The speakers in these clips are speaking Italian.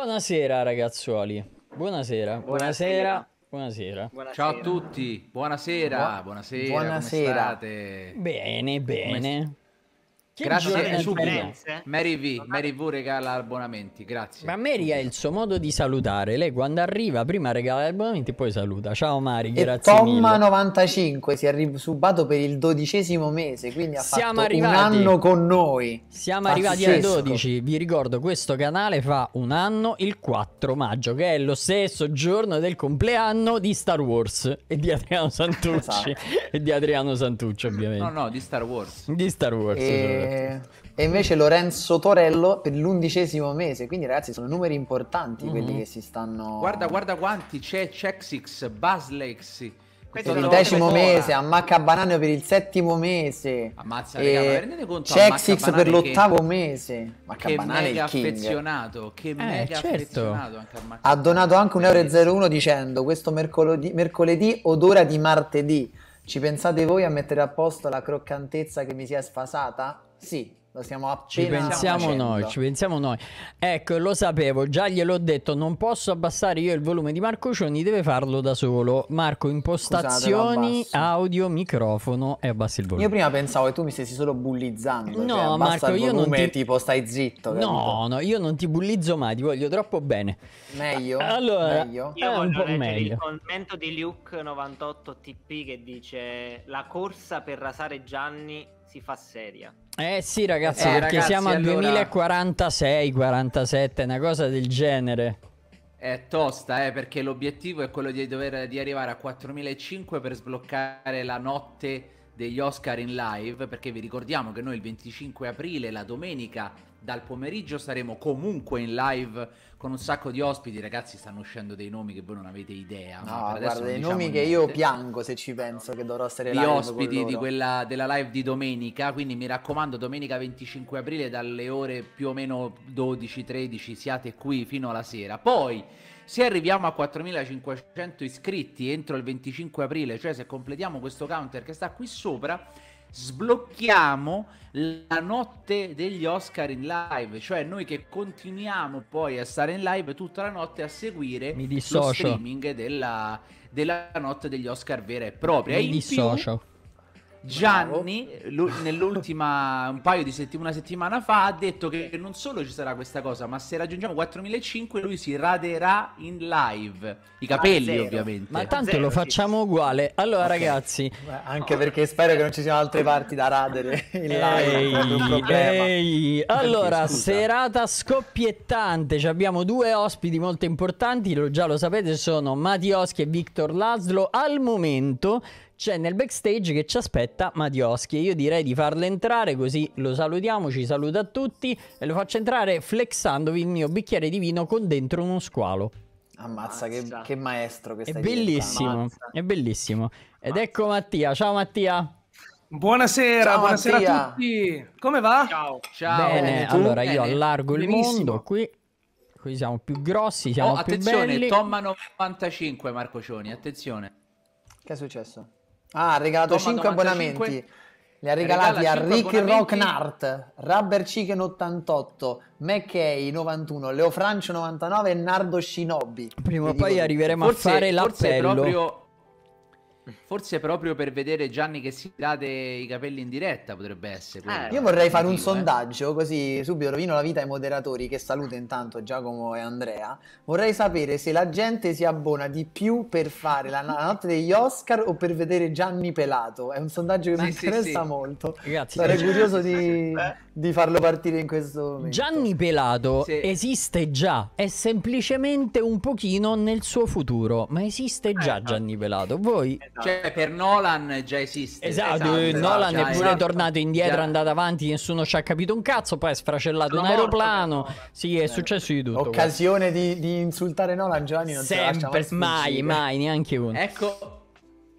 Buonasera ragazzuoli. Buonasera. Buonasera. Buonasera. Buonasera. Ciao a tutti, buonasera, buonasera, buonasera. Bene, bene. Che grazie a Mary V, Mary v regala abbonamenti, grazie. Ma Mary è il suo modo di salutare. Lei quando arriva prima regala gli abbonamenti e poi saluta. Ciao Mari, grazie Tomma 95 si è risubato per il dodicesimo mese, quindi ha Siamo arrivati, un anno con noi. Siamo Pazzesco. arrivati ai 12. Vi ricordo questo canale fa un anno il 4 maggio, che è lo stesso giorno del compleanno di Star Wars e di Adriano Santucci esatto. e di Adriano Santucci, ovviamente. No, no, di Star Wars. Di Star Wars. E... E, invece Lorenzo Torello per l'undicesimo mese, quindi ragazzi sono numeri importanti mm-hmm. quelli che si stanno... Guarda, guarda quanti, c'è Chexix, Buzzlex, per il decimo mese, Ammacca Banano per il settimo mese. Ammazza, e... raga, rendete conto Chexix per l'ottavo che... mese. Ammacca che Banane mega affezionato, che eh, mega certo. affezionato anche Ammacca Ha donato anche un euro e dicendo "Questo mercoledì, mercoledì odora di martedì. Ci pensate voi a mettere a posto la croccantezza che mi si è sfasata?" Sì, lo stiamo appena Ci pensiamo facendo. noi, ci pensiamo noi. Ecco, lo sapevo, già gliel'ho detto, non posso abbassare io il volume di Marco Cioni, deve farlo da solo. Marco, impostazioni, Scusate, audio, microfono e abbassi il volume. Io prima pensavo che tu mi stessi solo bullizzando. No, cioè, Marco, volume, io non ti... tipo stai zitto. No, capito? no, io non ti bullizzo mai, ti voglio troppo bene. Meglio? Allora, meglio. io voglio un po meglio. il commento di Luke98TP che dice la corsa per rasare Gianni si fa seria. Eh sì ragazzi, eh, perché ragazzi, siamo al allora... 2046, 47, una cosa del genere. È tosta, eh, perché l'obiettivo è quello di dover di arrivare a 4005 per sbloccare la notte degli Oscar in live, perché vi ricordiamo che noi il 25 aprile, la domenica, dal pomeriggio saremo comunque in live con un sacco di ospiti, ragazzi, stanno uscendo dei nomi che voi non avete idea. No, guarda, dei diciamo nomi che io piango se ci penso che dovrò stare live. Gli ospiti di quella, della live di domenica, quindi mi raccomando, domenica 25 aprile dalle ore più o meno 12-13 siate qui fino alla sera. Poi se arriviamo a 4500 iscritti entro il 25 aprile, cioè se completiamo questo counter che sta qui sopra, sblocchiamo la notte degli Oscar in live, cioè noi che continuiamo poi a stare in live tutta la notte a seguire lo streaming della, della notte degli Oscar vera e propria. Mi e in dissocio. Gianni, nell'ultima, un paio di settimane, una settimana fa, ha detto che non solo ci sarà questa cosa, ma se raggiungiamo 4.500 lui si raderà in live. I capelli, ovviamente. Ma tanto zero, lo facciamo sì. uguale. Allora, okay. ragazzi. Anche no. perché spero che non ci siano altre parti da radere in live. Ehi, Allora, serata scoppiettante. Abbiamo due ospiti molto importanti, lo, già lo sapete, sono Matioschi e Victor Laszlo. Al momento c'è nel backstage che ci aspetta Madioschi e io direi di farlo entrare così lo salutiamo, ci saluta a tutti e lo faccio entrare flexandovi il mio bicchiere di vino con dentro uno squalo. Ammazza, Che, che, maestro che è stai bellissimo, È bellissimo, ed ecco Mattia, ciao Mattia. Buonasera, ciao, buonasera Mattia. a tutti. Come va? Ciao. ciao. Bene, tu? allora io Bene. allargo il Benissimo. mondo qui qui siamo più grossi, siamo oh, più belli. Attenzione, Tomma 95 Marco Cioni, attenzione. Che è successo? Ah, ha regalato Toma 5 95. abbonamenti. Li ha regalati Regala a Ricky Rocknart, Rubber Chicken 88, McKay 91, Leo Francio 99 e Nardo Shinobi. Prima o poi arriveremo forse, a fare l'appello. Forse proprio Forse proprio per vedere Gianni che si date i capelli in diretta potrebbe essere. Eh, io vorrei fare un eh. sondaggio così subito rovino la vita ai moderatori che saluto intanto Giacomo e Andrea. Vorrei sapere se la gente si abbona di più per fare la, notte degli Oscar o per vedere Gianni pelato. È un sondaggio che sì, mi interessa sì. molto. Ragazzi, Sarei curioso di, di, farlo partire in questo momento. Gianni pelato esiste già, è semplicemente un pochino nel suo futuro, ma esiste già eh, Gianni pelato. Voi eh, cioè, esatto. per Nolan già esiste. Esatto, esatto, Nolan esatto, è pure esatto. tornato indietro, è andato avanti, nessuno ci ha capito un cazzo, poi è sfracellato Sono un aeroplano. Morto, sì, è successo di tutto. Occasione di, di, insultare Nolan, Giovanni non Sempre, ce mai, mai, mai, neanche uno. Ecco,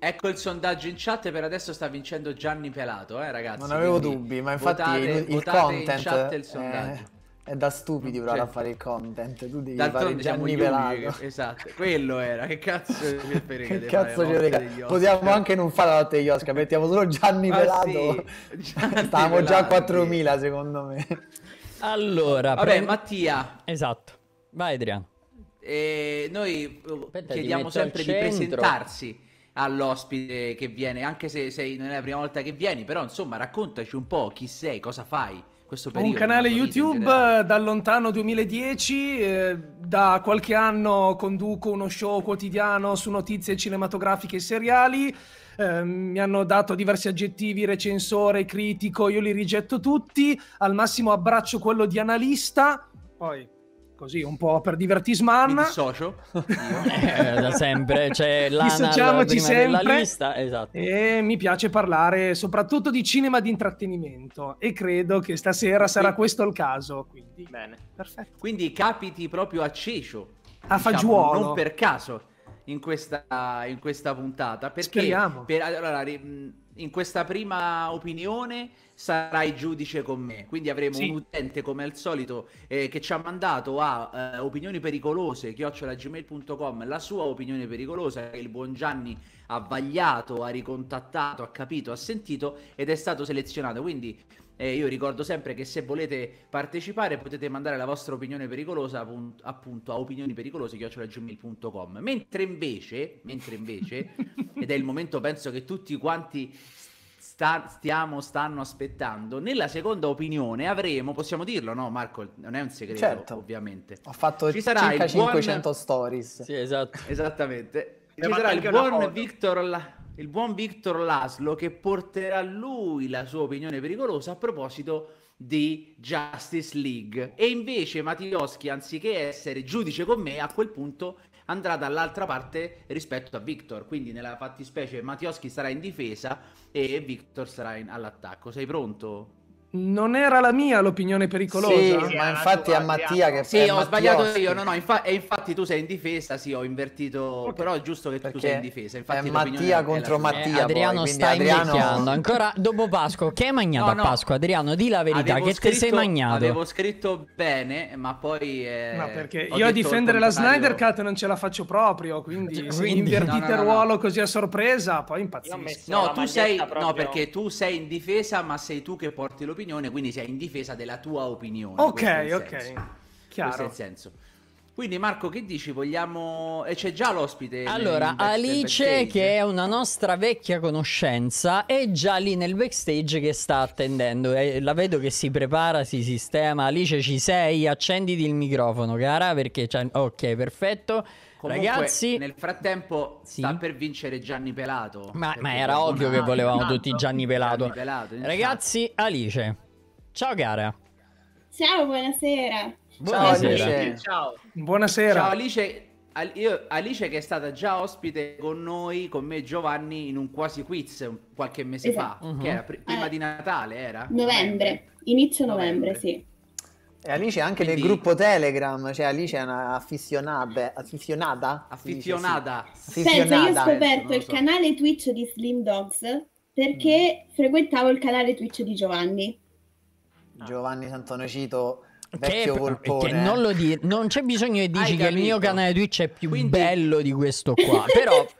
Ecco il sondaggio in chat, per adesso sta vincendo Gianni Pelato, eh ragazzi. Non avevo dubbi, ma infatti votate, il, il content in chat il sondaggio. Eh... È da stupidi mm, provare certo. a fare il content. Tu devi D'altro, fare diciamo, Gianni Esatto, quello era. Che cazzo ci frega? che cazzo ci frega? Possiamo anche non fare la lotta di Oscar, mettiamo solo Gianni Velato. Ah, Pelato. Sì. Stavamo già a 4000 secondo me. Allora, vabbè, pre... Mattia. Esatto. Vai Adriano. Eh, noi uh, Aspetta, chiediamo sempre di presentarsi all'ospite che viene, anche se sei, non è la prima volta che vieni, però insomma raccontaci un po' chi sei, cosa fai questo periodo. Un canale YouTube dal lontano 2010, eh, da qualche anno conduco uno show quotidiano su notizie cinematografiche e seriali. Eh, mi hanno dato diversi aggettivi, recensore, critico, io li rigetto tutti, al massimo abbraccio quello di analista, poi così un po' per divertisman. Mi dissocio. eh, da sempre, c'è cioè, l'anal prima sempre. della lista, esatto. E mi piace parlare soprattutto di cinema di intrattenimento e credo che stasera sì. sarà questo il caso, quindi. Bene, perfetto. Quindi capiti proprio a Cecio. A diciamo, Non per caso in questa, in questa puntata. Perché Speriamo. Per, allora, in questa prima opinione sarai giudice con me. Quindi avremo sì. un utente come al solito eh, che ci ha mandato a eh, opinioni pericolose chiocciolagmail.com la sua opinione pericolosa che il buon Gianni ha vagliato, ha ricontattato, ha capito, ha sentito ed è stato selezionato. Quindi eh, io ricordo sempre che se volete partecipare potete mandare la vostra opinione pericolosa appunto, appunto a opinionipericolosi.com. Mentre invece, mentre invece ed è il momento penso che tutti quanti sta, stiamo, stanno aspettando, nella seconda opinione avremo, possiamo dirlo, no Marco, non è un segreto certo. ovviamente. Ho fatto Ci sarà circa 500 buon... stories. Sì, esatto. Esattamente. Ci sarà il buon Victor... La il buon Victor Laszlo che porterà lui la sua opinione pericolosa a proposito di Justice League. E invece Mattioschi, anziché essere giudice con me, a quel punto andrà dall'altra parte rispetto a Victor. Quindi nella fattispecie Mattioschi sarà in difesa e Victor sarà in, all'attacco. Sei pronto? Non era la mia l'opinione pericolosa. Sì, sì ma infatti a Mattia che Sì, ho Mattioschi. sbagliato io. No, no, infa- e infatti tu sei in difesa, sì, ho invertito, okay. però è giusto che Perché tu sei in difesa. Infatti è Mattia contro Mattia. Eh, Adriano poi, sta Adriano... invecchiando. Ancora dopo Pasqua, che hai mangiato no, no. a Pasqua? Adriano, di la verità, avevo che scritto, te sei mangiato? Avevo scritto bene, ma poi eh, No, perché io a difendere la Snyder Cut non ce la faccio proprio, quindi, quindi... invertite no, ruolo così a sorpresa, poi impazzisco. No, tu sei No, perché tu sei in difesa, ma sei tu che porti l'opinione opinione, quindi sei in difesa della tua opinione. Ok, ok. Chiaro. Questo è il senso. Quindi Marco, che dici? Vogliamo... E c'è già l'ospite. Allora, Alice, che è una nostra vecchia conoscenza, è già lì nel backstage che sta attendendo. E eh, la vedo che si prepara, si sistema. Alice, ci sei? Accenditi il microfono, cara, perché... c'è... Ok, perfetto. Comunque, Ragazzi, nel frattempo sì. sta per vincere Gianni Pelato. Ma, ma era ovvio che volevamo Pelato, tutti Gianni Pelato. Gianni Pelato Ragazzi, Alice. Ciao cara. Ciao, buonasera. Buonasera. Ciao Alice. Ciao. Buonasera. Ciao Alice. Al- io, Alice che è stata già ospite con noi, con me e Giovanni, in un quasi quiz qualche mese esatto. fa, uh-huh. che era mhm. pr- prima eh. di Natale, era? Novembre, inizio novembre, novembre sì. E Alice è anche Quindi... nel gruppo Telegram, cioè Alice è una affissionata. Affissionata? Afficionada. Sì. io ho scoperto il so. canale Twitch di Slim Dogs perché mm. frequentavo il canale Twitch di Giovanni. Ah. Giovanni Santonocito vecchio che, volpone. Che non, lo di- non c'è bisogno di dici che il mio canale Twitch è più Quindi... bello di questo qua, però...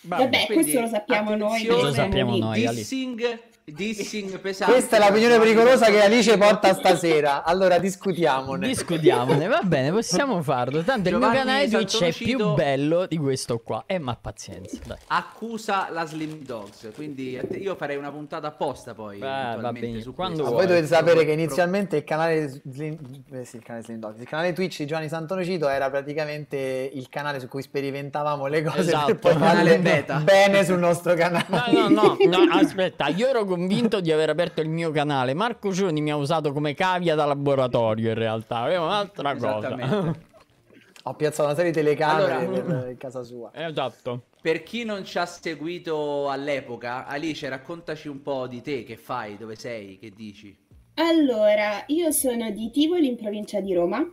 Vabbè, Vabbè questo lo sappiamo noi. Questo lo sappiamo noi, Dissing Dissing pesante. Questa è l'opinione pericolosa che Alice porta stasera. Allora discutiamone. Discutiamone, va bene, possiamo farlo. Tanto Giovanni il mio canale Twitch è più bello di questo qua. Eh, ma pazienza. Dai. Accusa la Slim Dogs. Quindi io farei una puntata apposta poi. Ah, va bene. Quando voi dovete sapere che inizialmente il canale, Slim... eh, sì, il canale Slim Dogs, il canale Twitch di Giovanni Santonocito era praticamente il canale su cui sperimentavamo le cose esatto. per poi farle bene sul nostro canale. No, no, no, no aspetta, io ero convinto convinto di aver aperto il mio canale. Marco Cioni mi ha usato come cavia da laboratorio, in realtà. È un'altra cosa. Ho piazzato una serie di telecamere allora, mm. in casa sua. Esatto. Per chi non ci ha seguito all'epoca, Alice, raccontaci un po' di te, che fai, dove sei, che dici. Allora, io sono di Tivoli, in provincia di Roma,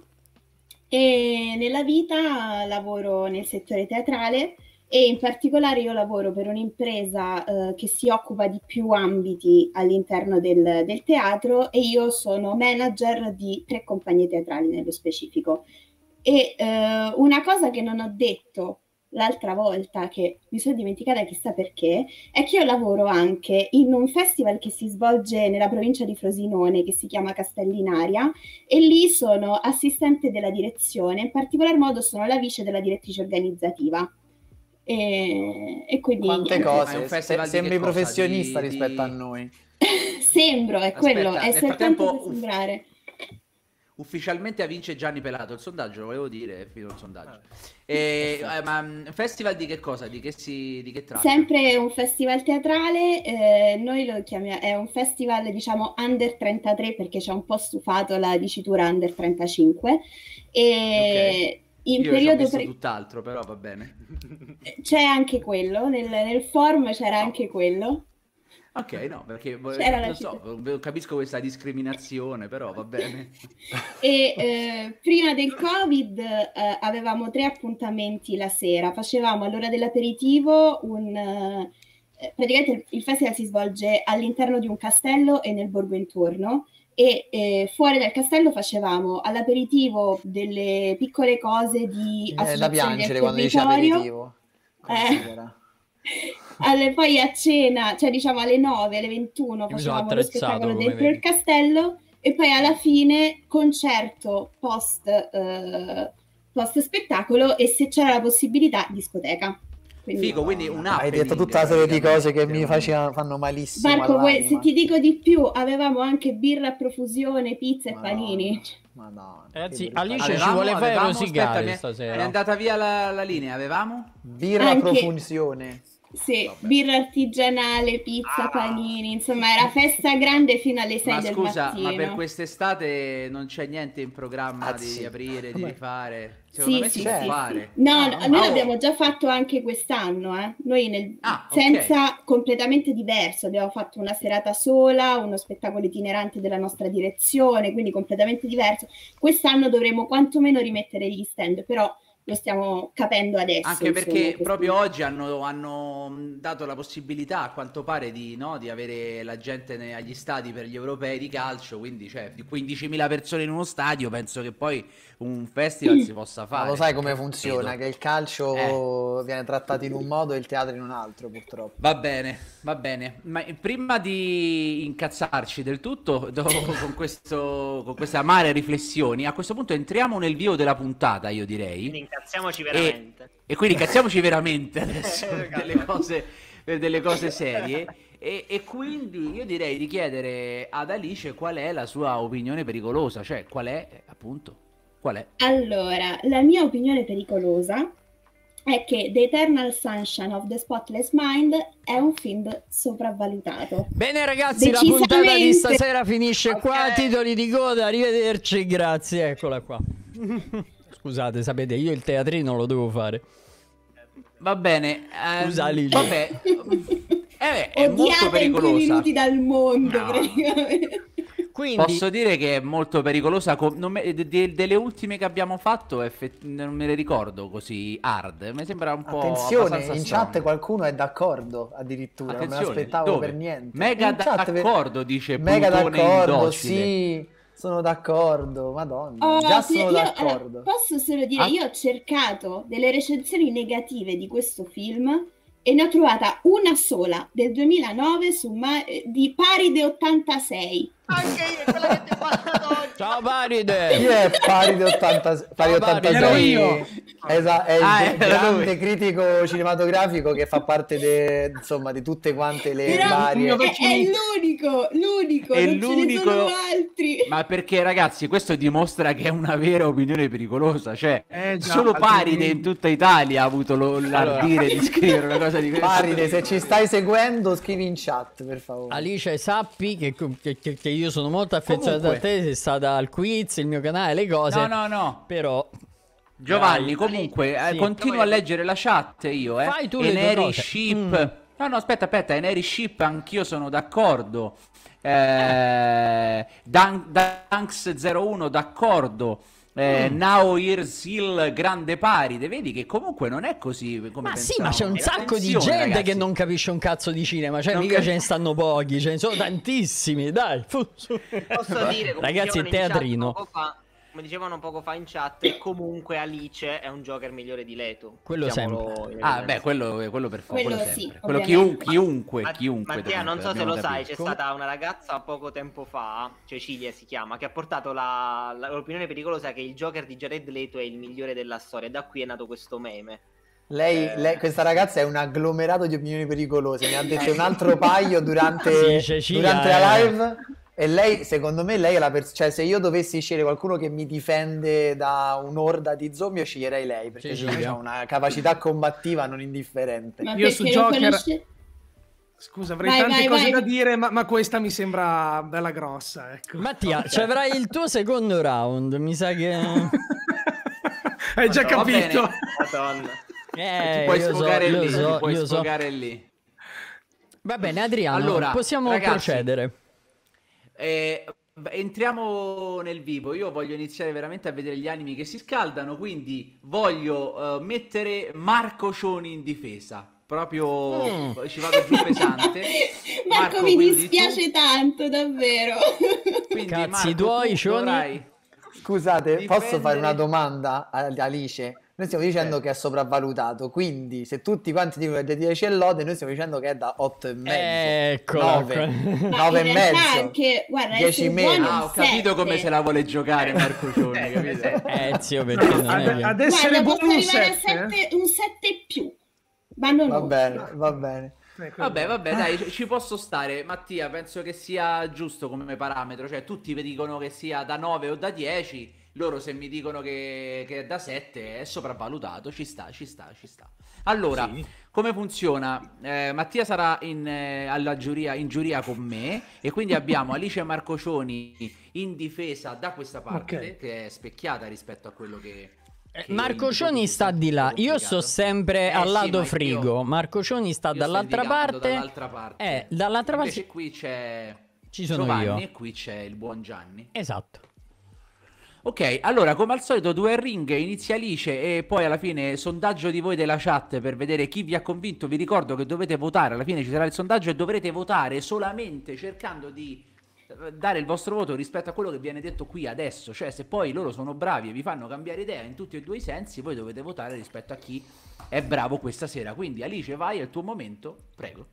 e nella vita lavoro nel settore teatrale e in particolare io lavoro per un'impresa eh, che si occupa di più ambiti all'interno del, del, teatro e io sono manager di tre compagnie teatrali nello specifico. E eh, una cosa che non ho detto l'altra volta, che mi sono dimenticata chissà perché, è che io lavoro anche in un festival che si svolge nella provincia di Frosinone, che si chiama Castellinaria, e lì sono assistente della direzione, in particolar modo sono la vice della direttrice organizzativa e, e quindi... Quante niente. cose, se, sembri professionista di, rispetto di... a noi. Sembro, è Aspetta, quello, è soltanto per sembrare. Ufficialmente vince Gianni Pelato il sondaggio, lo volevo dire, fino al sondaggio. Ah. E, eh, eh ma mm, festival di che cosa? Di che, si, di che tratta? Sempre un festival teatrale, eh, noi lo chiamiamo, è un festival diciamo under 33 perché ci ha un po' stufato la dicitura under 35 e okay. In Io periodo pre... tutt'altro, però va bene. Eh, c'è anche quello, nel, nel form c'era no. anche quello. Ok, no, perché non so, capisco questa discriminazione, però va bene. e eh, prima del Covid eh, avevamo tre appuntamenti la sera, facevamo all'ora dell'aperitivo un... Eh, praticamente il, il, festival si svolge all'interno di un castello e nel borgo intorno e eh, fuori dal castello facevamo all'aperitivo delle piccole cose di eh, da piangere quando dice aperitivo eh, alle, poi a cena cioè diciamo alle 9 alle 21 facevamo lo spettacolo dentro il castello e poi alla fine concerto post, eh, post spettacolo e se c'era la possibilità discoteca quindi, Figo, quindi un'app. Hai detto tutta una serie di cose che mi facevano, fanno malissimo. Marco, vuoi, se ti dico di più, avevamo anche birra a profusione, pizza Madonna. e panini. Madonna. Ragazzi, Alice avevamo, ci vuole fare rosicare stasera. È andata via la, la linea, avevamo? Birra a profusione. Sì, Vabbè. birra artigianale, pizza, ah. panini, insomma era festa grande fino alle 6 ma del scusa, mattino. Ma scusa, per quest'estate non c'è niente in programma Azzi. Ah, di aprire, di rifare? sì, me sì, sì, fare. Sì. No, ah, no, no noi oh. l'abbiamo già fatto anche quest'anno, eh. noi nel... ah, senza okay. completamente diverso, abbiamo fatto una serata sola, uno spettacolo itinerante della nostra direzione, quindi completamente diverso. Quest'anno dovremo quantomeno rimettere gli stand, però lo stiamo capendo adesso. Anche insomma, perché questi... proprio oggi hanno, hanno, mm, dato la possibilità, a quanto pare, di, no, di avere la gente agli stadi per gli europei di calcio, quindi cioè, 15.000 persone in uno stadio, penso che poi un festival si possa fare. Ma lo sai come funziona, credo. che il calcio eh. viene trattato in un modo e il teatro in un altro, purtroppo. Va bene, va bene. Ma eh, prima di incazzarci del tutto, con, questo, con queste amare riflessioni, a questo punto entriamo nel vivo della puntata, io direi. Cazziamoci veramente. E, e quindi cazziamoci veramente adesso eh, per, delle cose, delle cose serie. E, e, quindi io direi di chiedere ad Alice qual è la sua opinione pericolosa, cioè qual è appunto qual è. Allora, la mia opinione pericolosa è che The Eternal Sunshine of the Spotless Mind è un film sopravvalutato. Bene ragazzi, la puntata di stasera finisce okay. qua, titoli di coda, arrivederci, grazie, eccola qua. Scusate, sapete, io il teatrino lo devo fare. Va bene. Ehm, Usa Lili. Vabbè. Eh, è molto pericolosa. minuti dal mondo, no. Quindi... Posso dire che è molto pericolosa. Com- me- de- de- delle ultime che abbiamo fatto, effett- non me le ricordo così hard. Mi sembra un po'. Attenzione, in strano. chat qualcuno è d'accordo addirittura. Attenzione, non me l'aspettavo dove? per niente. Mega d'accordo, per... dice Mega Plutone d'accordo, indocile. sì. Sono d'accordo, madonna. Oh, Già sono io, d'accordo. Allora, posso solo dire, ah. io ho cercato delle recensioni negative di questo film e ne ho trovata una sola del 2009 su ma- eh, di Paride 86. Anche io, quella che ti ho fatto. Ciao Paride! Chi è Paride 80, Pari 86? Ero io! Esa, è ah, il grande lui. critico cinematografico che fa parte de, insomma, di tutte quante le Però varie... È, è l'unico, l'unico, è l'unico... Ma perché ragazzi, questo dimostra che è una vera opinione pericolosa, cioè eh, già, solo Paride in tutta Italia ha avuto lo, l'ardire di scrivere una cosa di questo. Paride, se ci stai seguendo scrivi in chat, per favore. Alice, sappi che, che, che, che io sono molto affezionato Comunque. a te, sei stata dal quiz, il mio canale, le cose. No, no, no. Però... Giovanni, Dai, comunque, eh, sì, eh, continuo a leggere la chat io, eh. Fai tu le Eneri Ship. Mm. No, no, aspetta, aspetta, Eneri Ship anch'io sono d'accordo. Eh, Dunks01 d'accordo eh, mm. Naoir Sil Grande Paride, vedi che comunque non è così come Ma pensavo. sì, ma c'è un sacco di gente ragazzi. che non capisce un cazzo di cinema, cioè non mica cap- ce ne stanno pochi, ce ne sono tantissimi, dai. Posso dire, ragazzi, teatrino. Diciamo, come dicevano poco fa in chat, yeah. comunque Alice è un Joker migliore di Leto. Quello sempre. Ah, beh, quello, quello per forza. Quello, quello, sì, quello chiunque, chiunque, Ma, chiunque. Mattia, non so se lo sai, c'è stata una ragazza poco tempo fa, Cecilia si chiama, che ha portato la, la, l'opinione pericolosa che il Joker di Jared Leto è il migliore della storia. Da qui è nato questo meme. Lei, eh... lei, questa ragazza è un agglomerato di opinioni pericolose, ne ha detto un altro paio durante, sì, Cecilia, durante la live. Eh e lei, secondo me, lei è la persona. Cioè, se io dovessi scegliere qualcuno che mi difende da un'orda di zombie, io sceglierei lei. Perché ha una capacità combattiva non indifferente. Ma io su Joker. Scusa, avrei vai, tante vai, cose vai. da dire, ma, ma, questa mi sembra bella grossa. Ecco. Mattia, ci avrai il tuo secondo round. Mi sa che. Hai già Madonna, capito. Madonna. Eh, ti puoi sfogare so, lì. So, puoi sfogare so. lì. Va bene, Adriano, allora, possiamo ragazzi, procedere. Eh, entriamo nel vivo. Io voglio iniziare veramente a vedere gli animi che si scaldano. Quindi voglio uh, mettere Marco Cioni in difesa. Proprio mm. ci vado più pesante. Marco, Marco mi dispiace tu... tanto, davvero. Quindi, Cazzi Marco, tuoi, Cioni. Scusate, difendere... posso fare una domanda ad Alice? Noi stiamo dicendo eh. che è sopravvalutato, quindi se tutti quanti dicono che è 10 e lode, noi stiamo dicendo che è da 8 e mezzo, ecco, 9, 9 ecco. e mezzo, anche, guarda, 10 meno. Ah, ho capito come se la vuole giocare Marco Giorni, eh. capito? eh, zio, perché non è ad essere buono un 7, eh? un 7 più. Ma non va bene, no. va bene. Eh, vabbè, vabbè, ah. dai, ci posso stare. Mattia, penso che sia giusto come parametro, cioè tutti vi dicono che sia da 9 o da 10 loro se mi dicono che, che da 7 è sopravvalutato, ci sta, ci sta, ci sta. Allora, sì. come funziona? Eh, Mattia sarà in, eh, giuria, in giuria con me e quindi abbiamo Alice Marcocioni in difesa da questa parte, okay. che è specchiata rispetto a quello che... Eh, Marco Cioni sta di là, io sto sempre eh, al lato sì, frigo. Io, Marco Cioni sta dall'altra parte. dall'altra parte. Eh, dall'altra parte. Invece qui c'è Ci sono Giovanni io. e qui c'è il buon Gianni. Esatto. Ok, allora come al solito due ring, inizialice e poi alla fine sondaggio di voi della chat per vedere chi vi ha convinto. Vi ricordo che dovete votare, alla fine ci sarà il sondaggio e dovrete votare solamente cercando di eh, dare il vostro voto rispetto a quello che viene detto qui adesso. Cioè se poi loro sono bravi e vi fanno cambiare idea in tutti e due i sensi, voi dovete votare rispetto a chi è bravo questa sera. Quindi Alice vai, è il tuo momento, prego.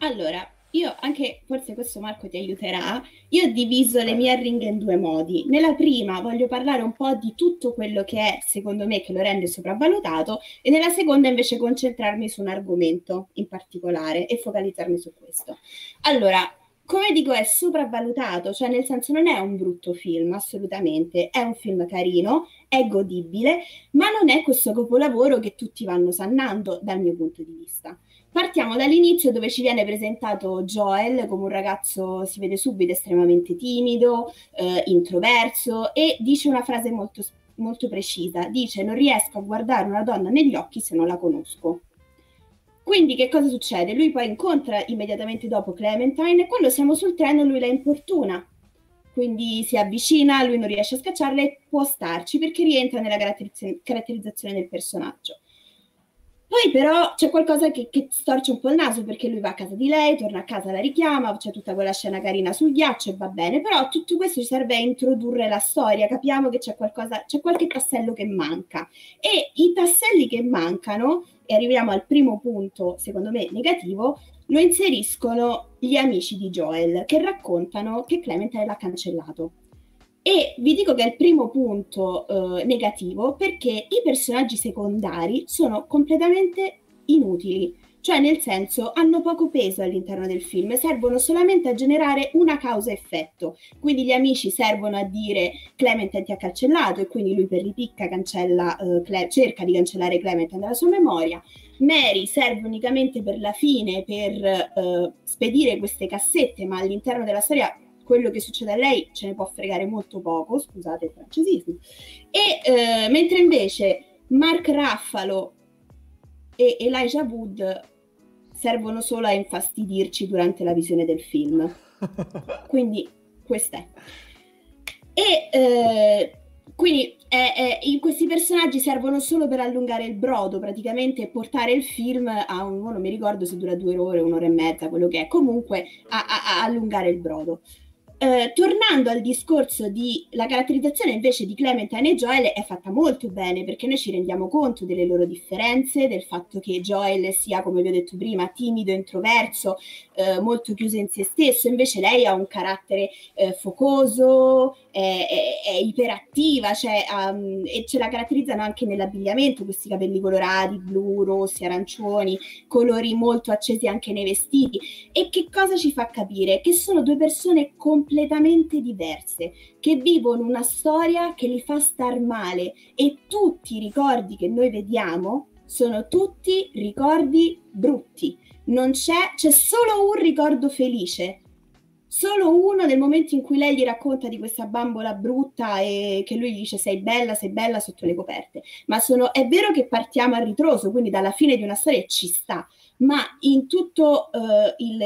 Allora, io anche, forse questo Marco ti aiuterà, io ho diviso le mie ring in due modi. Nella prima voglio parlare un po' di tutto quello che è, secondo me, che lo rende sopravvalutato e nella seconda invece concentrarmi su un argomento in particolare e focalizzarmi su questo. Allora, come dico, è sopravvalutato, cioè nel senso non è un brutto film, assolutamente, è un film carino, è godibile, ma non è questo capolavoro che tutti vanno sannando dal mio punto di vista. Partiamo dall'inizio dove ci viene presentato Joel come un ragazzo, si vede subito, estremamente timido, eh, introverso e dice una frase molto, molto precisa, dice non riesco a guardare una donna negli occhi se non la conosco. Quindi che cosa succede? Lui poi incontra immediatamente dopo Clementine e quando siamo sul treno lui la importuna. Quindi si avvicina, lui non riesce a scacciarla e può starci perché rientra nella caratterizzazione del personaggio. Poi però c'è qualcosa che, che storce un po' il naso perché lui va a casa di lei, torna a casa, la richiama, c'è tutta quella scena carina sul ghiaccio e va bene, però tutto questo ci serve a introdurre la storia, capiamo che c'è qualcosa, c'è qualche tassello che manca e i tasselli che mancano, e arriviamo al primo punto, secondo me negativo, lo inseriscono gli amici di Joel che raccontano che Clement l'ha cancellato. E vi dico che è il primo punto eh, negativo perché i personaggi secondari sono completamente inutili, cioè nel senso hanno poco peso all'interno del film, servono solamente a generare una causa-effetto. Quindi gli amici servono a dire Clement ti ha cancellato e quindi lui per ripicca cancella, eh, Cle- cerca di cancellare Clement dalla sua memoria. Mary serve unicamente per la fine, per eh, spedire queste cassette, ma all'interno della storia quello che succede a lei ce ne può fregare molto poco, scusate il francesismo. E eh, mentre invece Mark Raffalo e Elijah Wood servono solo a infastidirci durante la visione del film. Quindi questa è. E eh, quindi eh, eh, questi personaggi servono solo per allungare il brodo praticamente e portare il film a un, non mi ricordo se dura due ore, un'ora e mezza, quello che è, comunque a, a, a allungare il brodo. Eh, tornando al discorso di la caratterizzazione invece di Clementine e Joel è fatta molto bene perché noi ci rendiamo conto delle loro differenze, del fatto che Joel sia, come vi ho detto prima, timido, introverso, eh, molto chiuso in se stesso, invece lei ha un carattere eh, focoso, è, è, è iperattiva cioè, um, e ce la caratterizzano anche nell'abbigliamento, questi capelli colorati, blu, rossi, arancioni, colori molto accesi anche nei vestiti. E che cosa ci fa capire? Che sono due persone completamente completamente diverse, che vivono una storia che li fa star male e tutti i ricordi che noi vediamo sono tutti ricordi brutti. Non c'è, c'è solo un ricordo felice, solo uno nel momento in cui lei gli racconta di questa bambola brutta e che lui gli dice sei bella, sei bella sotto le coperte. Ma sono, è vero che partiamo a ritroso, quindi dalla fine di una storia ci sta, ma in tutto eh, il,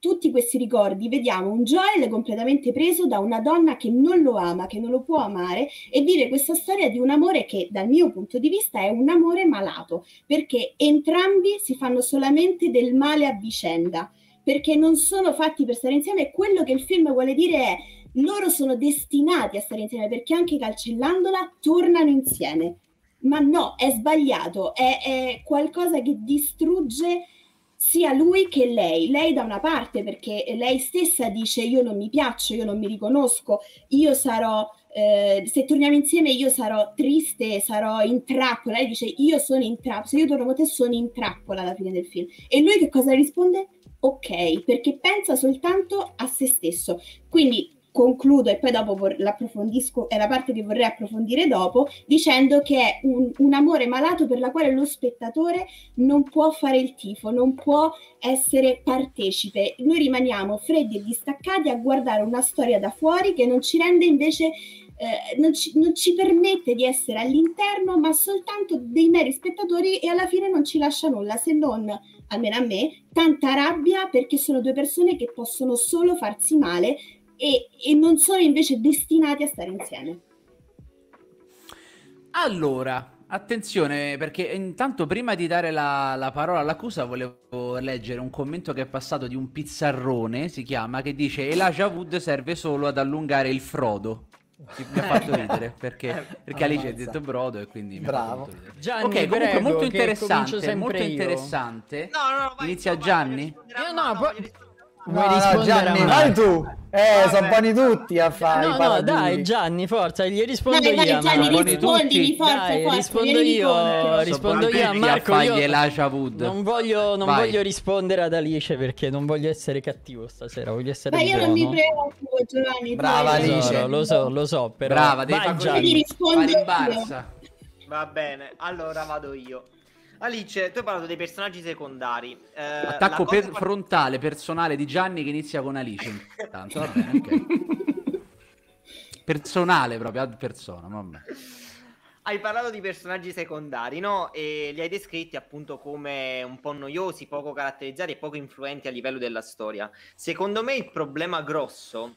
tutti questi ricordi vediamo un Joel completamente preso da una donna che non lo ama, che non lo può amare e dire questa storia di un amore che dal mio punto di vista è un amore malato, perché entrambi si fanno solamente del male a vicenda, perché non sono fatti per stare insieme e quello che il film vuole dire è loro sono destinati a stare insieme perché anche cancellandola tornano insieme. Ma no, è sbagliato, è, è qualcosa che distrugge sia lui che lei. Lei da una parte perché lei stessa dice io non mi piaccio, io non mi riconosco, io sarò, eh, se torniamo insieme io sarò triste, sarò in trappola. Lei dice io sono in trappola, se io torno con te sono in trappola alla fine del film. E lui che cosa risponde? Ok, perché pensa soltanto a se stesso. Quindi concludo e poi dopo l'approfondisco, è la parte che vorrei approfondire dopo, dicendo che è un, un, amore malato per la quale lo spettatore non può fare il tifo, non può essere partecipe. Noi rimaniamo freddi e distaccati a guardare una storia da fuori che non ci rende invece, eh, non, ci, non ci permette di essere all'interno, ma soltanto dei meri spettatori e alla fine non ci lascia nulla se non almeno a me, tanta rabbia perché sono due persone che possono solo farsi male e, e non sono invece destinati a stare insieme. Allora, Attenzione, perché intanto prima di dare la, la, parola all'accusa volevo leggere un commento che è passato di un pizzarrone, si chiama, che dice Elijah Wood serve solo ad allungare il frodo. Mi ha fatto ridere perché, eh, perché Alice ha detto brodo e quindi Bravo. Gianni, ok, comunque prego, molto interessante, molto io. interessante. No, no, vai, Inizia Gianni? Io eh, no, poi... Vuoi no, rispondere no, Gianni, dai tu! Eh, ah, sono buoni tutti a fare. No, no, dai, Gianni, forza, gli rispondo dai, io. Gianni, ma... forza, dai, forza, rispondo io, rispondo io a Marco. A io non voglio, non voglio rispondere ad Alice perché non voglio essere cattivo stasera, voglio essere Ma io buono. non mi preoccupo, Giovanni. Brava Alice. Tesoro, lo so, lo so, però. Brava, devi Vai, Gianni. Rispondo Va bene, allora vado io. Alice, tu hai parlato dei personaggi secondari. Eh, Attacco per- par- frontale personale di Gianni che inizia con Alice. Intanto, vabbè, okay. personale proprio, ad persona, vabbè. Hai parlato di personaggi secondari, no? E li hai descritti appunto come un po' noiosi, poco caratterizzati e poco influenti a livello della storia. Secondo me il problema grosso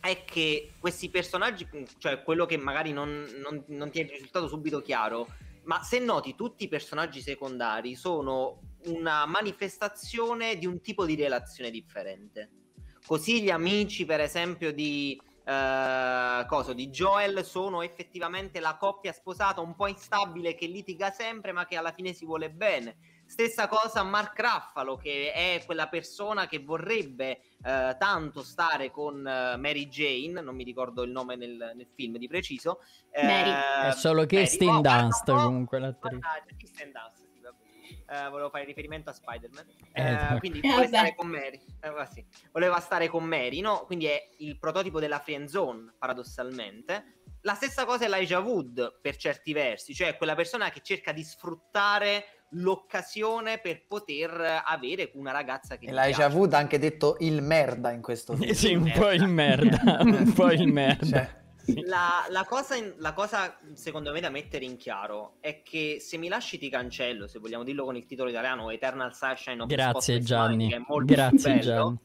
è che questi personaggi, cioè quello che magari non, non, non ti è risultato subito chiaro, ma se noti tutti i personaggi secondari sono una manifestazione di un tipo di relazione differente. Così gli amici, per esempio, di, eh, cosa, di Joel sono effettivamente la coppia sposata un po' instabile che litiga sempre ma che alla fine si vuole bene Stessa cosa Mark Raffalo, che è quella persona che vorrebbe eh, tanto stare con eh, Mary Jane, non mi ricordo il nome nel, nel film di preciso. Eh, È solo che Stain oh, Dust comunque l'attrice. Stain Dust, sì, vabbè. Eh, volevo fare riferimento a Spider-Man eh, eh, esatto. quindi voleva esatto. stare con Mary sì. voleva stare con Mary no? quindi è il prototipo della friend zone paradossalmente la stessa cosa è Elijah Wood per certi versi cioè quella persona che cerca di sfruttare l'occasione per poter avere una ragazza che... E l'hai già avuta anche detto il merda in questo eh film. sì, un po' il merda, un po' il merda. Cioè. La, la, cosa, la, cosa, secondo me da mettere in chiaro è che se mi lasci ti cancello, se vogliamo dirlo con il titolo italiano Eternal Sunshine of Grazie Gianni, Spine, grazie bello, Gianni.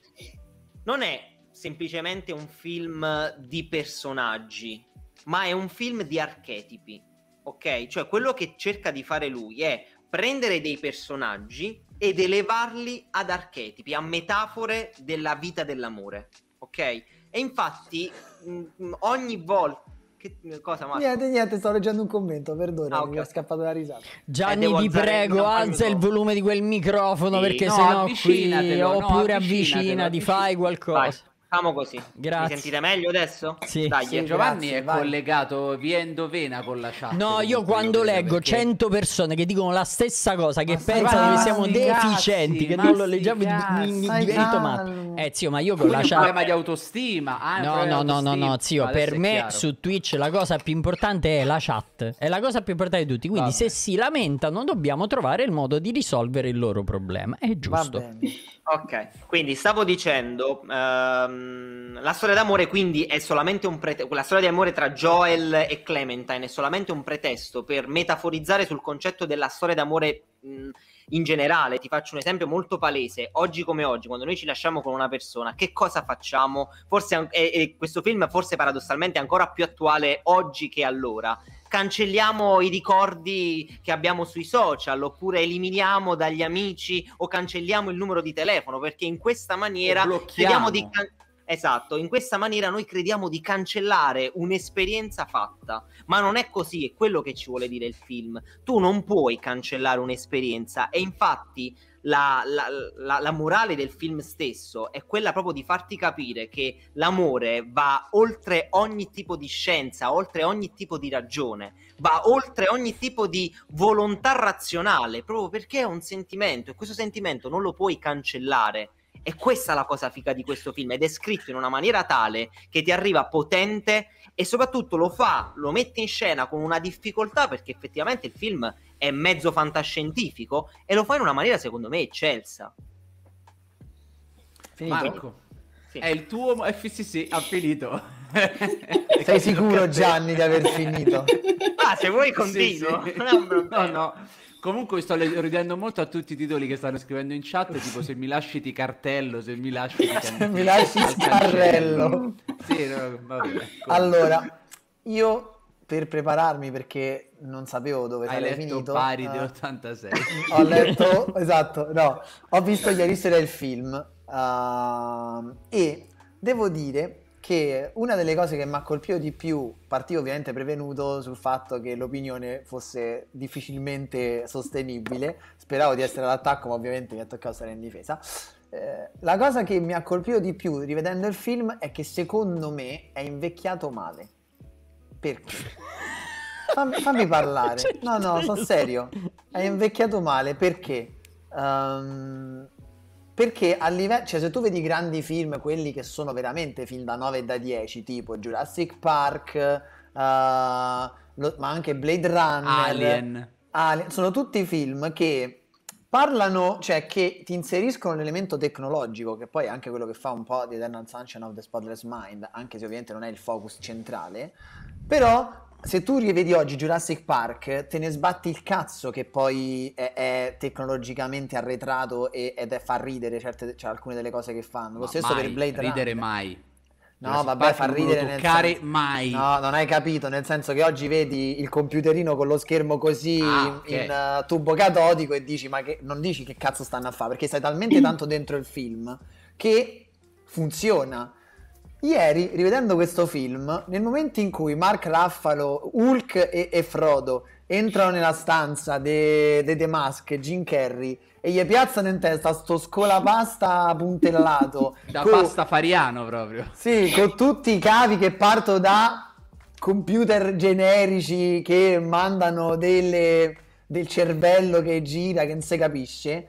Non è semplicemente un film di personaggi, ma è un film di archetipi. Ok? Cioè quello che cerca di fare lui è prendere dei personaggi ed elevarli ad archetipi, a metafore della vita dell'amore, ok? E infatti mh, mm, mm, ogni volta che mm, cosa Niente, niente, sto leggendo un commento, perdona, ah, okay. mi è scappato la risata. Gianni, ti prego, alza il volume di quel microfono sì, perché no, sennò qui oppure avvicinati, avvicinati, fai qualcosa. Vai. Facciamo così. Grazie. Mi sentite meglio adesso? Sì. Dai, sì, Giovanni grazie, è vai. collegato via endovena con la chat. No, io quando leggo perché... 100 persone che dicono la stessa cosa, che ma pensano che siamo deficienti, che non lo leggiamo, mi, mi divento matto. Eh zio, ma io con la chat... un problema di autostima. Ah, no, no, no, no, no, zio, per me su Twitch la cosa più importante è la chat. È la cosa più importante di tutti. Quindi se si lamentano dobbiamo trovare il modo di risolvere il loro problema. È giusto. Ok, quindi stavo dicendo... Ehm Ehm, la storia d'amore quindi è solamente un pretesto, la storia di amore tra Joel e Clementine è solamente un pretesto per metaforizzare sul concetto della storia d'amore mh, in generale. Ti faccio un esempio molto palese, oggi come oggi, quando noi ci lasciamo con una persona, che cosa facciamo? Forse, e, e questo film forse paradossalmente è ancora più attuale oggi che allora cancelliamo i ricordi che abbiamo sui social oppure eliminiamo dagli amici o cancelliamo il numero di telefono perché in questa maniera vediamo di can- Esatto, in questa maniera noi crediamo di cancellare un'esperienza fatta, ma non è così, è quello che ci vuole dire il film. Tu non puoi cancellare un'esperienza e infatti la, la, la, la, morale del film stesso è quella proprio di farti capire che l'amore va oltre ogni tipo di scienza, oltre ogni tipo di ragione, va oltre ogni tipo di volontà razionale, proprio perché è un sentimento e questo sentimento non lo puoi cancellare è questa la cosa figa di questo film ed è scritto in una maniera tale che ti arriva potente e soprattutto lo fa, lo mette in scena con una difficoltà perché effettivamente il film è mezzo fantascientifico e lo fa in una maniera secondo me eccelsa. Finito. Marco. Sì. È il tuo FCC eh, ha finito. Sei sicuro Gianni di aver finito? Ah, se vuoi continuo. Sì, sì. no, no. Comunque sto ridendo molto a tutti i titoli che stanno scrivendo in chat, tipo se mi lasci ti cartello, se mi lasci se mi lasci ti cartello. Sì, no, vabbè, Allora, io per prepararmi perché non sapevo dove Hai sarei finito. pari uh, eh, 86. ho letto, esatto, no, ho visto ieri sera il film uh, e devo dire che una delle cose che mi ha colpito di più, partivo ovviamente prevenuto sul fatto che l'opinione fosse difficilmente sostenibile, speravo di essere all'attacco ma ovviamente mi ha toccato stare in difesa, eh, la cosa che mi ha colpito di più rivedendo il film è che secondo me è invecchiato male. Perché? fammi, fammi parlare. Cioè, no, no, cioè, sono serio. È invecchiato male perché... Um, perché a livello, cioè se tu vedi grandi film, quelli che sono veramente film da 9 e da 10, tipo Jurassic Park, uh, lo, ma anche Blade Runner, Alien. Alien, sono tutti film che parlano, cioè che ti inseriscono l'elemento tecnologico, che poi è anche quello che fa un po' di Eternal Sunshine of the Spotless Mind, anche se ovviamente non è il focus centrale, però se tu rivedi oggi Jurassic Park, te ne sbatti il cazzo che poi è, è tecnologicamente arretrato e, ed è, fa ridere certe, cioè, alcune delle cose che fanno. Lo Ma stesso mai, per Blade Runner. ridere mai. No, Jurassic vabbè, fa ridere nel senso... mai. No, non hai capito, nel senso che oggi vedi il computerino con lo schermo così ah, okay. in uh, tubo catodico e dici "Ma che non dici che cazzo stanno a fare?" perché stai talmente tanto dentro il film che funziona. Ieri, rivedendo questo film, nel momento in cui Mark Raffalo, Hulk e, e Frodo entrano nella stanza dei de, de Mask, Jim Carrey, e gli piazzano in testa sto scolapasta puntellato. da con... pasta fariano proprio. Sì, con tutti i cavi che parto da computer generici che mandano delle... del cervello che gira, che non si capisce.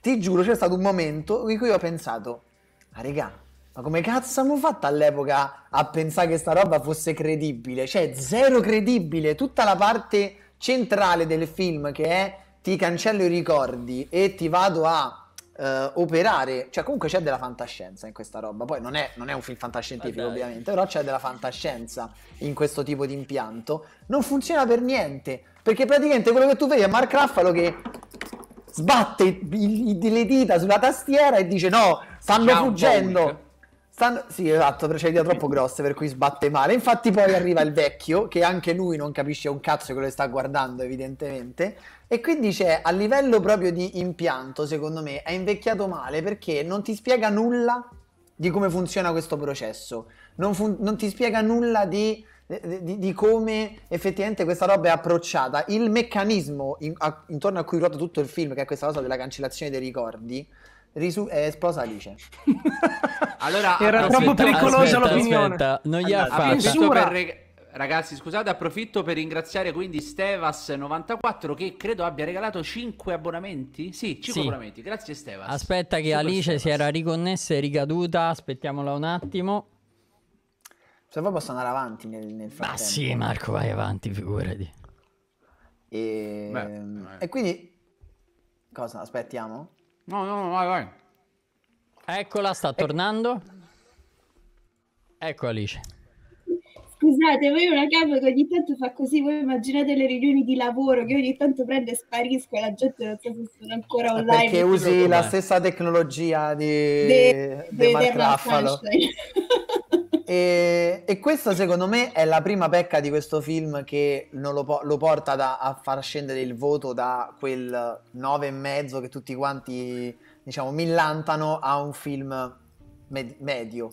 Ti giuro, c'è stato un momento in cui ho pensato, ah regà, ma come cazzo hanno fatto all'epoca a pensare che sta roba fosse credibile? Cioè, zero credibile. Tutta la parte centrale del film che è ti cancello i ricordi e ti vado a eh, operare. Cioè, comunque c'è della fantascienza in questa roba. Poi non è, non è un film fantascientifico, Vabbè. Eh ovviamente, però c'è della fantascienza in questo tipo di impianto. Non funziona per niente. Perché praticamente quello che tu vedi è Mark Raffalo che sbatte i, i, le dita sulla tastiera e dice no, stanno Ciao, fuggendo. Bowie. Stanno... Sì, esatto, precedie troppo grosse per cui sbatte male. Infatti poi arriva il vecchio, che anche lui non capisce un cazzo che lo sta guardando evidentemente, e quindi c'è a livello proprio di impianto, secondo me, è invecchiato male perché non ti spiega nulla di come funziona questo processo, non, fun... non ti spiega nulla di... Di, di, come effettivamente questa roba è approcciata, il meccanismo in, a, intorno a cui ruota tutto il film, che è questa cosa della cancellazione dei ricordi, risu- è eh, esplosa Alice. allora, Era troppo pericolosa l'opinione. Aspetta, non gli allora, ha fatto. Per Ragazzi, scusate, approfitto per ringraziare quindi Stevas94 che credo abbia regalato 5 abbonamenti. Sì, 5 sì. abbonamenti. Grazie Stevas. Aspetta che Super Alice Stevas. si era riconnessa e ricaduta, aspettiamola un attimo. Se poi posso andare avanti nel, nel frattempo. Ah sì, Marco, vai avanti, figurati. E, ehm, Beh, eh. e quindi... Cosa? Aspettiamo? No, no, no, vai, vai. Eccola, sta tornando. Ecco Alice. Scusate, voi una capo che ogni tanto fa così, voi immaginate le riunioni di lavoro che ogni tanto prende e sparisco e la gente non so se sono ancora online. Perché usi la stessa tecnologia di... De, de, de, de E, e questa secondo me è la prima pecca di questo film che lo, lo, porta da, a far scendere il voto da quel 9,5 che tutti quanti diciamo millantano a un film med- medio.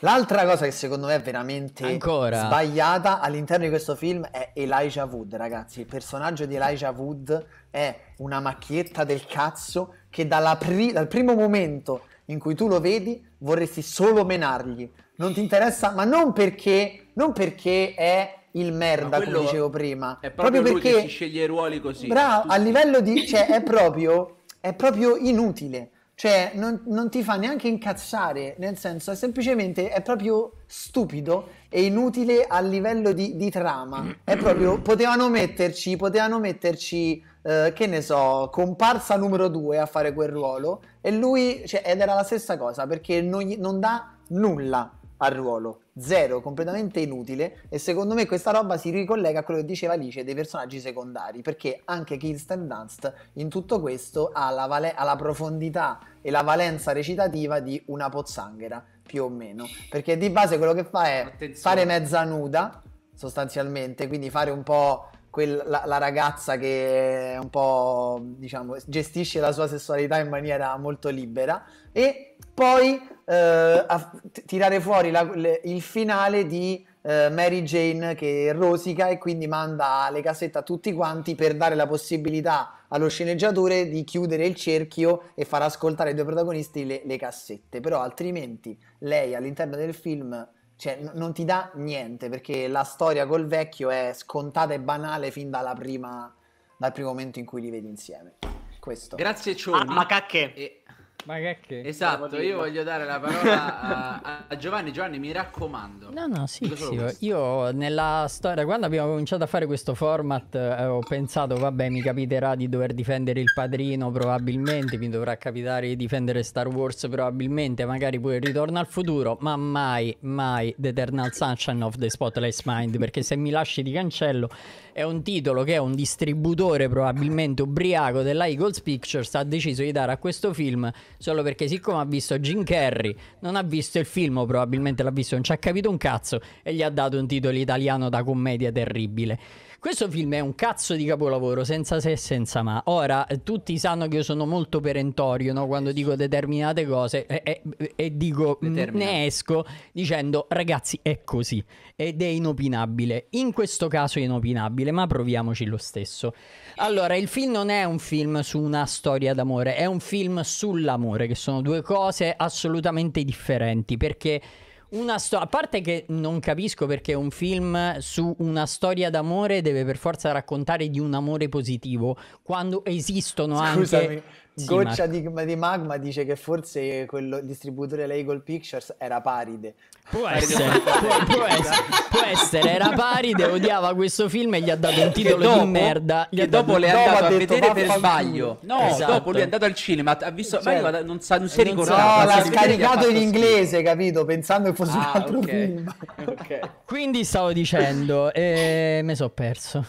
L'altra cosa che secondo me è veramente Ancora. sbagliata all'interno di questo film è Elijah Wood, ragazzi. Il personaggio di Elijah Wood è una macchietta del cazzo che pri- dal primo momento in cui tu lo vedi vorresti solo menargli non ti interessa, ma non perché, non perché è il merda, come dicevo prima. È proprio, proprio perché si sceglie i ruoli così. Bravo, a livello di... Cioè, è proprio, è proprio inutile. Cioè, non, non, ti fa neanche incazzare, nel senso, è semplicemente, è proprio stupido e inutile a livello di, di trama. È proprio, potevano metterci, potevano metterci, eh, che ne so, comparsa numero due a fare quel ruolo e lui, cioè, ed era la stessa cosa, perché non, non dà nulla al ruolo. Zero, completamente inutile. E secondo me questa roba si ricollega a quello che diceva Alice dei personaggi secondari, perché anche Kirsten Dunst in tutto questo ha la, vale- ha la profondità e la valenza recitativa di una pozzanghera, più o meno. Perché di base quello che fa è Attenzione. fare mezza nuda, sostanzialmente, quindi fare un po'... Quella, la, la, ragazza che un po' diciamo gestisce la sua sessualità in maniera molto libera e poi eh, a tirare fuori la, le, il finale di eh, Mary Jane che rosica e quindi manda le cassette a tutti quanti per dare la possibilità allo sceneggiatore di chiudere il cerchio e far ascoltare ai due protagonisti le, le cassette. Però altrimenti lei all'interno del film cioè, n- non ti dà niente perché la storia col vecchio è scontata e banale fin prima, dal primo momento in cui li vedi insieme. Questo. Grazie Cioni. Ah, ma cacche. E- ma che che? Esatto, io voglio dare la parola a, a Giovanni. Giovanni, mi raccomando. No, no, sì, sì io nella storia, quando abbiamo cominciato a fare questo format, eh, ho pensato, vabbè, mi capiterà di dover difendere il padrino probabilmente, mi dovrà capitare di difendere Star Wars probabilmente, magari poi il ritorno al futuro, ma mai, mai The Eternal Sunshine of the Spotless Mind, perché se mi lasci di cancello è un titolo che un distributore probabilmente ubriaco della Eagles Pictures ha deciso di dare a questo film solo perché siccome ha visto Jim Carrey, non ha visto il film, probabilmente l'ha visto, non ci ha capito un cazzo e gli ha dato un titolo italiano da commedia terribile. Questo film è un cazzo di capolavoro, senza se e senza ma. Ora, tutti sanno che io sono molto perentorio no? quando dico determinate cose e, e, e dico ne esco dicendo ragazzi è così ed è inopinabile. In questo caso è inopinabile, ma proviamoci lo stesso. Allora, il film non è un film su una storia d'amore, è un film sull'amore, che sono due cose assolutamente differenti perché una storia. A parte che non capisco perché un film su una storia d'amore deve per forza raccontare di un amore positivo, quando esistono Scusami. anche Goccia sì, di, di, Magma dice che forse quello, il distributore Legal Pictures era paride. Può essere, può, può, essere, può essere, era paride, odiava questo film e gli ha dato un titolo dopo, di merda. Gli che dopo le è andato a vedere per sbaglio. No, esatto. dopo lui è andato al cinema, ha visto, cioè, ma non, sa, non si è ricordato. No, l'ha scaricato in inglese, schifo. capito, pensando che fosse ah, un altro okay. film. okay. Quindi stavo dicendo, eh, me sono perso.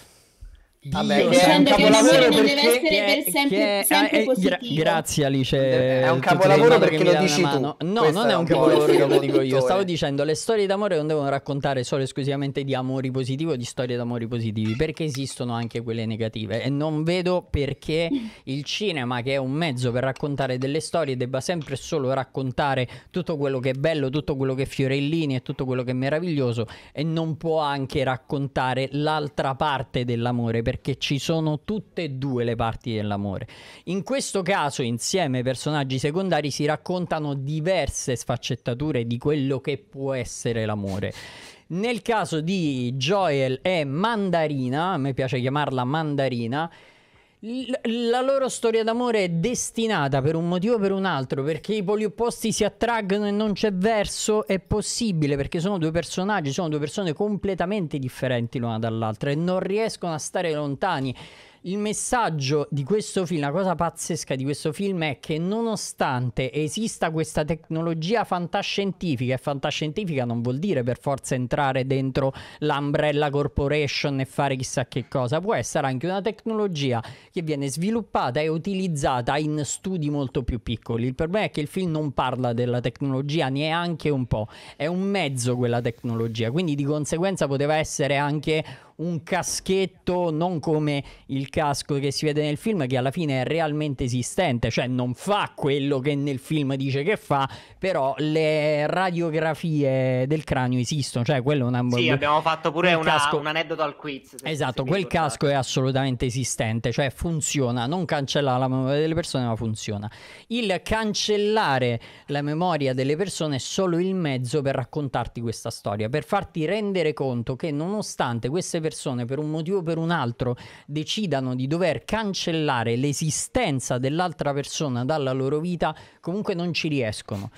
Vabbè, dicendo che un capolavoro perché... deve essere per sempre, sempre è, è, eh, eh, gra- grazie Alice. È un eh, capolavoro perché lo dici tu. No, non è un capolavoro che lo dico io. Stavo dicendo le storie d'amore non devono raccontare solo e esclusivamente di amori positivi o di storie d'amori positivi, perché esistono anche quelle negative e non vedo perché il cinema che è un mezzo per raccontare delle storie debba sempre solo raccontare tutto quello che è bello, tutto quello che è fiorellini e tutto quello che è meraviglioso e non può anche raccontare l'altra parte dell'amore perché ci sono tutte e due le parti dell'amore. In questo caso, insieme ai personaggi secondari, si raccontano diverse sfaccettature di quello che può essere l'amore. Nel caso di Joel e Mandarina, a me piace chiamarla Mandarina, la loro storia d'amore è destinata per un motivo o per un altro, perché i poli opposti si attraggono e non c'è verso, è possibile, perché sono due personaggi, sono due persone completamente differenti l'una dall'altra e non riescono a stare lontani. Il messaggio di questo film, la cosa pazzesca di questo film è che nonostante esista questa tecnologia fantascientifica, e fantascientifica non vuol dire per forza entrare dentro l'Umbrella Corporation e fare chissà che cosa, può essere anche una tecnologia che viene sviluppata e utilizzata in studi molto più piccoli. Il problema è che il film non parla della tecnologia neanche un po', è un mezzo quella tecnologia, quindi di conseguenza poteva essere anche un caschetto non come il casco che si vede nel film che alla fine è realmente esistente, cioè non fa quello che nel film dice che fa, però le radiografie del cranio esistono, cioè quello è una Sì, abbiamo fatto pure una, casco... un aneddoto al quiz. Esatto, quel casco è assolutamente esistente, cioè funziona, non cancella la memoria delle persone, ma funziona. Il cancellare la memoria delle persone è solo il mezzo per raccontarti questa storia, per farti rendere conto che nonostante queste persone persone per un motivo o per un altro decidano di dover cancellare l'esistenza dell'altra persona dalla loro vita, comunque non ci riescono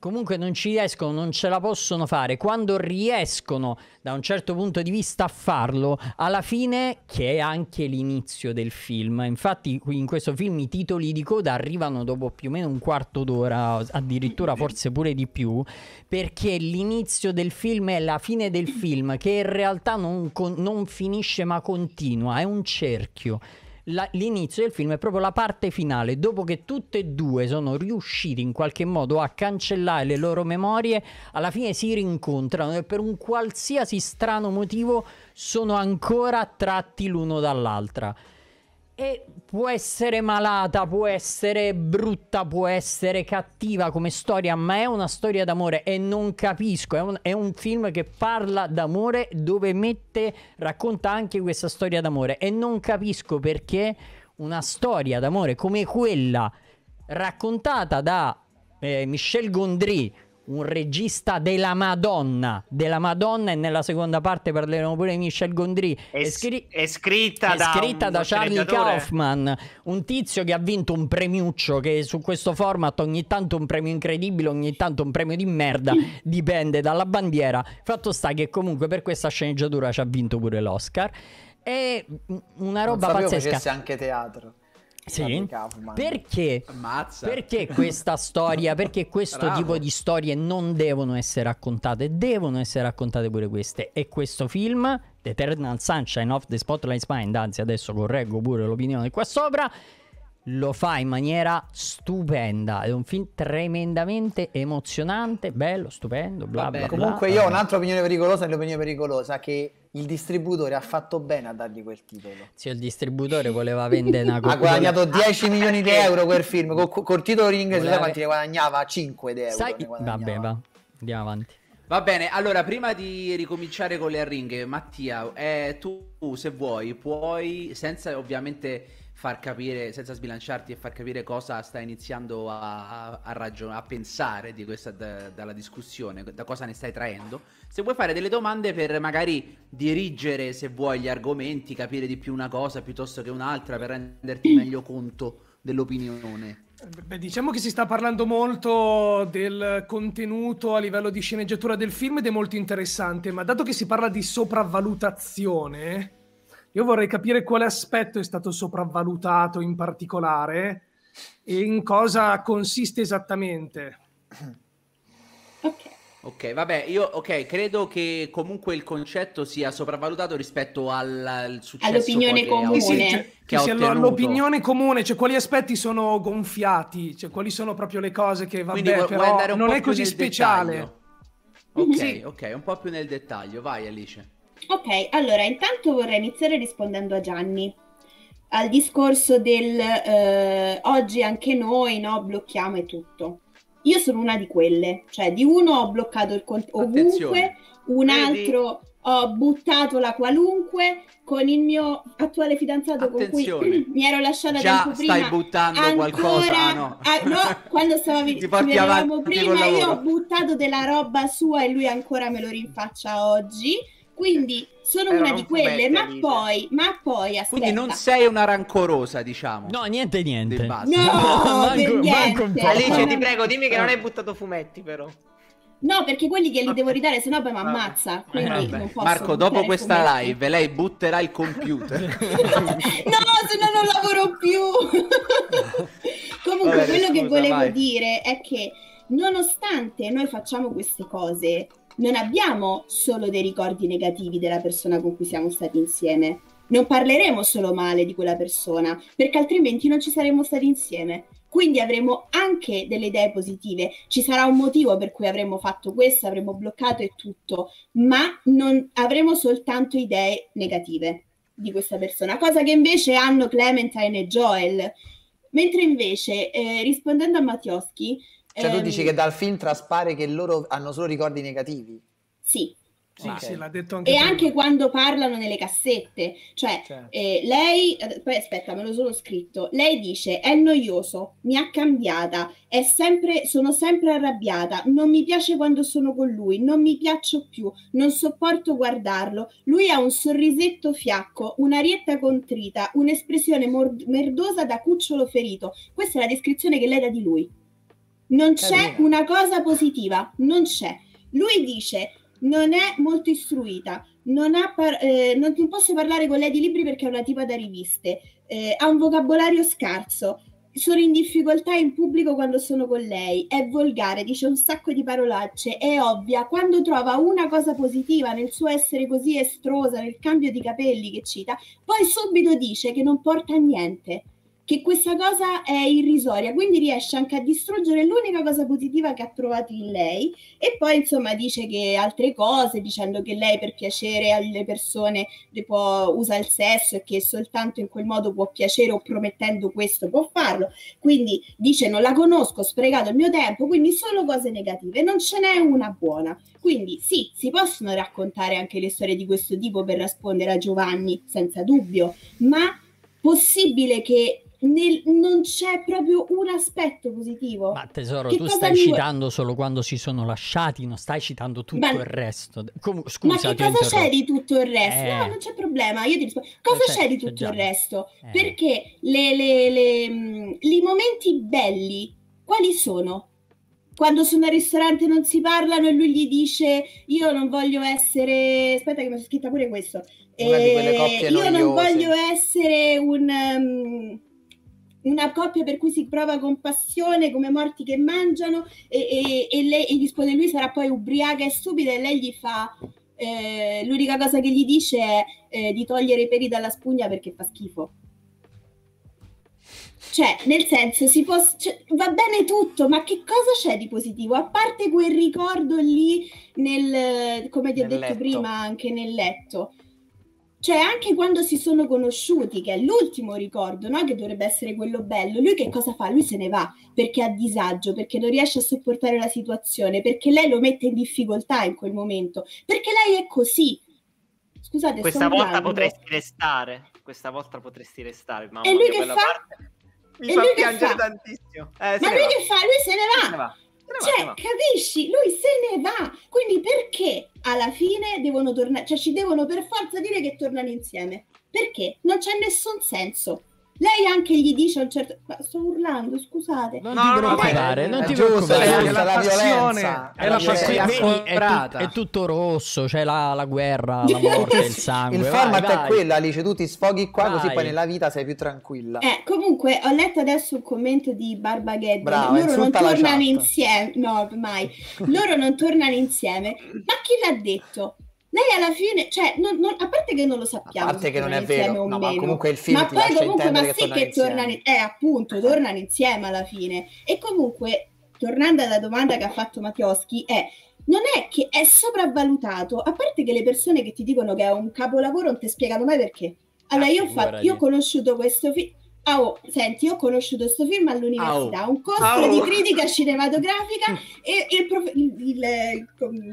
comunque non ci riescono, non ce la possono fare. Quando riescono da un certo punto di vista a farlo, alla fine, che è anche l'inizio del film, infatti in questo film i titoli di coda arrivano dopo più o meno un quarto d'ora, addirittura forse pure di più, perché l'inizio del film è la fine del film, che in realtà non, con- non finisce ma continua, è un cerchio la, l'inizio del film è proprio la parte finale, dopo che tutte e due sono riusciti in qualche modo a cancellare le loro memorie, alla fine si rincontrano e per un qualsiasi strano motivo sono ancora attratti l'uno dall'altra e può essere malata, può essere brutta, può essere cattiva come storia, ma è una storia d'amore e non capisco, è un, è un film che parla d'amore dove mette, racconta anche questa storia d'amore e non capisco perché una storia d'amore come quella raccontata da eh, Michel Gondry un regista della Madonna, della Madonna e nella seconda parte parleremo pure di Michel Gondry. È, scri- è scritta, è da, scritta da Charlie Kaufman, un tizio che ha vinto un premiuccio che su questo format ogni tanto un premio incredibile, ogni tanto un premio di merda, dipende dalla bandiera. Fatto sta che comunque per questa sceneggiatura ci ha vinto pure l'Oscar. È mm, una roba non pazzesca. anche teatro. Sì. Perché? Ammazza. Perché questa storia, perché questo Bravo. tipo di storie non devono essere raccontate, devono essere raccontate pure queste. E questo film, The Eternal Sunshine of the Spotlight Spine, anzi adesso correggo pure l'opinione qua sopra, lo fa in maniera stupenda. È un film tremendamente emozionante, bello, stupendo, bla Vabbè, bla. Comunque bla, io bla. ho un'altra opinione pericolosa, l'opinione pericolosa che il distributore ha fatto bene a dargli quel titolo. Sì, il distributore voleva vendere una cosa. ha guadagnato 10 milioni di euro quel film. Col, col titolo in inglese, voleva... quanti ne guadagnava? 5 di euro. Sai... Vabbè, va. Andiamo avanti. Va bene, allora prima di ricominciare con le arringhe, Mattia, eh, tu se vuoi puoi, senza ovviamente far capire, senza sbilanciarti e far capire cosa sta iniziando a, a, a, ragion- a pensare di questa, da, dalla discussione, da cosa ne stai traendo. Se vuoi fare delle domande per magari dirigere, se vuoi, gli argomenti, capire di più una cosa piuttosto che un'altra per renderti meglio conto dell'opinione. Beh, diciamo che si sta parlando molto del contenuto a livello di sceneggiatura del film ed è molto interessante, ma dato che si parla di sopravvalutazione, io vorrei capire quale aspetto è stato sopravvalutato in particolare e in cosa consiste esattamente. Ok. vabbè, io okay, credo che comunque il concetto sia sopravvalutato rispetto al, al successo all'opinione comune. Sì, cioè, che sì, all'opinione comune, cioè quali aspetti sono gonfiati, cioè quali sono proprio le cose che vanno Quindi, però non è così speciale. Dettaglio. Ok, mm-hmm. ok, un po' più nel dettaglio, vai Alice. Ok, allora intanto vorrei iniziare rispondendo a Gianni al discorso del eh, oggi anche noi no, blocchiamo e tutto. Io sono una di quelle, cioè di uno ho bloccato il conto ovunque, Attenzione. un altro ho buttato la qualunque con il mio attuale fidanzato Attenzione. con cui mi ero lasciata Già tempo prima. stai buttando Ancora, qualcosa, ah, no. Ah, no. quando stavamo prima io ho buttato della roba sua e lui ancora me lo rinfaccia oggi. Quindi sono Però una di quelle, ma lì. poi, ma poi aspetta. Quindi non sei una rancorosa, diciamo. No, niente, niente. No, no per niente. Manco Alice, ti prego, dimmi che non eh. hai buttato fumetti, però. No, perché quelli che li devo ridare, sennò poi mi ammazza. Marco, dopo questa fumetti. live, lei butterà il computer. no, se no non lavoro più. Comunque, Vabbè, quello scusa, che volevo vai. dire è che nonostante noi facciamo queste cose, non abbiamo solo dei ricordi negativi della persona con cui siamo stati insieme. Non parleremo solo male di quella persona, perché altrimenti non ci saremmo stati insieme. Quindi avremo anche delle idee positive, ci sarà un motivo per cui avremmo fatto questo, avremmo bloccato e tutto, ma non avremo soltanto idee negative di questa persona, cosa che invece hanno Clementine e Joel. Mentre invece, eh, rispondendo a Mattioschi, cioè, ehm... tu dici che ehm, dal film traspare che loro hanno solo ricordi negativi? Sì. Sì, ah, okay. sì, l'ha detto anche e prima. anche quando parlano nelle cassette, cioè certo. eh, lei, poi aspetta, me lo sono scritto, lei dice è noioso, mi ha cambiata, è sempre, sono sempre arrabbiata, non mi piace quando sono con lui, non mi piaccio più, non sopporto guardarlo, lui ha un sorrisetto fiacco, un'arietta contrita, un'espressione mord- merdosa da cucciolo ferito, questa è la descrizione che lei dà di lui. Non c'è Carina. una cosa positiva, non c'è. Lui dice non è molto istruita, non, par- eh, non, non posso parlare con lei di libri perché è una tipa da riviste, eh, ha un vocabolario scarso, sono in difficoltà in pubblico quando sono con lei, è volgare, dice un sacco di parolacce, è ovvia, quando trova una cosa positiva nel suo essere così estrosa, nel cambio di capelli che cita, poi subito dice che non porta a niente che questa cosa è irrisoria, quindi riesce anche a distruggere l'unica cosa positiva che ha trovato in lei e poi insomma dice che altre cose, dicendo che lei per piacere alle persone può, usa il sesso e che soltanto in quel modo può piacere o promettendo questo può farlo, quindi dice non la conosco, ho sprecato il mio tempo, quindi solo cose negative, non ce n'è una buona. Quindi sì, si possono raccontare anche le storie di questo tipo per rispondere a Giovanni, senza dubbio, ma possibile che nel, non c'è proprio un aspetto positivo. Ma tesoro, che tu stai citando vuoi? solo quando si sono lasciati, non stai citando tutto Beh, il resto. Com- scusa, ma che cosa interrompo. c'è di tutto il resto? Eh. No, non c'è problema, io ti rispondo. Cosa c'è, cioè, c'è di tutto c'è il resto? Eh. Perché le, le, le, mh, mm, i momenti belli quali sono? Quando sono al ristorante non si parlano e lui gli dice io non voglio essere... Aspetta che mi sono scritta pure questo. Eh, io non voglio essere un... Um, una coppia per cui si prova compassione come morti che mangiano e, e, e lei, e risponde lui sarà poi ubriaca e stupida e lei gli fa eh, l'unica cosa che gli dice è eh, di togliere i peli dalla spugna perché fa schifo cioè nel senso si può, cioè, va bene tutto ma che cosa c'è di positivo a parte quel ricordo lì nel come ti nel ho detto letto. prima anche nel letto cioè anche quando si sono conosciuti, che è l'ultimo ricordo, no? che dovrebbe essere quello bello, lui che cosa fa? Lui se ne va perché ha disagio, perché non riesce a sopportare la situazione, perché lei lo mette in difficoltà in quel momento, perché lei è così. Scusate, questa volta grande. potresti restare, questa volta potresti restare, mamma e lui mia, che fa? Mi e fa piangere fa? tantissimo. Eh, ma lui va. che fa? Lui se ne va. Se ne va. Cioè, capisci? Lui se ne va. Quindi perché alla fine devono tornare? Cioè, ci devono per forza dire che tornano insieme. Perché? Non c'è nessun senso. Lei anche gli dice un certo Ma sto urlando, scusate. Non no, ti preoccupare, non ti preoccupare. È, la passione, è la passione È, tutto rosso, c'è la, la, guerra, la morte, il sangue. Il format è quello, Alice, tu ti sfoghi qua vai. così poi nella vita sei più tranquilla. Eh, comunque ho letto adesso un commento di Barbaghetti, loro non tornano insieme, no, mai. loro non tornano insieme. Ma chi l'ha detto? lei alla fine, cioè, non, non, a parte che non lo sappiamo, a parte che non è vero, no, ma comunque il film ma poi comunque, ma sì che tornano, eh, appunto, eh. tornano insieme alla fine. E comunque, tornando alla domanda che ha fatto Mattioschi, è non è che è sopravvalutato, a parte che le persone che ti dicono che è un capolavoro non ti spiegano mai perché. Allora, ah, io, ho fatto, io ho conosciuto questo film Oh, senti, ho conosciuto questo film all'università, oh. un corso oh. di critica cinematografica e il prof... il,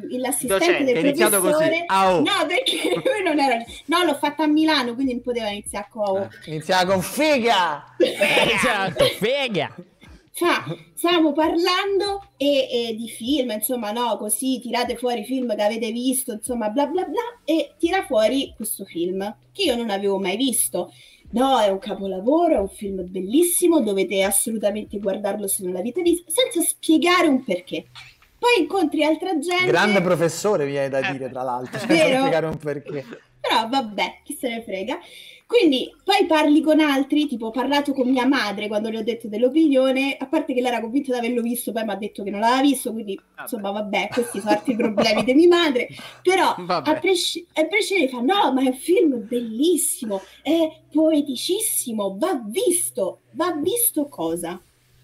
il, l'assistente Docente, del professore... No, perché lui non era... No, l'ho fatta a Milano, quindi non poteva iniziare con... Ah, Iniziava con figa! Esatto, figa! figa! Cioè, stiamo parlando e, e di film, insomma, no, così tirate fuori i film che avete visto, insomma, bla bla bla, e tira fuori questo film che io non avevo mai visto. No, è un capolavoro, è un film bellissimo, dovete assolutamente guardarlo se non l'avete visto, senza spiegare un perché. Poi incontri altra gente. Grande professore, mi viene da dire, eh. tra l'altro, senza Vero? spiegare un perché. Però vabbè, chi se ne frega. Quindi poi parli con altri, tipo ho parlato con mia madre quando le ho detto dell'opinione, a parte che lei era convinta di averlo visto, poi mi ha detto che non l'aveva visto, quindi ah insomma vabbè, questi sono altri problemi di mia madre, però vabbè. a, a prescindere fa no, ma è un film bellissimo, è poeticissimo, va visto, va visto cosa?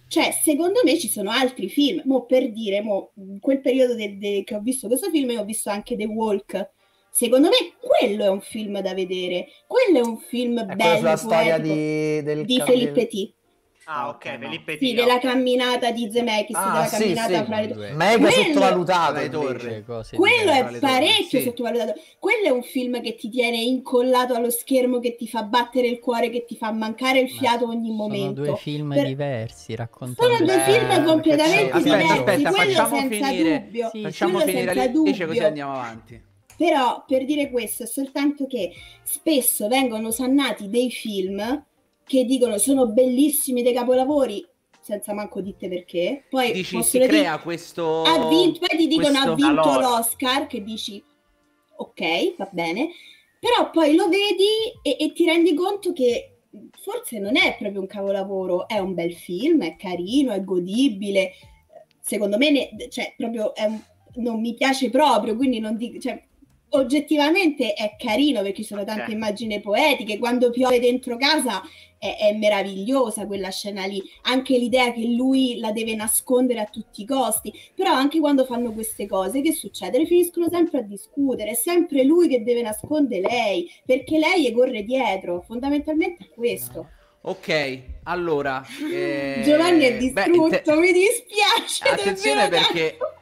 Cioè, secondo me ci sono altri film, mo per dire, mo, in quel periodo de- de- che ho visto questo film, ho visto anche The Walk, Secondo me quello è un film da vedere, quello è un film è bello sulla storia di, del di cambio... Felipe T. Ah, ah ok, Felipe T. Sì, della camminata di Zemeckis, ah, della sì, camminata sì. fra le torri. Mega quello... sottovalutato le torri. Quello è parecchio sì. sottovalutato. Quello è un film che ti tiene incollato allo schermo, che ti fa battere il cuore, che ti fa mancare il fiato ogni momento. Sono due film per... diversi, raccontati. Sono due film completamente aspetta, diversi. Aspetta, quello facciamo senza finire. dubbio. Sì, facciamo finire. Dubbio. Dice così andiamo avanti. Però per dire questo è soltanto che spesso vengono sannati dei film che dicono sono bellissimi dei capolavori senza manco dite perché. Poi dici, si crea questo. Ha vinto, poi ti dicono ha vinto valore. l'Oscar, che dici ok, va bene, però poi lo vedi e, e, ti rendi conto che forse non è proprio un capolavoro, è un bel film, è carino, è godibile. Secondo me, ne, cioè, proprio un, non mi piace proprio, quindi non dico. Cioè, oggettivamente è carino perché ci sono tante eh. immagini poetiche, quando piove dentro casa è, è, meravigliosa quella scena lì, anche l'idea che lui la deve nascondere a tutti i costi, però anche quando fanno queste cose che succede? Le finiscono sempre a discutere, è sempre lui che deve nascondere lei, perché lei corre dietro, fondamentalmente è questo. Ok, allora... Eh... Giovanni è eh, distrutto, Beh, te... mi dispiace. Attenzione perché... Tanto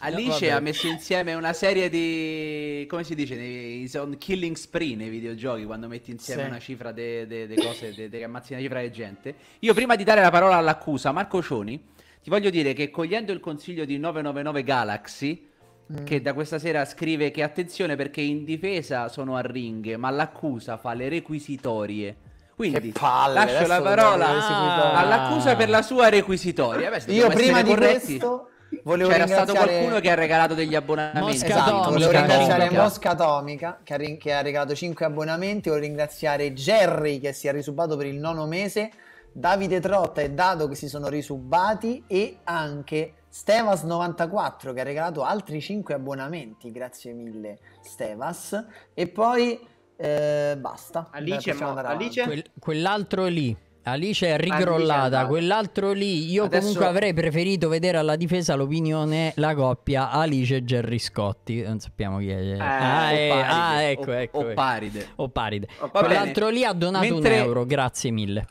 Alice no, ha messo insieme una serie di. come si dice? Dei, sono killing spree nei videogiochi quando metti insieme sì. una cifra di cose, che ammazzi una cifra di gente. Io prima di dare la parola all'accusa, Marco Cioni, ti voglio dire che cogliendo il consiglio di 999 Galaxy, mm. che da questa sera scrive che attenzione perché in difesa sono a ringhe, ma l'accusa fa le requisitorie. Quindi palle, lascio la parola all'accusa per la sua requisitoria. Beh, Io prima di corretti. questo Volevo C'era ringraziare... stato qualcuno che ha regalato degli abbonamenti. Mosca esatto, Atomica. volevo ringraziare Mosca Atomica che ha, rin- che ha regalato 5 abbonamenti. Volevo ringraziare Jerry che si è risubato per il nono mese. Davide Trotta e Dado che si sono risubati e anche Stevas94 che ha regalato altri 5 abbonamenti, grazie mille Stevas. E poi eh, basta. Alice, Beh, mo- Alice? Quell- quell'altro lì. Alice è rigrollata, quell'altro lì. Io Adesso... comunque avrei preferito vedere alla difesa l'opinione, la coppia Alice e Gerry Scotti. Non sappiamo chi è. Eh, ah, eh, ah, ecco, ecco. O, ecco. o ecco. Paride. O Paride. Oh, quell'altro lì ha donato Mentre... un euro, grazie mille.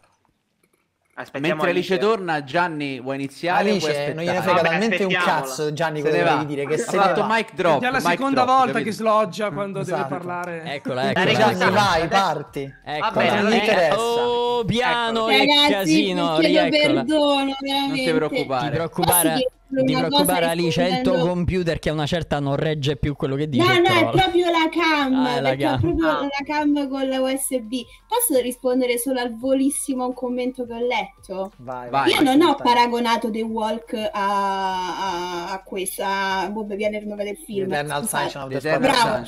Aspettiamo Mentre Alice. Alice. torna, Gianni vuoi iniziare? Alice non gliene frega Vabbè, talmente un cazzo Gianni quello devi dire che se ha fatto mic drop. È la seconda drop, volta capito? che sloggia quando esatto. deve parlare. Eccola, eh, eccola. Gianni vai, eh, parti. Eccola. non mi interessa. Oh, piano ecco. e Ragazzi, casino, perdono, non ti preoccupare. Ti preoccupare. Non a Kubara lì, c'è il tuo computer che a una certa non regge più quello che dice. No, no, è proprio la cam, ah, la cam. proprio ah. la cam con la USB. Posso rispondere solo al volissimo a un commento che ho letto? Vai, vai, Io vai, non ho paragonato The Walk a, a, a questo, a Bob Vianer nome del film. Eternal Sunshine of the Bravo.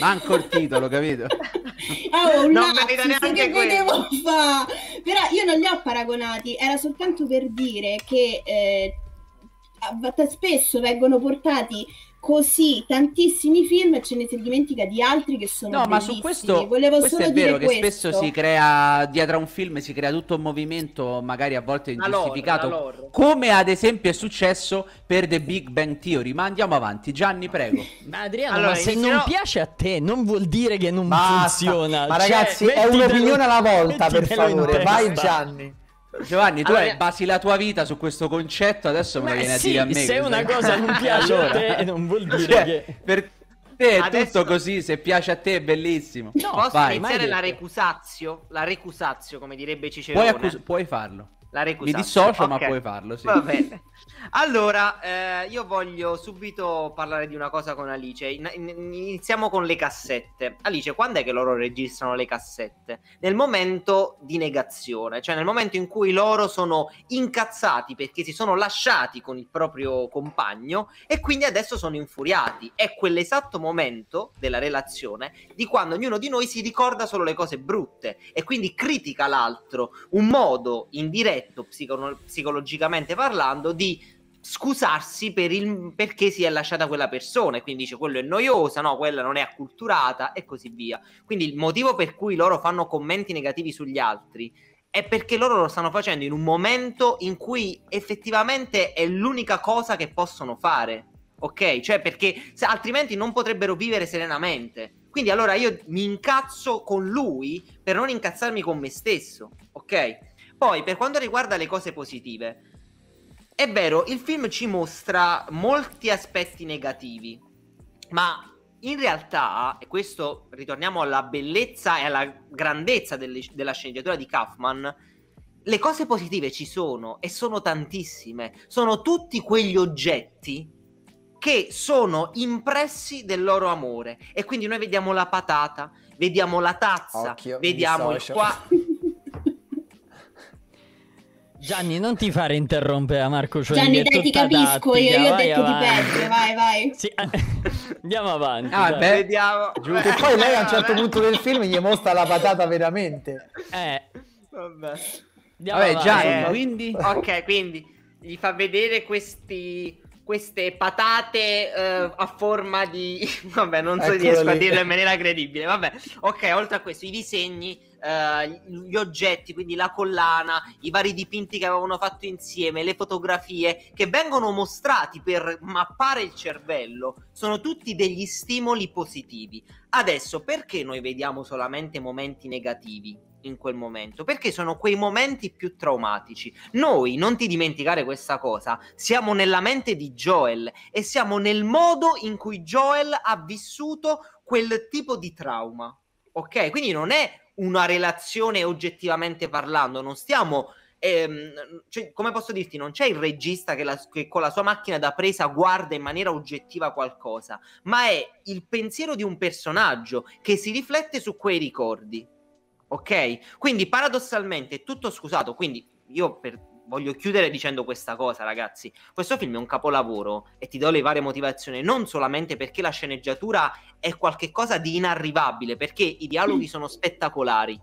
Manco il titolo, capito? Oh, non merita neanche quello. Però io non li ho paragonati, era soltanto per dire che... Eh, spesso vengono portati così tantissimi film e ce ne si dimentica di altri che sono no bellissimi. ma su questo, Volevo questo è vero che questo. spesso si crea dietro a un film si crea tutto un movimento magari a volte ingiustificato la lore, come ad esempio è successo per The Big Bang Theory ma andiamo avanti Gianni prego ma Adriano allora, ma se non piace a te non vuol dire che non Basta. funziona ma cioè, ragazzi cioè, è un'opinione alla volta per favore vai Gianni Giovanni, tu allora, hai basi la tua vita su questo concetto, adesso me lo viene sì, a dire a me. Se una cosa non piace allora, a te, non vuol dire cioè, che... Per te è adesso... tutto così, se piace a te è bellissimo. No, posso vai, iniziare la recusazio? La recusazio, come direbbe Cicerone. Puoi, accus- puoi farlo. La recusa. Mi dissocio, okay. ma puoi farlo, sì. Va bene. Allora, eh, io voglio subito parlare di una cosa con Alice. In- iniziamo con le cassette. Alice, quando è che loro registrano le cassette? Nel momento di negazione, cioè nel momento in cui loro sono incazzati perché si sono lasciati con il proprio compagno e quindi adesso sono infuriati. È quell'esatto momento della relazione di quando ognuno di noi si ricorda solo le cose brutte e quindi critica l'altro. Un modo indiretto detto, psico- psicologicamente parlando, di scusarsi per il, perché si è lasciata quella persona e quindi dice quello è noiosa, no, quella non è acculturata e così via. Quindi il motivo per cui loro fanno commenti negativi sugli altri è perché loro lo stanno facendo in un momento in cui effettivamente è l'unica cosa che possono fare, ok? Cioè perché se, altrimenti non potrebbero vivere serenamente. Quindi allora io mi incazzo con lui per non incazzarmi con me stesso, ok? Poi, per quanto riguarda le cose positive, è vero, il film ci mostra molti aspetti negativi, ma in realtà, e questo ritorniamo alla bellezza e alla grandezza delle, della sceneggiatura di Kaufman, le cose positive ci sono e sono tantissime. Sono tutti quegli oggetti che sono impressi del loro amore. E quindi noi vediamo la patata, vediamo la tazza, Occhio, vediamo il qua. Gianni, non ti fare interrompere a Marco Ciolini. Gianni, dai, ti capisco, tattica. io, io ho detto avanti. di peggio, vai, vai. Sì, eh, andiamo avanti. Ah, beh, vediamo. Giusto. E poi lei a un certo punto del film gli mostra la patata veramente. Eh. Vabbè. Andiamo Vabbè, Gianni, eh, quindi... Ok, quindi gli fa vedere questi queste patate eh, a forma di... Vabbè, non so ecco riesco lì. a dirlo in maniera credibile. Vabbè, ok, oltre a questo, i disegni, eh, gli oggetti, quindi la collana, i vari dipinti che avevano fatto insieme, le fotografie, che vengono mostrati per mappare il cervello, sono tutti degli stimoli positivi. Adesso, perché noi vediamo solamente momenti negativi? in quel momento, perché sono quei momenti più traumatici. Noi, non ti dimenticare questa cosa, siamo nella mente di Joel e siamo nel modo in cui Joel ha vissuto quel tipo di trauma. Ok? Quindi non è una relazione oggettivamente parlando, non stiamo Ehm, cioè, come posso dirti, non c'è il regista che, la, che, con la sua macchina da presa guarda in maniera oggettiva qualcosa, ma è il pensiero di un personaggio che si riflette su quei ricordi. Ok? Quindi paradossalmente è tutto scusato. Quindi io per, voglio chiudere dicendo questa cosa, ragazzi. Questo film è un capolavoro e ti do le varie motivazioni, non solamente perché la sceneggiatura è qualcosa di inarrivabile, perché i dialoghi mm. sono spettacolari.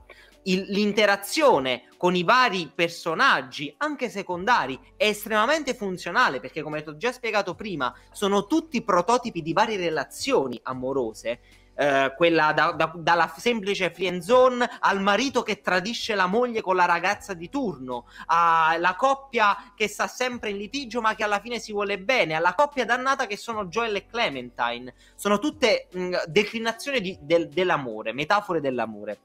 Il, l'interazione con i vari personaggi, anche secondari, è estremamente funzionale perché, come ho già spiegato prima, sono tutti prototipi di varie relazioni amorose eh, quella da, da, dalla semplice free and zone al marito che tradisce la moglie con la ragazza di turno, alla coppia che sta sempre in litigio ma che alla fine si vuole bene, alla coppia dannata che sono Joel e Clementine. Sono tutte mh, mm, declinazioni di, del, dell'amore, metafore dell'amore.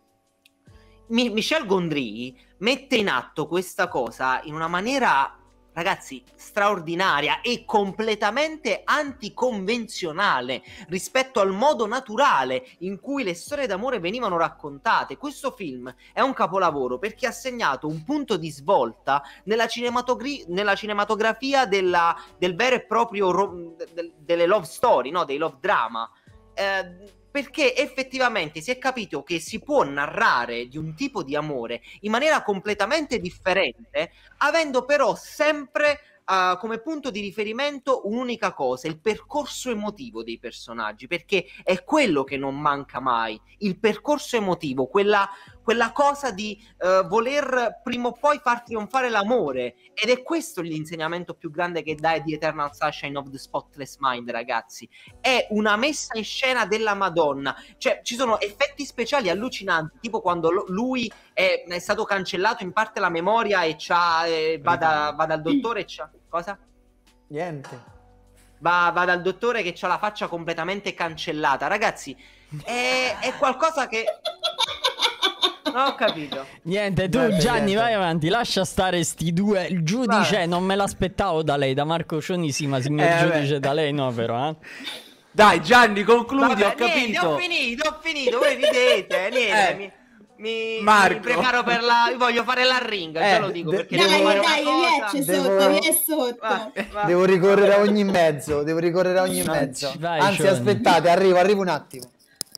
Mi, Michel Gondry mette in atto questa cosa in una maniera ragazzi, straordinaria e completamente anticonvenzionale rispetto al modo naturale in cui le storie d'amore venivano raccontate. Questo film è un capolavoro perché ha segnato un punto di svolta nella, cinematogri- nella cinematografia della, del vero e proprio ro- de- delle love story, no? dei love drama. Eh, perché effettivamente si è capito che si può narrare di un tipo di amore in maniera completamente differente, avendo però sempre Uh, come punto di riferimento un'unica cosa, il percorso emotivo dei personaggi, perché è quello che non manca mai, il percorso emotivo, quella, quella cosa di eh, voler prima o poi far trionfare l'amore. Ed è questo l'insegnamento più grande che dai di Eternal Sunshine of the Spotless Mind, ragazzi. È una messa in scena della Madonna. Cioè, ci sono effetti speciali allucinanti, tipo quando lo, lui è, è, stato cancellato in parte la memoria e c'ha, eh, va, da, va dal dottore e c'ha... Cosa? Niente. Va, va, dal dottore che c'ha la faccia completamente cancellata. Ragazzi, è, è qualcosa che. Ho capito. Niente, tu Vabbè, Gianni niente. vai avanti, lascia stare sti due. Il giudice Vabbè. non me l'aspettavo da lei, da Marco Cioni sì, ma il mio eh, giudice da lei no però, eh. Dai Gianni, concludi, Vabbè, ho niente, ho finito, ho finito, voi ridete, niente, eh. mi... Mi, mi, preparo per la voglio fare la ringa eh, lo dico perché dai, devo fare dai, una cosa devo... sotto, va, va. devo ricorrere a ogni mezzo devo ricorrere a ogni mezzo vai, anzi Sean. aspettate arrivo arrivo un attimo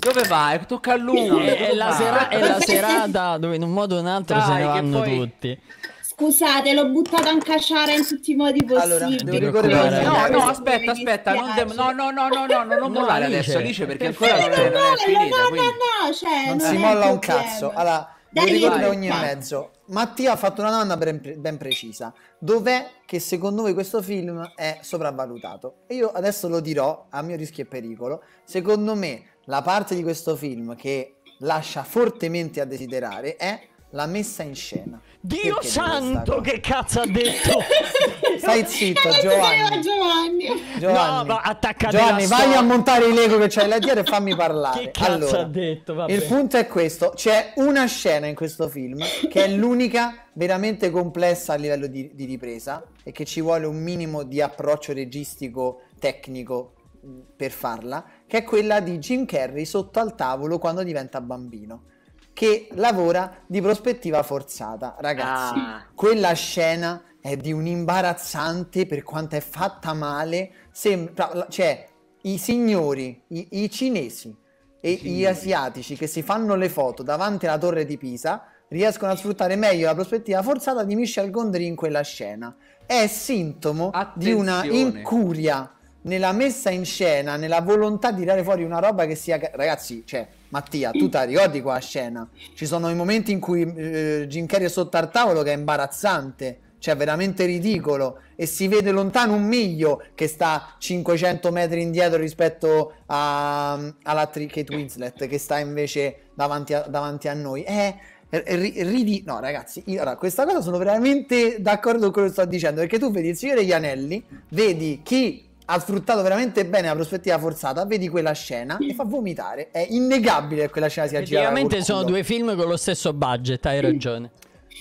dove vai? Tocca a lui. No, è, la sera, è, la serata dove in un modo o in un altro Dai, se ne vanno poi... tutti. Scusate, l'ho buttato a cacciare in tutti i modi possibili. Allora, devo No, no, aspetta, aspetta. no, no, no, no, no, non mollare adesso, Alice, perché ancora non, non è finita. No, no, no, cioè, non, non si molla un cazzo. Allora, Dai, devo ricordare ogni vai. mezzo. Mattia ha fatto una domanda ben, ben precisa. Dov'è che secondo voi questo film è sopravvalutato? E io adesso lo dirò a mio rischio e pericolo. Secondo me la parte di questo film che lascia fortemente a desiderare è la messa in scena. Dio Perché santo, che cazzo ha detto? Stai zitto, Giovanni. Giovanni. Giovanni. No, attacca Giovanni, vai a montare i Lego che c'hai là dietro e fammi parlare. Che cazzo allora, ha detto? Vabbè. Il punto è questo: c'è una scena in questo film che è l'unica veramente complessa a livello di, di ripresa e che ci vuole un minimo di approccio registico tecnico per farla, che è quella di Jim Carrey sotto al tavolo quando diventa bambino, che lavora di prospettiva forzata. Ragazzi, ah. quella scena è di un imbarazzante per quanto è fatta male, sembra, cioè i signori, i, i cinesi e signori. gli asiatici che si fanno le foto davanti alla torre di Pisa riescono a sfruttare meglio la prospettiva forzata di Michel Gondry in quella scena. È sintomo Attenzione. di una incuria nella messa in scena, nella volontà di dare fuori una roba che sia... Ragazzi, cioè, Mattia, tu ti ricordi qua la scena? Ci sono i momenti in cui eh, Jim Carrey è sotto al tavolo che è imbarazzante, cioè veramente ridicolo, e si vede lontano un miglio che sta 500 metri indietro rispetto a, mm, alla tri- Kate Winslet che sta invece davanti a, davanti a noi. È... Eh, r- ridi- no, ragazzi, io, allora, questa cosa sono veramente d'accordo con quello che sto dicendo. Perché tu vedi il Signore degli Anelli, vedi chi ha sfruttato veramente bene la prospettiva forzata. Vedi quella scena e fa vomitare. È innegabile che quella scena sia girata. Ovviamente sono due film con lo stesso budget, hai ragione.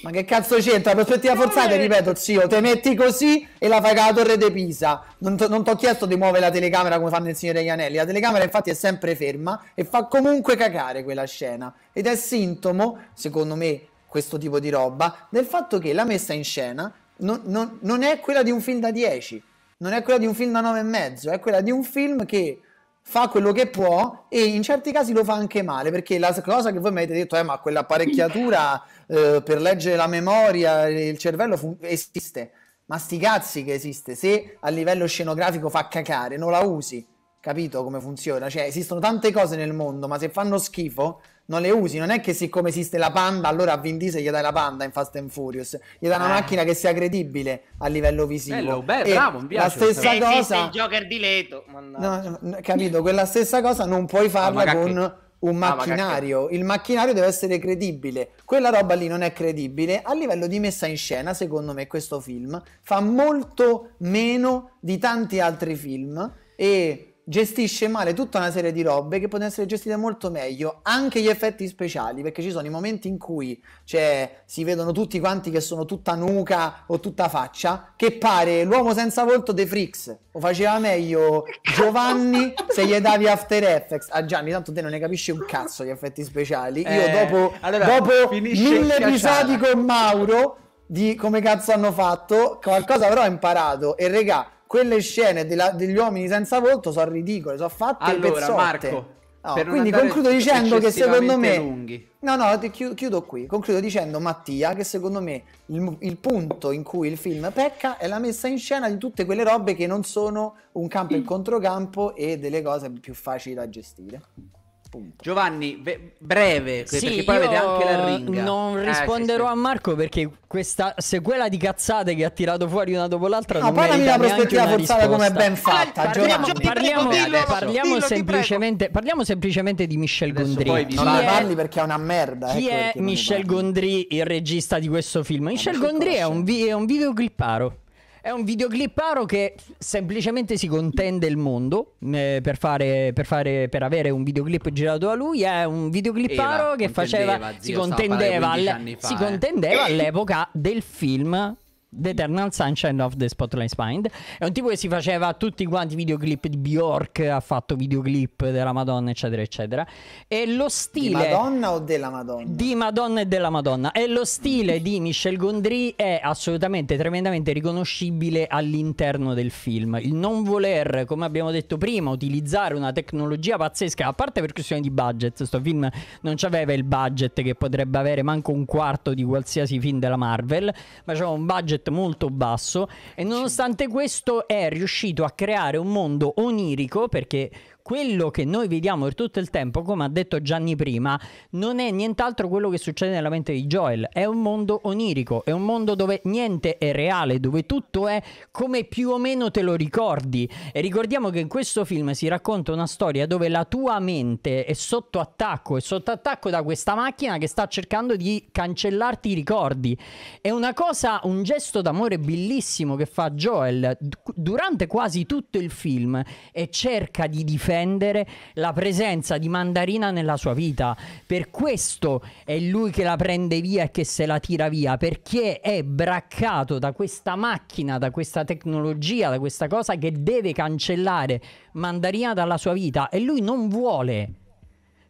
Ma che cazzo c'entra? La prospettiva forzata, ripeto, zio, te metti così e la fai con torre di Pisa. Non, ti ho chiesto di muovere la telecamera come fanno il Signore degli Anelli. La telecamera infatti è sempre ferma e fa comunque cagare quella scena. Ed è sintomo, secondo me, questo tipo di roba, del fatto che la messa in scena non, non, non è quella di un film da 10 non è quella di un film da 9,5, è quella di un film che fa quello che può e in certi casi lo fa anche male perché la cosa che voi mi avete detto è eh, ma quell'apparecchiatura eh, per leggere la memoria il cervello fun- esiste ma sti cazzi che esiste se a livello scenografico fa cacare non la usi capito come funziona cioè esistono tante cose nel mondo ma se fanno schifo non le usi. Non è che siccome esiste la Panda, allora a Vin Diesel gli dai la Panda in Fast and Furious. Gli dai una eh. macchina che sia credibile a livello visivo. Bello, bello, bravo, la stessa cosa... Esiste il Joker di Leto. No, no, capito, quella stessa cosa non puoi ah, farla ah, con... un macchinario. Ah, il macchinario deve essere credibile. Quella roba lì non è credibile. A livello di messa in scena, secondo me, questo film fa molto meno di tanti altri film. E gestisce male tutta una serie di robe che potevano essere gestite molto meglio, anche gli effetti speciali, perché ci sono i momenti in cui cioè, si vedono tutti quanti che sono tutta nuca o tutta faccia, che pare l'uomo senza volto dei Freaks, o faceva meglio Giovanni se gli davi After Effects. Ah Gianni, tanto te non ne capisci un cazzo gli effetti speciali. Io eh, dopo, allora, dopo mille episodi con Mauro di come cazzo hanno fatto, qualcosa avrò imparato e regà quelle scene della, degli uomini senza volto sono ridicole, sono fatte allora, pezzotte. Marco, no, quindi concludo dicendo che secondo me lunghi. No, no, chiudo, chiudo, qui. Concludo dicendo Mattia che secondo me il, il, punto in cui il film pecca è la messa in scena di tutte quelle robe che non sono un campo e il mm. controcampo e delle cose più facili da gestire. Punto. Giovanni, ve- breve, sì, perché poi avete anche la ringa. Non risponderò eh, sì, sì. a Marco perché questa sequela di cazzate che ha tirato fuori una dopo l'altra no, non parlami una prospettiva forzata come è ben fatta. Parliamo, Giovanni, parliamo, dillo, parliamo dillo, semplicemente, parliamo semplicemente di Michel Adesso Gondry. Non ne parli perché è una merda. Chi ecco è Michel Gondry, il regista di questo film? Michel Gondry è un, vi- è un videoclipparo. È un videocliparo che semplicemente si contende il mondo eh, per, fare, per, fare, per, avere un videoclip girato da lui. È un videocliparo Era, che faceva, si si contendeva, al, si contendeva all'epoca del film The Eternal Sunshine of the Spotless Mind. È un tipo che si faceva tutti quanti videoclip di Bjork, ha fatto videoclip della Madonna, eccetera, eccetera. E lo stile. Di Madonna o della Madonna? Di Madonna e della Madonna. E lo stile di Michel Gondry è assolutamente tremendamente riconoscibile all'interno del film. Il non voler, come abbiamo detto prima, utilizzare una tecnologia pazzesca, a parte per questione di budget. Questo film non aveva il budget che potrebbe avere manco un quarto di qualsiasi film della Marvel, ma c'era un budget budget molto basso e nonostante questo è riuscito a creare un mondo onirico perché quello che noi vediamo per tutto il tempo, come ha detto Gianni prima, non è nient'altro quello che succede nella mente di Joel. È un mondo onirico, è un mondo dove niente è reale, dove tutto è come più o meno te lo ricordi. E ricordiamo che in questo film si racconta una storia dove la tua mente è sotto attacco, è sotto attacco da questa macchina che sta cercando di cancellarti i ricordi. È una cosa, un gesto d'amore bellissimo che fa Joel durante quasi tutto il film e cerca di difendere pretendere la presenza di Mandarina nella sua vita. Per questo è lui che la prende via e che se la tira via, perché è braccato da questa macchina, da questa tecnologia, da questa cosa che deve cancellare Mandarina dalla sua vita e lui non vuole.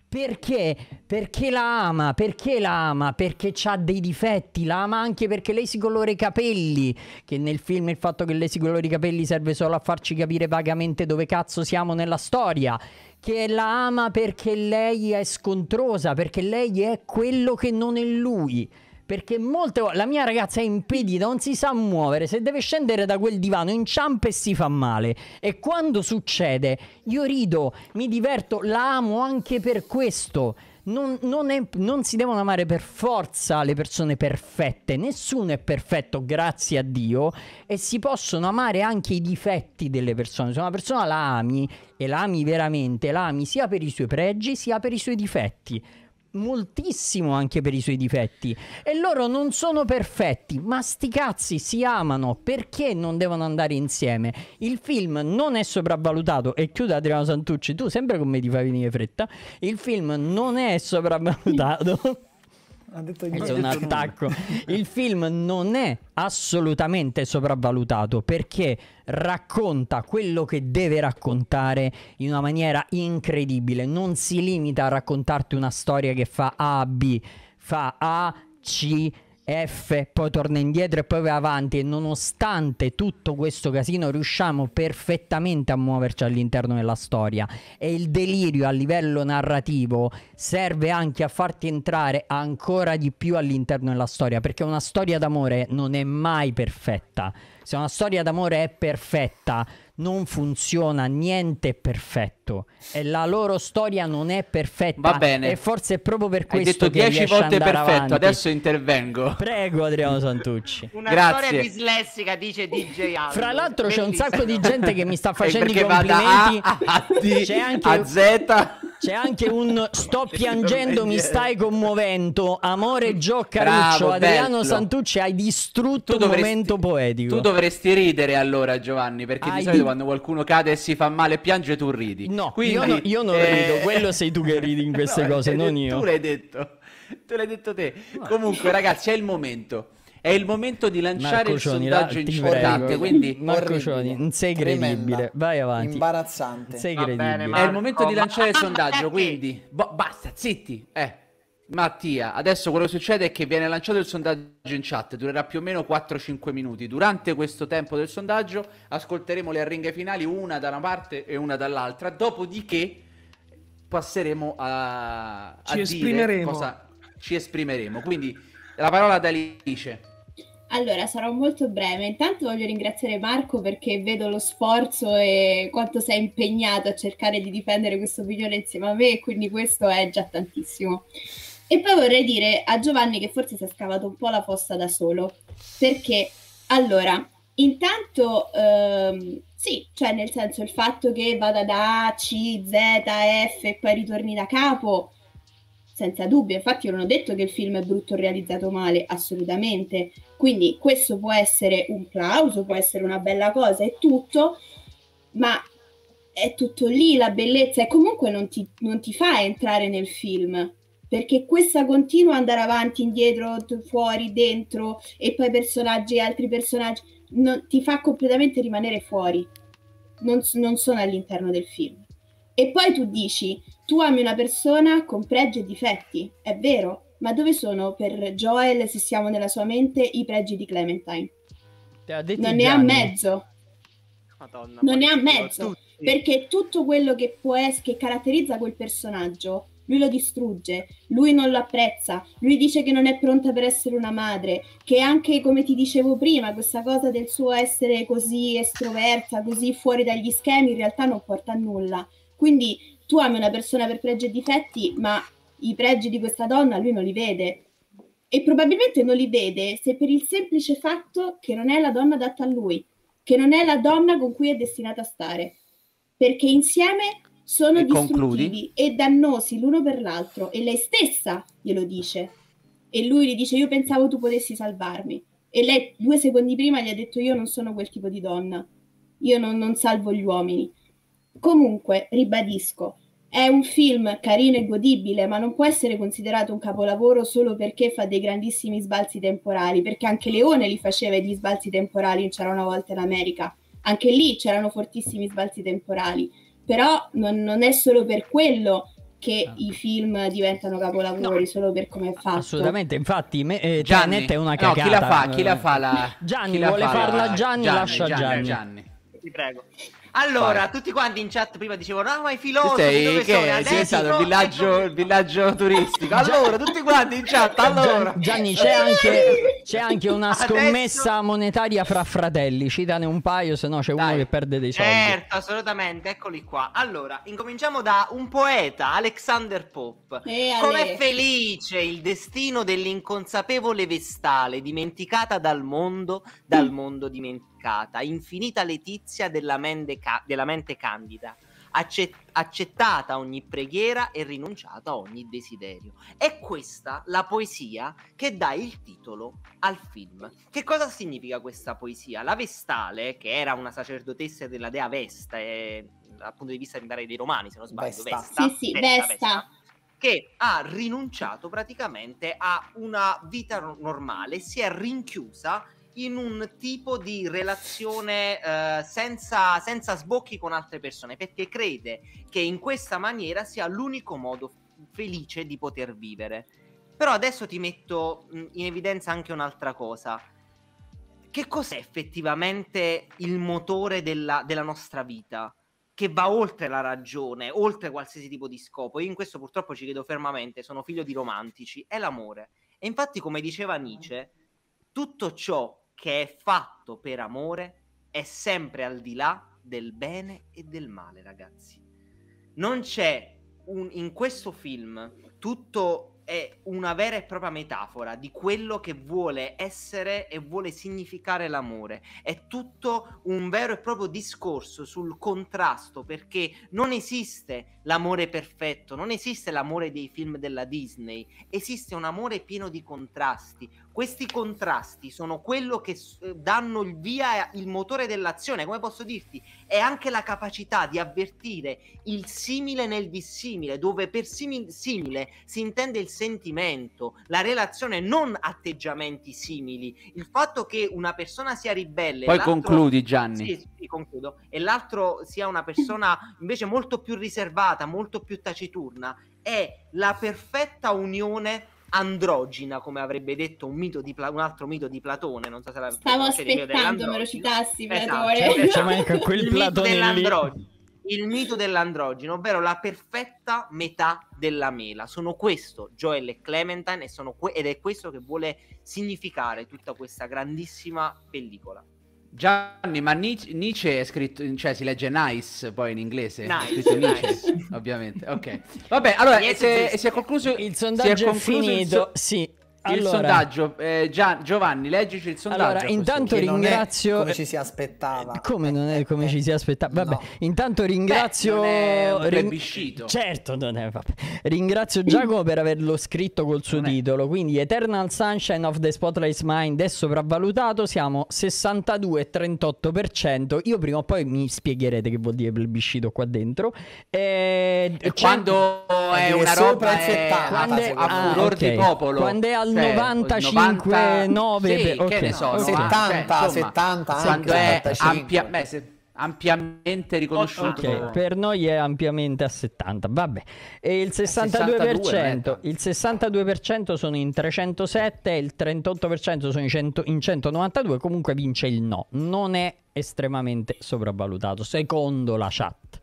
Perché? Perché la ama, perché la ama, perché ha dei difetti, la ama anche perché lei si colora i capelli, che nel film il fatto che lei si colora i capelli serve solo a farci capire vagamente dove cazzo siamo nella storia, che la ama perché lei è scontrosa, perché lei è quello che non è lui. Perché molte volte la mia ragazza è impedita, non si sa muovere. Se deve scendere da quel divano, inciampa e si fa male. E quando succede, io rido, mi diverto, la amo anche per questo. Non, non, è, non, si devono amare per forza le persone perfette, nessuno è perfetto, grazie a Dio, e si possono amare anche i difetti delle persone. Se una persona la ami e la ami veramente, la ami sia per i suoi pregi sia per i suoi difetti moltissimo anche per i suoi difetti e loro non sono perfetti ma sti cazzi si amano perché non devono andare insieme il film non è sopravvalutato e chiude Adriano Santucci tu sempre come ti fai venire fretta il film non è sopravvalutato Ha detto È un attacco. Il film non è assolutamente sopravvalutato perché racconta quello che deve raccontare in una maniera incredibile. Non si limita a raccontarti una storia che fa A, B, fa A, C, F poi torna indietro e poi va avanti e nonostante tutto questo casino riusciamo perfettamente a muoverci all'interno della storia e il delirio a livello narrativo serve anche a farti entrare ancora di più all'interno della storia perché una storia d'amore non è mai perfetta se una storia d'amore è perfetta non funziona niente è perfetto perfetto e la loro storia non è perfetta. Va bene. E forse è proprio per questo Hai detto che 10 volte perfetto, avanti. adesso intervengo. Prego Adriano Santucci. Una Grazie. storia dislessica dice DJ Aldo. Fra l'altro c'è un sacco di gente che mi sta facendo i complimenti. A, a, D, c'è anche a Z. C'è anche un sto piangendo, mi stai commuovendo. Amore mm. Gio Caruccio, Bravo, Adriano bello. Santucci, hai distrutto il momento poetico. Tu dovresti ridere allora, Giovanni, perché hai di solito di... quando qualcuno cade e si fa male piange, tu ridi. No, No, Quindi, io, no, io non eh... rido, quello sei tu che ridi in queste no, cose, non io. Tu l'hai detto, tu l'hai detto te. No. Comunque ragazzi, è il momento. È il momento di lanciare Marco il sondaggio la, importante. Quindi, Marco Cioni, non sei credibile. Vai avanti. Imbarazzante. Sei credibile. Bene, è il momento di lanciare il sondaggio. Quindi, bo- basta, zitti. Eh. Mattia, adesso quello che succede è che viene lanciato il sondaggio in chat, durerà più o meno 4-5 minuti. Durante questo tempo del sondaggio ascolteremo le arringhe finali, una da una parte e una dall'altra, dopodiché passeremo a, a ci esprimeremo. cosa ci esprimeremo. Quindi la parola ad Alice. Allora, sarò molto breve. Intanto voglio ringraziare Marco perché vedo lo sforzo e quanto sei impegnato a cercare di difendere questo opinione insieme a me, quindi questo è già tantissimo. E poi vorrei dire a Giovanni che forse si è scavato un po' la fossa da solo, perché allora, intanto ehm, sì, cioè nel senso il fatto che vada da A, C, Z, F e poi ritorni da capo, senza dubbio, infatti io non ho detto che il film è brutto o realizzato male, assolutamente, quindi questo può essere un plauso, può essere una bella cosa e tutto, ma è tutto lì la bellezza e comunque non ti, non ti fa entrare nel film perché questa continua andare avanti, indietro, fuori, dentro e poi personaggi e altri personaggi non, ti fa completamente rimanere fuori, non, non sono all'interno del film. E poi tu dici, tu ami una persona con pregi e difetti, è vero, ma dove sono per Joel, se siamo nella sua mente, i pregi di Clementine? non ne ha mezzo. Madonna, non ne ha mezzo. Tutti. Perché tutto quello che, può es- che caratterizza quel personaggio lui la distrugge, lui non lo apprezza, lui dice che non è pronta per essere una madre, che anche come ti dicevo prima, questa cosa del suo essere così estroversa, così fuori dagli schemi, in realtà non porta a nulla. Quindi tu ami una persona per pregi e difetti, ma i pregi di questa donna lui non li vede. E probabilmente non li vede se per il semplice fatto che non è la donna adatta a lui, che non è la donna con cui è destinata a stare. Perché insieme sono e concludi. e dannosi l'uno per l'altro e lei stessa glielo dice e lui gli dice io pensavo tu potessi salvarmi e lei due secondi prima gli ha detto io non sono quel tipo di donna, io non, non salvo gli uomini. Comunque, ribadisco, è un film carino e godibile, ma non può essere considerato un capolavoro solo perché fa dei grandissimi sbalzi temporali, perché anche Leone li faceva gli sbalzi temporali, c'era una volta in America, anche lì c'erano fortissimi sbalzi temporali però non, non è solo per quello che ah. i film diventano capolavori no. solo per come è fatto. Assolutamente, infatti me, eh, Gianni è una cagata. No, chi la fa? Eh. Chi la fa la... Gianni, chi la vuole fa farla la... Gianni, Gianni, lascia Gianni. Gianni. Gianni. Ti prego. Allora, Vai. tutti quanti in chat prima dicevano: Ah, ma i filosofi sei, dove che sono? È diventato il villaggio, il ecco. villaggio turistico. Allora, tutti quanti in chat. Allora. Gianni, c'è anche, c'è anche una Adesso... scommessa monetaria fra fratelli. Citane un paio, se no c'è Dai. uno che perde dei soldi. Certo, assolutamente. Eccoli qua. Allora, incominciamo da un poeta, Alexander Pope. Eh, Com'è felice il destino dell'inconsapevole vestale, dimenticata dal mondo, dal mm. mondo dimenticato azzeccata, infinita letizia della, mendeca- della mente candida, accett- accettata ogni preghiera e rinunciata a ogni desiderio. È questa la poesia che dà il titolo al film. Che cosa significa questa poesia? La Vestale, che era una sacerdotessa della dea Vesta, eh, dal punto di vista dei romani, se non sbaglio, Vesta. Vesta sì, sì, Vesta. Vesta che ha rinunciato praticamente a una vita normale, si è rinchiusa in un tipo di relazione eh, senza, senza sbocchi con altre persone, perché crede che in questa maniera sia l'unico modo felice di poter vivere. Però adesso ti metto mm, in evidenza anche un'altra cosa. Che cos'è effettivamente il motore della, della nostra vita? Che va oltre la ragione, oltre qualsiasi tipo di scopo. Io in questo purtroppo ci credo fermamente, sono figlio di romantici, è l'amore. E infatti, come diceva Nietzsche, tutto ciò che è fatto per amore è sempre al di là del bene e del male, ragazzi. Non c'è un, in questo film tutto è una vera e propria metafora di quello che vuole essere e vuole significare l'amore. È tutto un vero e proprio discorso sul contrasto perché non esiste l'amore perfetto, non esiste l'amore dei film della Disney, esiste un amore pieno di contrasti, questi contrasti sono quello che eh, danno il via, il motore dell'azione, come posso dirti, è anche la capacità di avvertire il simile nel dissimile, dove per simile, si intende il sentimento, la relazione, non atteggiamenti simili. Il fatto che una persona sia ribelle... Poi concludi Gianni. Sì, sì, concludo. E l'altro sia una persona invece molto più riservata, molto più taciturna, è la perfetta unione androgina, come avrebbe detto un, mito di Pla- un altro mito di Platone. Non so se la Stavo aspettando, me lo citassi, esatto, esatto. Cioè, cioè, cioè manca ecco, quel Platone Il mito dell'androgeno, ovvero la perfetta metà della mela. Sono questo, Joel e Clementine, e que- ed è questo che vuole significare tutta questa grandissima pellicola. Gianni, ma Nietzsche è scritto, cioè si legge nice poi in inglese, nice, scritto Nietzsche, ovviamente. Ok, vabbè, allora eh, si è, si è concluso il sondaggio. Si è, è finito, il so- sì. Il allora, sondaggio, eh, Gian, Giovanni, leggici il sondaggio. Allora, intanto ringrazio. come ci si aspettava. Eh, come non è eh, come eh, ci si aspettava? Vabbè, no. intanto ringrazio. Beh, non ring... Certo, non è. Vabbè. Ringrazio Giacomo per averlo scritto col suo non titolo. È. Quindi, Eternal Sunshine of the Spotlight Mind è sopravvalutato. Siamo 62,38%. Io prima o poi mi spiegherete che vuol dire plebiscito qua dentro. E... e quando è una roba. È... Quando è... a furor ah, okay. di popolo. Quando è al dal cioè, 95, 9, sì, per... okay. so, 70, cioè, 70, quando è ampia, beh, se ampiamente riconosciuto. Okay, per noi è ampiamente a 70, vabbè. E il 62%, eh, 62, eh, il 62 sono in 307, il 38% sono in, 100, in 192, comunque vince il no. Non è estremamente sopravvalutato, secondo la chat.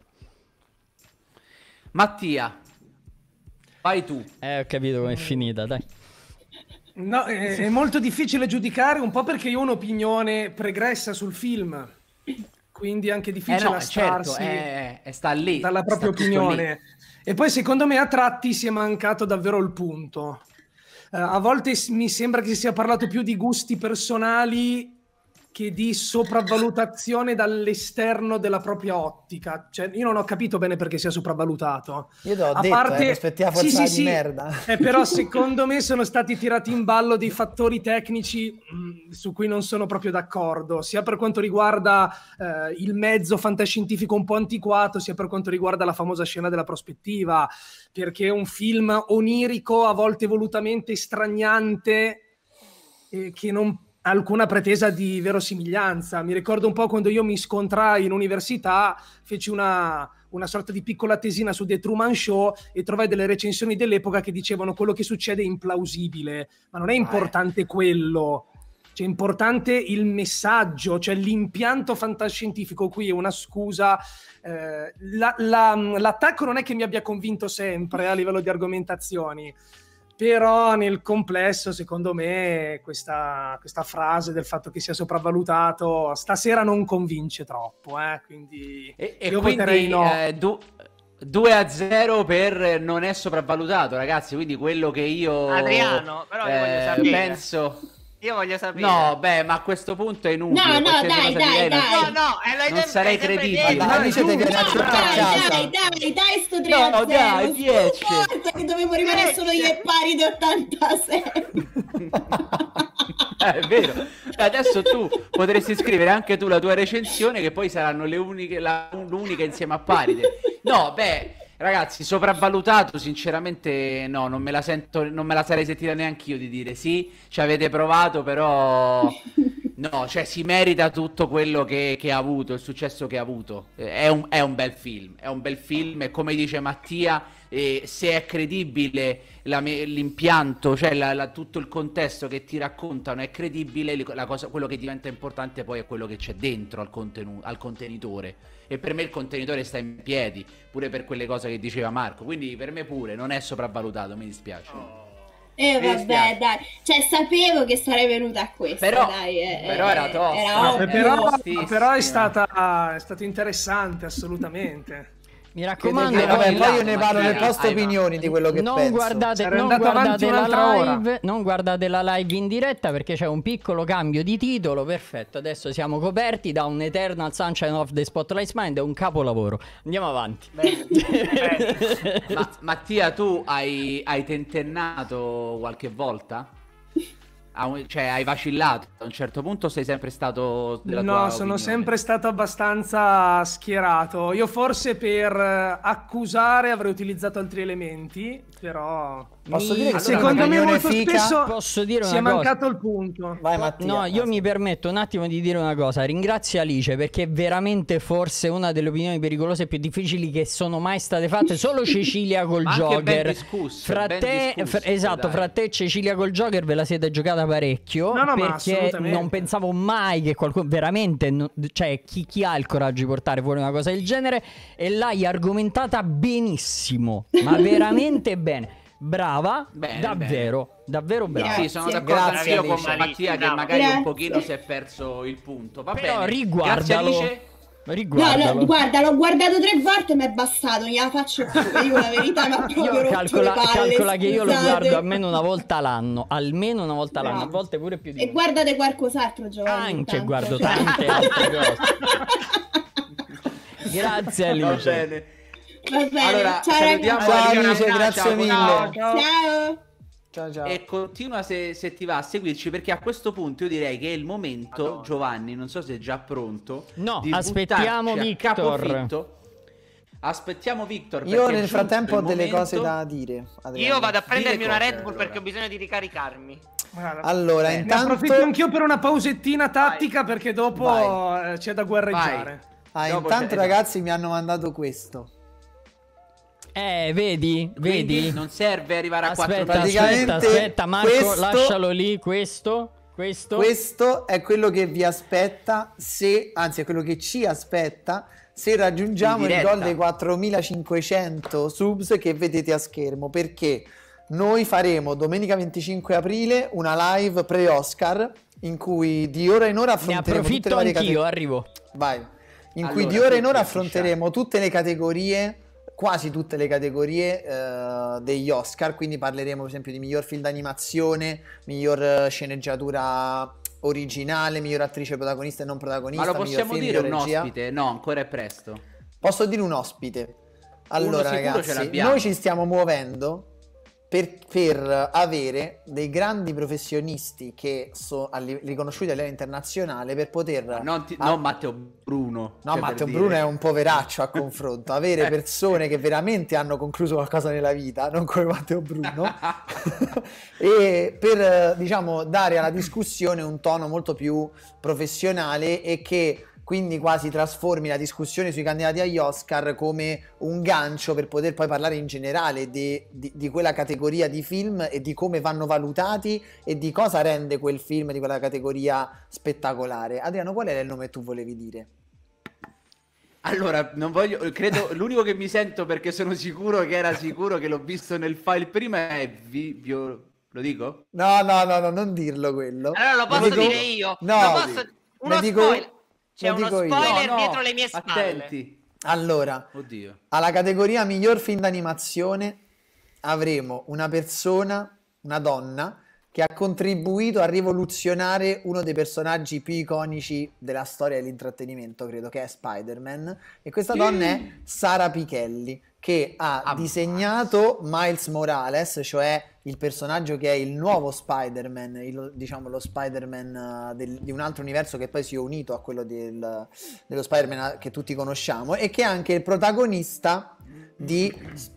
Mattia, vai tu. Eh, ho capito come è finita, dai. No, è, è molto difficile giudicare un po' perché io ho un'opinione pregressa sul film quindi è anche eh, difficile eh no, certo, è, è sta lì, dalla propria opinione. E poi secondo me a tratti si è mancato davvero il punto. Uh, a volte mi sembra che si sia parlato più di gusti personali che di sopravvalutazione dall'esterno della propria ottica. Cioè, io non ho capito bene perché sia sopravvalutato. Io te l'ho a detto, parte... eh, aspettiamo sì, sì, sì. merda. Eh, però secondo me sono stati tirati in ballo dei fattori tecnici mh, mm, su cui non sono proprio d'accordo, sia per quanto riguarda eh, il mezzo fantascientifico un po' antiquato, sia per quanto riguarda la famosa scena della prospettiva, perché è un film onirico, a volte volutamente stragnante, eh, che non alcuna pretesa di verosimiglianza. Mi ricordo un po' quando io mi scontrai in università, feci una, una sorta di piccola tesina su The Truman Show e trovai delle recensioni dell'epoca che dicevano quello che succede è implausibile, ma non è importante ah, quello. Cioè, è importante il messaggio, cioè l'impianto fantascientifico qui è una scusa. Eh, la, la, l'attacco non è che mi abbia convinto sempre a livello di argomentazioni, però nel complesso secondo me questa, questa, frase del fatto che sia sopravvalutato stasera non convince troppo eh? quindi e, io e quindi, no eh, du- 2 a 0 per non è sopravvalutato ragazzi quindi quello che io Adriano però eh, io voglio eh, sapere penso io voglio sapere. No, beh, ma a questo punto è inutile. No, no, dai, dai, dai. Non... No, no, è eh, l'hai non sarei credibile. Ma dai, cioè. dai, dai, dai, sto 3 No, dai, 10. Forza che dovevo rimanere solo io e pari di 87. Eh, è vero. Adesso tu potresti scrivere anche tu la tua recensione, che poi saranno le uniche, la, l'unica insieme a Paride. No, beh, Ragazzi, sopravvalutato, sinceramente no, non me la sento, non me la sarei sentita neanche io di dire sì, ci avete provato, però no, cioè si merita tutto quello che, che ha avuto, il successo che ha avuto. Eh, è un, è un, bel film, è un bel film e come dice Mattia, eh, se è credibile la, l'impianto, cioè la, la, tutto il contesto che ti raccontano è credibile, cosa, quello che diventa importante poi è quello che c'è dentro al, contenu- al contenitore e per me il contenitore sta in piedi, pure per quelle cose che diceva Marco, quindi per me pure non è sopravvalutato, mi dispiace. Oh. E eh, vabbè, dai, cioè sapevo che sarei venuta a questo. Però, dai, eh, eh però era tosta. Era no, però, però è, stata, è stato interessante, assolutamente. Mi raccomando, eh, vabbè, poi io ne parlo nelle vostre opinioni di quello che non penso. Guardate, non guardate, live, non guardate la live in diretta perché c'è un piccolo cambio di titolo. Perfetto, adesso siamo coperti da un Eternal Sunshine of the Spotlight Mind, è un capolavoro. Andiamo avanti. Bene. Bene. Ma, Mattia, tu hai, hai tentennato qualche volta? cioè, hai vacillato a un certo punto sei sempre stato Della no sono opinione. sempre stato abbastanza schierato io forse per eh, accusare avrei utilizzato altri elementi però Posso dire che secondo me molto fica, spesso posso dire si è cosa. mancato il punto. Vai, Mattia, no, io mi permetto un attimo di dire una cosa. Ringrazio Alice perché è veramente forse una delle opinioni pericolose più difficili che sono mai state fatte. Solo Cecilia col Ma jogger. Discusso, fra te, discusso, fra, esatto, dai. fra te e Cecilia col jogger ve la siete giocata parecchio. No, no, perché non pensavo mai che qualcuno veramente, cioè chi, chi, ha il coraggio di portare fuori una cosa del genere. E l'hai argomentata benissimo, ma veramente bene brava, bene, davvero, bene. davvero brava. Sì, sono d'accordo anch'io con Mattia che magari grazie. un pochino si è perso il punto. Va Però bene. riguardalo. Grazie, Riguardalo. No, no, guarda, l'ho guardato tre volte e mi è bastato, gliela faccio più, dico la verità, ma proprio calcola, palle, calcola che io lo guardo almeno una volta l'anno, almeno una volta l'anno, a volte pure più di E guardate qualcos'altro, Giovanni. Anche tanto. guardo tante altre cose. Grazie, Alice. Va bene. Va bene, allora, ciao salutiamo ciao, amici, grazie ciao, mille. Ciao. ciao. Ciao, ciao. E continua se, se, ti va a seguirci perché a questo punto io direi che è il momento, Madonna. Giovanni, non so se è già pronto. No, aspettiamo Victor. Aspettiamo Victor. Io nel frattempo ho delle cose da dire. Adriano. Io vado a prendermi Dile una Red Bull allora. perché ho bisogno di ricaricarmi. Allora, eh, intanto... Ne approfitto anch'io per una pausettina tattica Vai. perché dopo Vai. Eh, c'è da guerreggiare. Ah, dopo intanto ragazzi mi hanno mandato questo. Eh, vedi, Quindi vedi. non serve arrivare a aspetta, 4 Praticamente aspetta, aspetta, Marco, questo... lascialo lì questo. Questo. Questo è quello che vi aspetta se, anzi è quello che ci aspetta se raggiungiamo il gol dei 4500 subs che vedete a schermo perché noi faremo domenica 25 aprile una live pre-Oscar in cui di ora in ora affronteremo ne approfitto tutte le anch'io, categorie. arrivo. Vai. In allora, cui di ora in ora affronteremo tutte le categorie quasi tutte le categorie eh, degli Oscar, quindi parleremo per esempio di miglior film d'animazione, miglior eh, sceneggiatura originale, miglior attrice protagonista e non protagonista. Ma lo possiamo film, dire un regia. ospite? No, ancora è presto. Posso dire un ospite. Allora ragazzi, noi ci stiamo muovendo per, per, avere dei grandi professionisti che sono riconosciuti a livello internazionale per poter... Ma non, ti, a... non Matteo Bruno. No, cioè Matteo Bruno dire. è un poveraccio a confronto. Avere eh. persone che veramente hanno concluso qualcosa nella vita, non come Matteo Bruno, e per, diciamo, dare alla discussione un tono molto più professionale e che quindi quasi trasformi la discussione sui candidati agli Oscar come un gancio per poter poi parlare in generale di, di, di, quella categoria di film e di come vanno valutati e di cosa rende quel film di quella categoria spettacolare. Adriano, qual era il nome che tu volevi dire? Allora, non voglio, credo, l'unico che mi sento perché sono sicuro che era sicuro che l'ho visto nel file prima è Vivio, lo dico? No, no, no, no, non dirlo quello. Allora lo posso lo dico... dire io. No, lo posso... uno dico... spoiler c'è uno spoiler no, dietro le mie spalle. Attenti. Allora, Oddio. alla categoria miglior film d'animazione avremo una persona, una donna, che ha contribuito a rivoluzionare uno dei personaggi più iconici della storia dell'intrattenimento, credo che è Spider-Man. E questa sì. donna è Sara Pichelli, che ha ah, disegnato Miles Morales, cioè il personaggio che è il nuovo Spider-Man, il, diciamo lo Spider-Man eh, del, di un altro universo che poi si è unito a quello del, dello Spider-Man eh, che tutti conosciamo e che è anche il protagonista di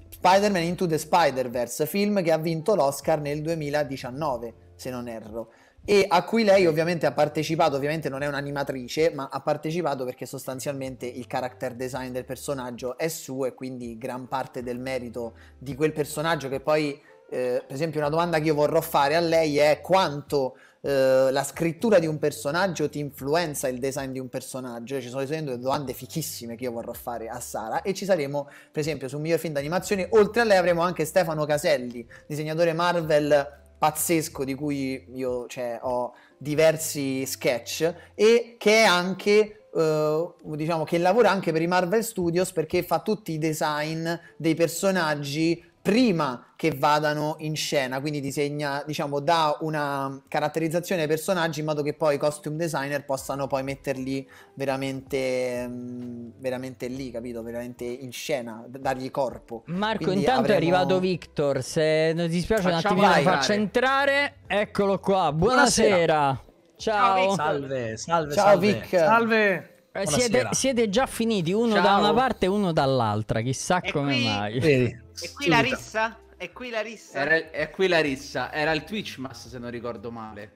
Spider-Man Into the Spider-Verse, film che ha vinto l'Oscar nel 2019, se non erro e a cui lei ovviamente ha partecipato, ovviamente non è un'animatrice, ma ha partecipato perché sostanzialmente il character design del personaggio è suo e quindi gran parte del merito di quel personaggio che poi eh, per esempio una domanda che io vorrò fare a lei è quanto eh, la scrittura di un personaggio ti influenza il design di un personaggio. Ci sono delle domande fichissime che io vorrò fare a Sara e ci saremo, per esempio, su miglior film d'animazione. Oltre a lei avremo anche Stefano Caselli, disegnatore Marvel pazzesco di cui io cioè, ho diversi sketch e che è anche Uh, diciamo che lavora anche per i Marvel Studios perché fa tutti i design dei personaggi prima che vadano in scena, quindi disegna, diciamo, dà una caratterizzazione ai personaggi in modo che poi i costume designer possano poi metterli veramente, mm, veramente lì, capito? Veramente in scena, dargli corpo. Marco, quindi intanto avremo... è arrivato Victor, se non ti spiace Facciamo un attimino faccio entrare, eccolo qua, buonasera. buonasera. Ciao. Ciao salve, salve, Ciao salve. Vic. Salve. Eh, siete, siete, già finiti uno Ciao. da una parte e uno dall'altra, chissà e come qui... mai. Vedi. E qui la rissa? E qui la rissa? Era, e qui la rissa. Era il Twitch Mass, se non ricordo male.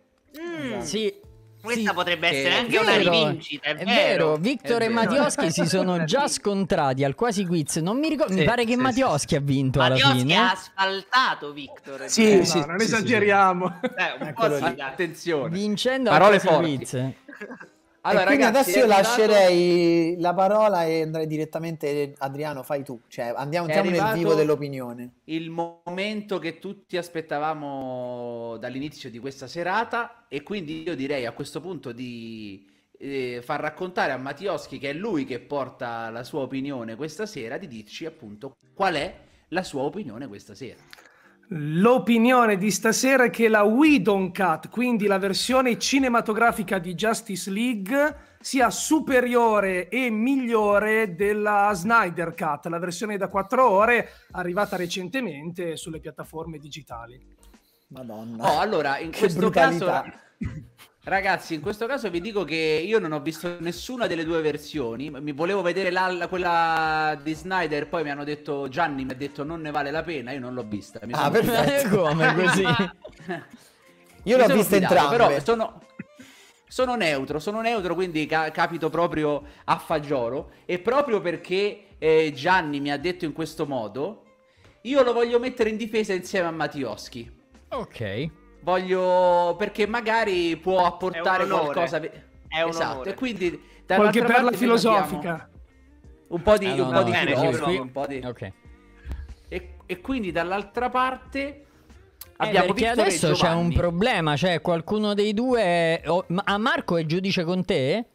Mm. Sì, questa sì, potrebbe eh, essere anche vero, una rivincita. È, è vero, vero. Victor e Mattioschi si sono già scontrati al quasi quiz. Non mi ricordo, sì, mi pare che sì, Mattioschi ha vinto Mattioschi alla fine. ha asfaltato Victor. Sì, eh, no, sì, non esageriamo. Eh, Attenzione. Vincendo Parole al quasi forti. quiz. Allora, ragazzi, adesso io arrivato... lascerei la parola e andrei direttamente, Adriano, fai tu. Cioè, andiamo, andiamo nel vivo dell'opinione. Il momento che tutti aspettavamo dall'inizio di questa serata e quindi io direi a questo punto di eh, far raccontare a Mattioschi, che è lui che porta la sua opinione questa sera, di dirci appunto qual è la sua opinione questa sera. L'opinione di stasera è che la Whedon Cut, quindi la versione cinematografica di Justice League, sia superiore e migliore della Snyder Cut, la versione da 4 ore arrivata recentemente sulle piattaforme digitali. Madonna. Oh, allora, in che questo brutalità. caso Ragazzi, in questo caso vi dico che io non ho visto nessuna delle due versioni. Mi volevo vedere la, quella di Snyder, poi mi hanno detto Gianni mi ha detto non ne vale la pena, io non l'ho vista. Mi ah, perfetto, come così. io l'ho vista entrambe. Però sono, sono neutro, sono neutro, quindi ca- capito proprio a fagiolo. E proprio perché eh, Gianni mi ha detto in questo modo, io lo voglio mettere in difesa insieme a Mattioschi. Ok. Voglio. Perché magari può apportare qualcosa. È un esatto. E quindi. Qualche perla filosofica. Un po' di, eh, no, un no, po di bene, Un po' di. Ok. E, e quindi dall'altra parte. Eh, perché adesso c'è un problema, cioè qualcuno dei due... Oh, a Marco è giudice con te?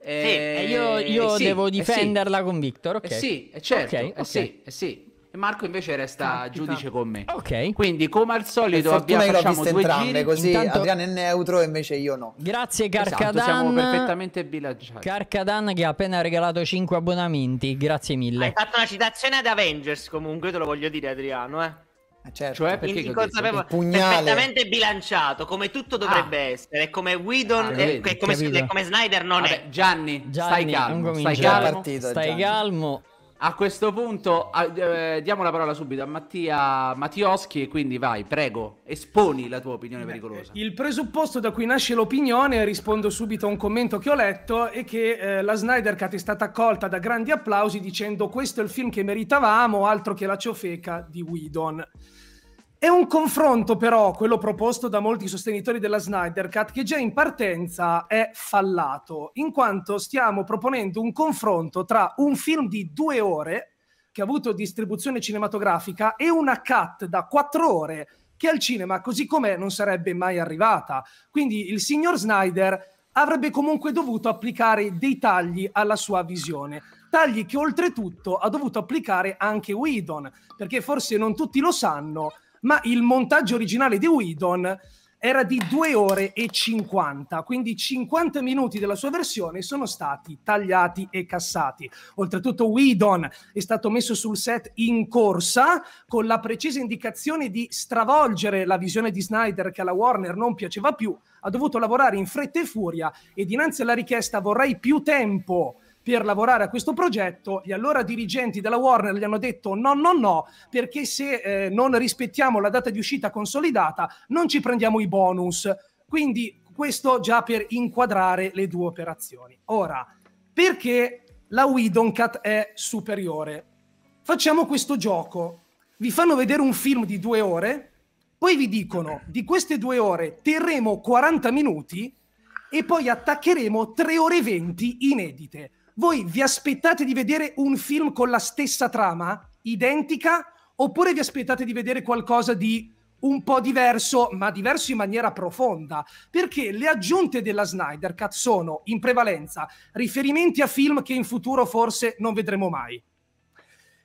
Eh, sì, io, io eh, sì, devo eh, difenderla sì. con Victor, ok? Eh sì, eh certo, okay, okay. sì, sì e Marco invece resta Capita. giudice con me. Ok. Quindi come al solito abbiamo facciamo due entrambe, giri. così Intanto... Adriano è neutro e invece io no. Grazie Carcadan. Esatto, siamo perfettamente bilanciati. Carcadan che ha appena regalato 5 abbonamenti, grazie mille. Hai fatto una citazione ad Avengers comunque, te lo voglio dire Adriano, eh. eh certo. Cioè, perché inconsapevo, perfettamente bilanciato come tutto dovrebbe ah. essere, come Whedon ah, e, come, come, Snyder non Vabbè, è. Gianni, Gianni, stai calmo, stai calmo, partito, stai calmo. A questo punto eh, diamo la parola subito a Mattia Mattioschi e quindi vai, prego, esponi la tua opinione pericolosa. Il presupposto da cui nasce l'opinione, rispondo subito a un commento che ho letto, è che eh, la Snyder Cut è stata accolta da grandi applausi dicendo questo è il film che meritavamo, altro che la ciofeca di Whedon. È un confronto però, quello proposto da molti sostenitori della Snyder Cut, che già in partenza è fallato, in quanto stiamo proponendo un confronto tra un film di due ore, che ha avuto distribuzione cinematografica, e una cut da quattro ore, che al cinema così com'è non sarebbe mai arrivata. Quindi il signor Snyder avrebbe comunque dovuto applicare dei tagli alla sua visione tagli che oltretutto ha dovuto applicare anche Whedon, perché forse non tutti lo sanno, ma il montaggio originale di Whedon era di 2 ore e 50, quindi 50 minuti della sua versione sono stati tagliati e cassati. Oltretutto Whedon è stato messo sul set in corsa con la precisa indicazione di stravolgere la visione di Snyder che alla Warner non piaceva più, ha dovuto lavorare in fretta e furia e dinanzi alla richiesta vorrei più tempo per lavorare a questo progetto, gli allora dirigenti della Warner gli hanno detto no, no, no, perché se eh, non rispettiamo la data di uscita consolidata non ci prendiamo i bonus. Quindi questo già per inquadrare le due operazioni. Ora, perché la Cat è superiore? Facciamo questo gioco. Vi fanno vedere un film di due ore, poi vi dicono di queste due ore terremo 40 minuti e poi attaccheremo 3 ore 20 inedite voi vi aspettate di vedere un film con la stessa trama, identica, oppure vi aspettate di vedere qualcosa di un po' diverso, ma diverso in maniera profonda, perché le aggiunte della Snyder Cut sono in prevalenza riferimenti a film che in futuro forse non vedremo mai.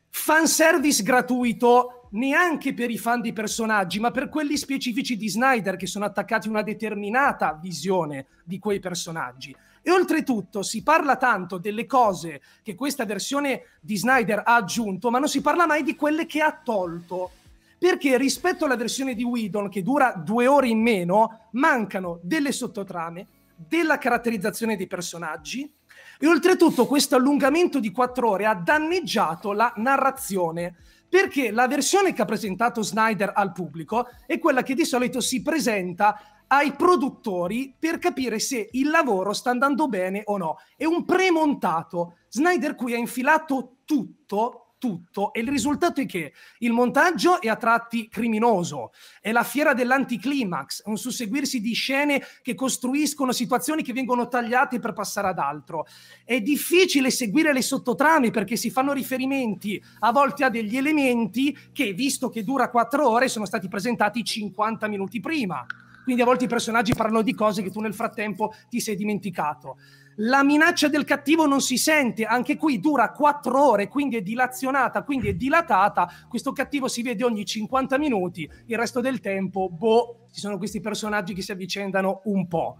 Fanservice gratuito neanche per i fan di personaggi, ma per quelli specifici di Snyder che sono attaccati a una determinata visione di quei personaggi e oltretutto si parla tanto delle cose che questa versione di Snyder ha aggiunto, ma non si parla mai di quelle che ha tolto. Perché rispetto alla versione di Whedon, che dura due ore in meno, mancano delle sottotrame, della caratterizzazione dei personaggi, e oltretutto questo allungamento di quattro ore ha danneggiato la narrazione, perché la versione che ha presentato Snyder al pubblico è quella che di solito si presenta ai produttori per capire se il lavoro sta andando bene o no. È un premontato. Snyder qui ha infilato tutto tutto e il risultato è che il montaggio è a tratti criminoso, è la fiera dell'anticlimax, è un susseguirsi di scene che costruiscono situazioni che vengono tagliate per passare ad altro. È difficile seguire le sottotrame perché si fanno riferimenti a volte a degli elementi che, visto che dura quattro ore, sono stati presentati 50 minuti prima. Quindi a volte i personaggi parlano di cose che tu nel frattempo ti sei dimenticato. La minaccia del cattivo non si sente, anche qui dura quattro ore, quindi è dilazionata, quindi è dilatata. Questo cattivo si vede ogni 50 minuti, il resto del tempo, boh, ci sono questi personaggi che si avvicendano un po'.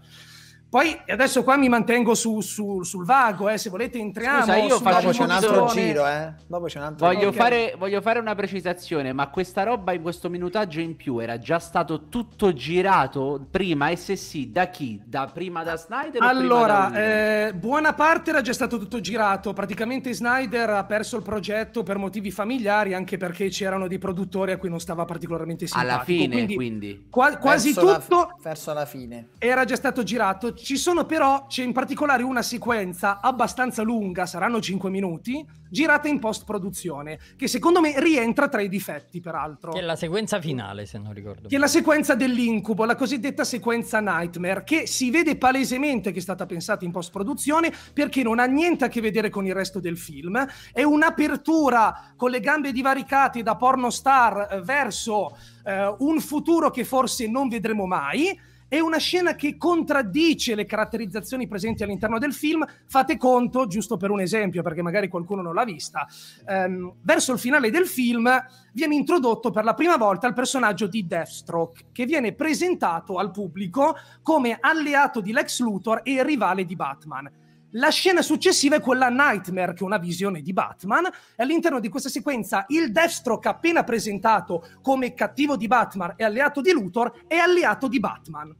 Poi adesso qua mi mantengo su, su, sul vago, eh, se volete entriamo. Scusa, io faccio c'è un altro giro, eh. Dopo c'è un altro voglio, okay. fare, voglio fare una precisazione, ma questa roba in questo minutaggio in più era già stato tutto girato prima e se sì, da chi? Da prima da Snyder? Allora, da eh, buona parte era già stato tutto girato, praticamente Snyder ha perso il progetto per motivi familiari, anche perché c'erano dei produttori a cui non stava particolarmente simpatico. Alla fine, quindi. quindi. Qua- quasi verso tutto... La, verso la fine. Era già stato girato ci sono però, c'è in particolare una sequenza abbastanza lunga, saranno 5 minuti, girata in post-produzione, che secondo me rientra tra i difetti, peraltro. Che è la sequenza finale, se non ricordo. Che bene. è la sequenza dell'incubo, la cosiddetta sequenza Nightmare, che si vede palesemente che è stata pensata in post-produzione perché non ha niente a che vedere con il resto del film. È un'apertura con le gambe divaricate da porno star eh, verso eh, un futuro che forse non vedremo mai è una scena che contraddice le caratterizzazioni presenti all'interno del film. Fate conto, giusto per un esempio, perché magari qualcuno non l'ha vista, ehm, verso il finale del film viene introdotto per la prima volta il personaggio di Deathstroke, che viene presentato al pubblico come alleato di Lex Luthor e rivale di Batman la scena successiva è quella Nightmare, che è una visione di Batman. E all'interno di questa sequenza, il Deathstroke, appena presentato come cattivo di Batman e alleato di Luthor, è alleato di Batman.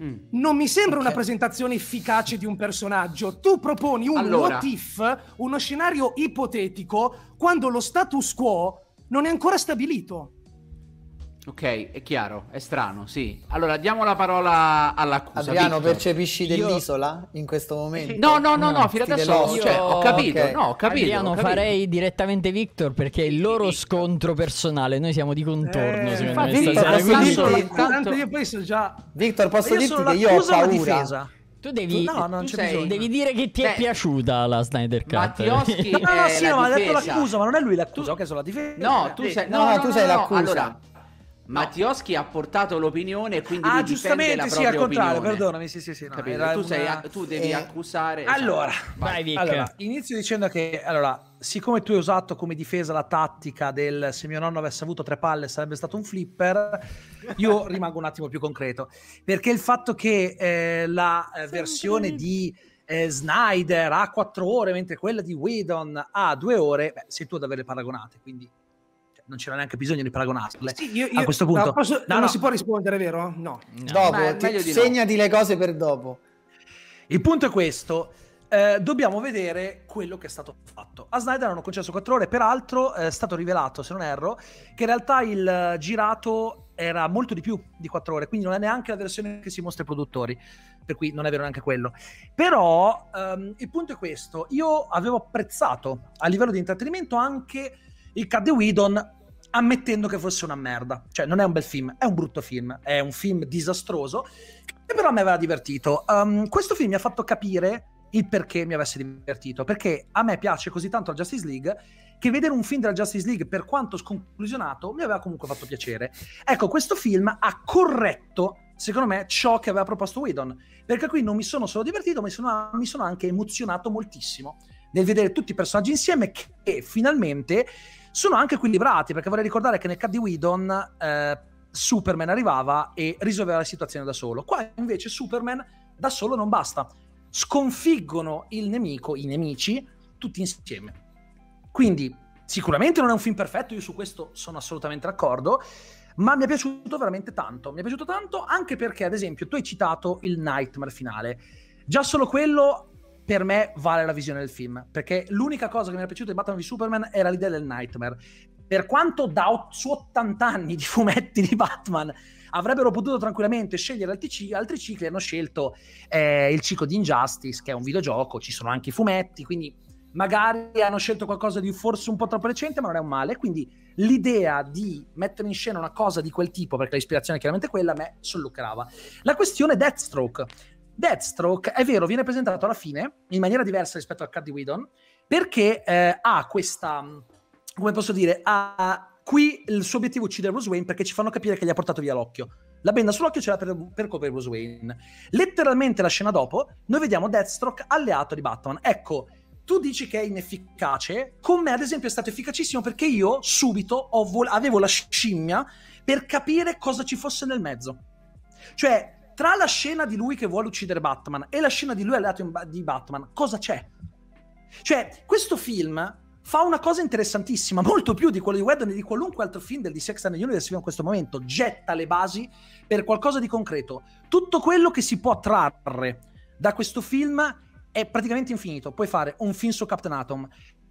Mm. Non mi sembra okay. una presentazione efficace di un personaggio. Tu proponi un allora. what if, uno scenario ipotetico, quando lo status quo non è ancora stabilito. Ok, è chiaro, è strano, sì. Allora, diamo la parola all'accusa. Adriano, Victor. percepisci dell'isola io... in questo momento? No, no, no, no, no ah. fino adesso io... cioè, ho capito, okay. no, ho capito. Adriano, ho capito. farei direttamente Victor perché è il loro Victor. scontro personale, noi siamo di contorno, eh, secondo me. Victor, quindi... tanto io penso già... Victor, posso io dirti che io ho paura. Tu devi, no, tu sei, devi, dire che ti Beh, è piaciuta la Snyder Cut. Mattioschi no, no, sì, no, ma ha detto l'accusa, ma non è lui l'accusa, ok, sono la difesa. No, tu sei, no, no, no, tu sei l'accusa. Allora, No. Mattioschi ha portato l'opinione e quindi ah, giustamente, sì, al contrario, perdonami, sì, sì, sì, no, tu, una... sei, tu, devi eh... accusare... Esatto. Allora, cioè, vai, Vic. Allora, inizio dicendo che, allora, siccome tu hai usato come difesa la tattica del se mio nonno avesse avuto tre palle sarebbe stato un flipper, io rimango un attimo più concreto, perché il fatto che eh, la eh, versione di... Eh, Snyder ha 4 ore, mentre quella di Whedon ha 2 ore, beh, sei tu ad averle paragonate, quindi non c'era neanche bisogno di paragonarle. Sì, io, io, a questo punto no, posso, no, non no. si può rispondere, vero? No. Dopo, Beh, ti, segnati le cose per dopo. Il punto è questo. Eh, dobbiamo vedere quello che è stato fatto. A Snyder hanno concesso 4 ore, peraltro eh, è stato rivelato, se non erro, che in realtà il eh, girato era molto di più di 4 ore, quindi non è neanche la versione che si mostra ai produttori, per cui non è vero neanche quello. Però ehm, il punto è questo, io avevo apprezzato a livello di intrattenimento anche il Cat The Whedon ammettendo che fosse una merda. Cioè, non è un bel film, è un brutto film, è un film disastroso, che però mi aveva divertito. Um, questo film mi ha fatto capire il perché mi avesse divertito, perché a me piace così tanto la Justice League che vedere un film della Justice League, per quanto sconclusionato, mi aveva comunque fatto piacere. Ecco, questo film ha corretto, secondo me, ciò che aveva proposto Whedon, perché qui non mi sono solo divertito, ma sono, mi sono anche emozionato moltissimo nel vedere tutti i personaggi insieme che finalmente sono anche equilibrati, perché vorrei ricordare che nel Cap di Whedon eh, Superman arrivava e risolveva la situazione da solo. Qua invece Superman da solo non basta. Sconfiggono il nemico, i nemici, tutti insieme. Quindi sicuramente non è un film perfetto, io su questo sono assolutamente d'accordo, ma mi è piaciuto veramente tanto. Mi è piaciuto tanto anche perché, ad esempio, tu hai citato il Nightmare finale. Già solo quello per me vale la visione del film, perché l'unica cosa che mi era piaciuta di Batman v Superman era l'idea del Nightmare. Per quanto da o- su 80 anni di fumetti di Batman avrebbero potuto tranquillamente scegliere altri, c- altri cicli, hanno scelto eh, il ciclo di Injustice, che è un videogioco, ci sono anche i fumetti, quindi magari hanno scelto qualcosa di forse un po' troppo recente, ma non è un male. Quindi l'idea di mettere in scena una cosa di quel tipo, perché l'ispirazione è chiaramente quella, a me sollucrava. La questione Deathstroke. Deathstroke, è vero, viene presentato alla fine in maniera diversa rispetto a Cardi Whedon, perché eh, ha questa, come posso dire, ha qui il suo obiettivo uccidere Bruce Wayne perché ci fanno capire che gli ha portato via l'occhio. La benda sull'occhio ce l'ha per, per coprire Bruce Wayne. Letteralmente la scena dopo, noi vediamo Deathstroke alleato di Batman. Ecco, tu dici che è inefficace, con me ad esempio è stato efficacissimo perché io subito vol- avevo la scimmia per capire cosa ci fosse nel mezzo. Cioè, tra la scena di lui che vuole uccidere Batman e la scena di lui alleato ba- di Batman, cosa c'è? Cioè, questo film fa una cosa interessantissima, molto più di quello di Whedon e di qualunque altro film del D6 and Universe fino questo momento, getta le basi per qualcosa di concreto. Tutto quello che si può trarre da questo film è praticamente infinito. Puoi fare un film su Captain Atom,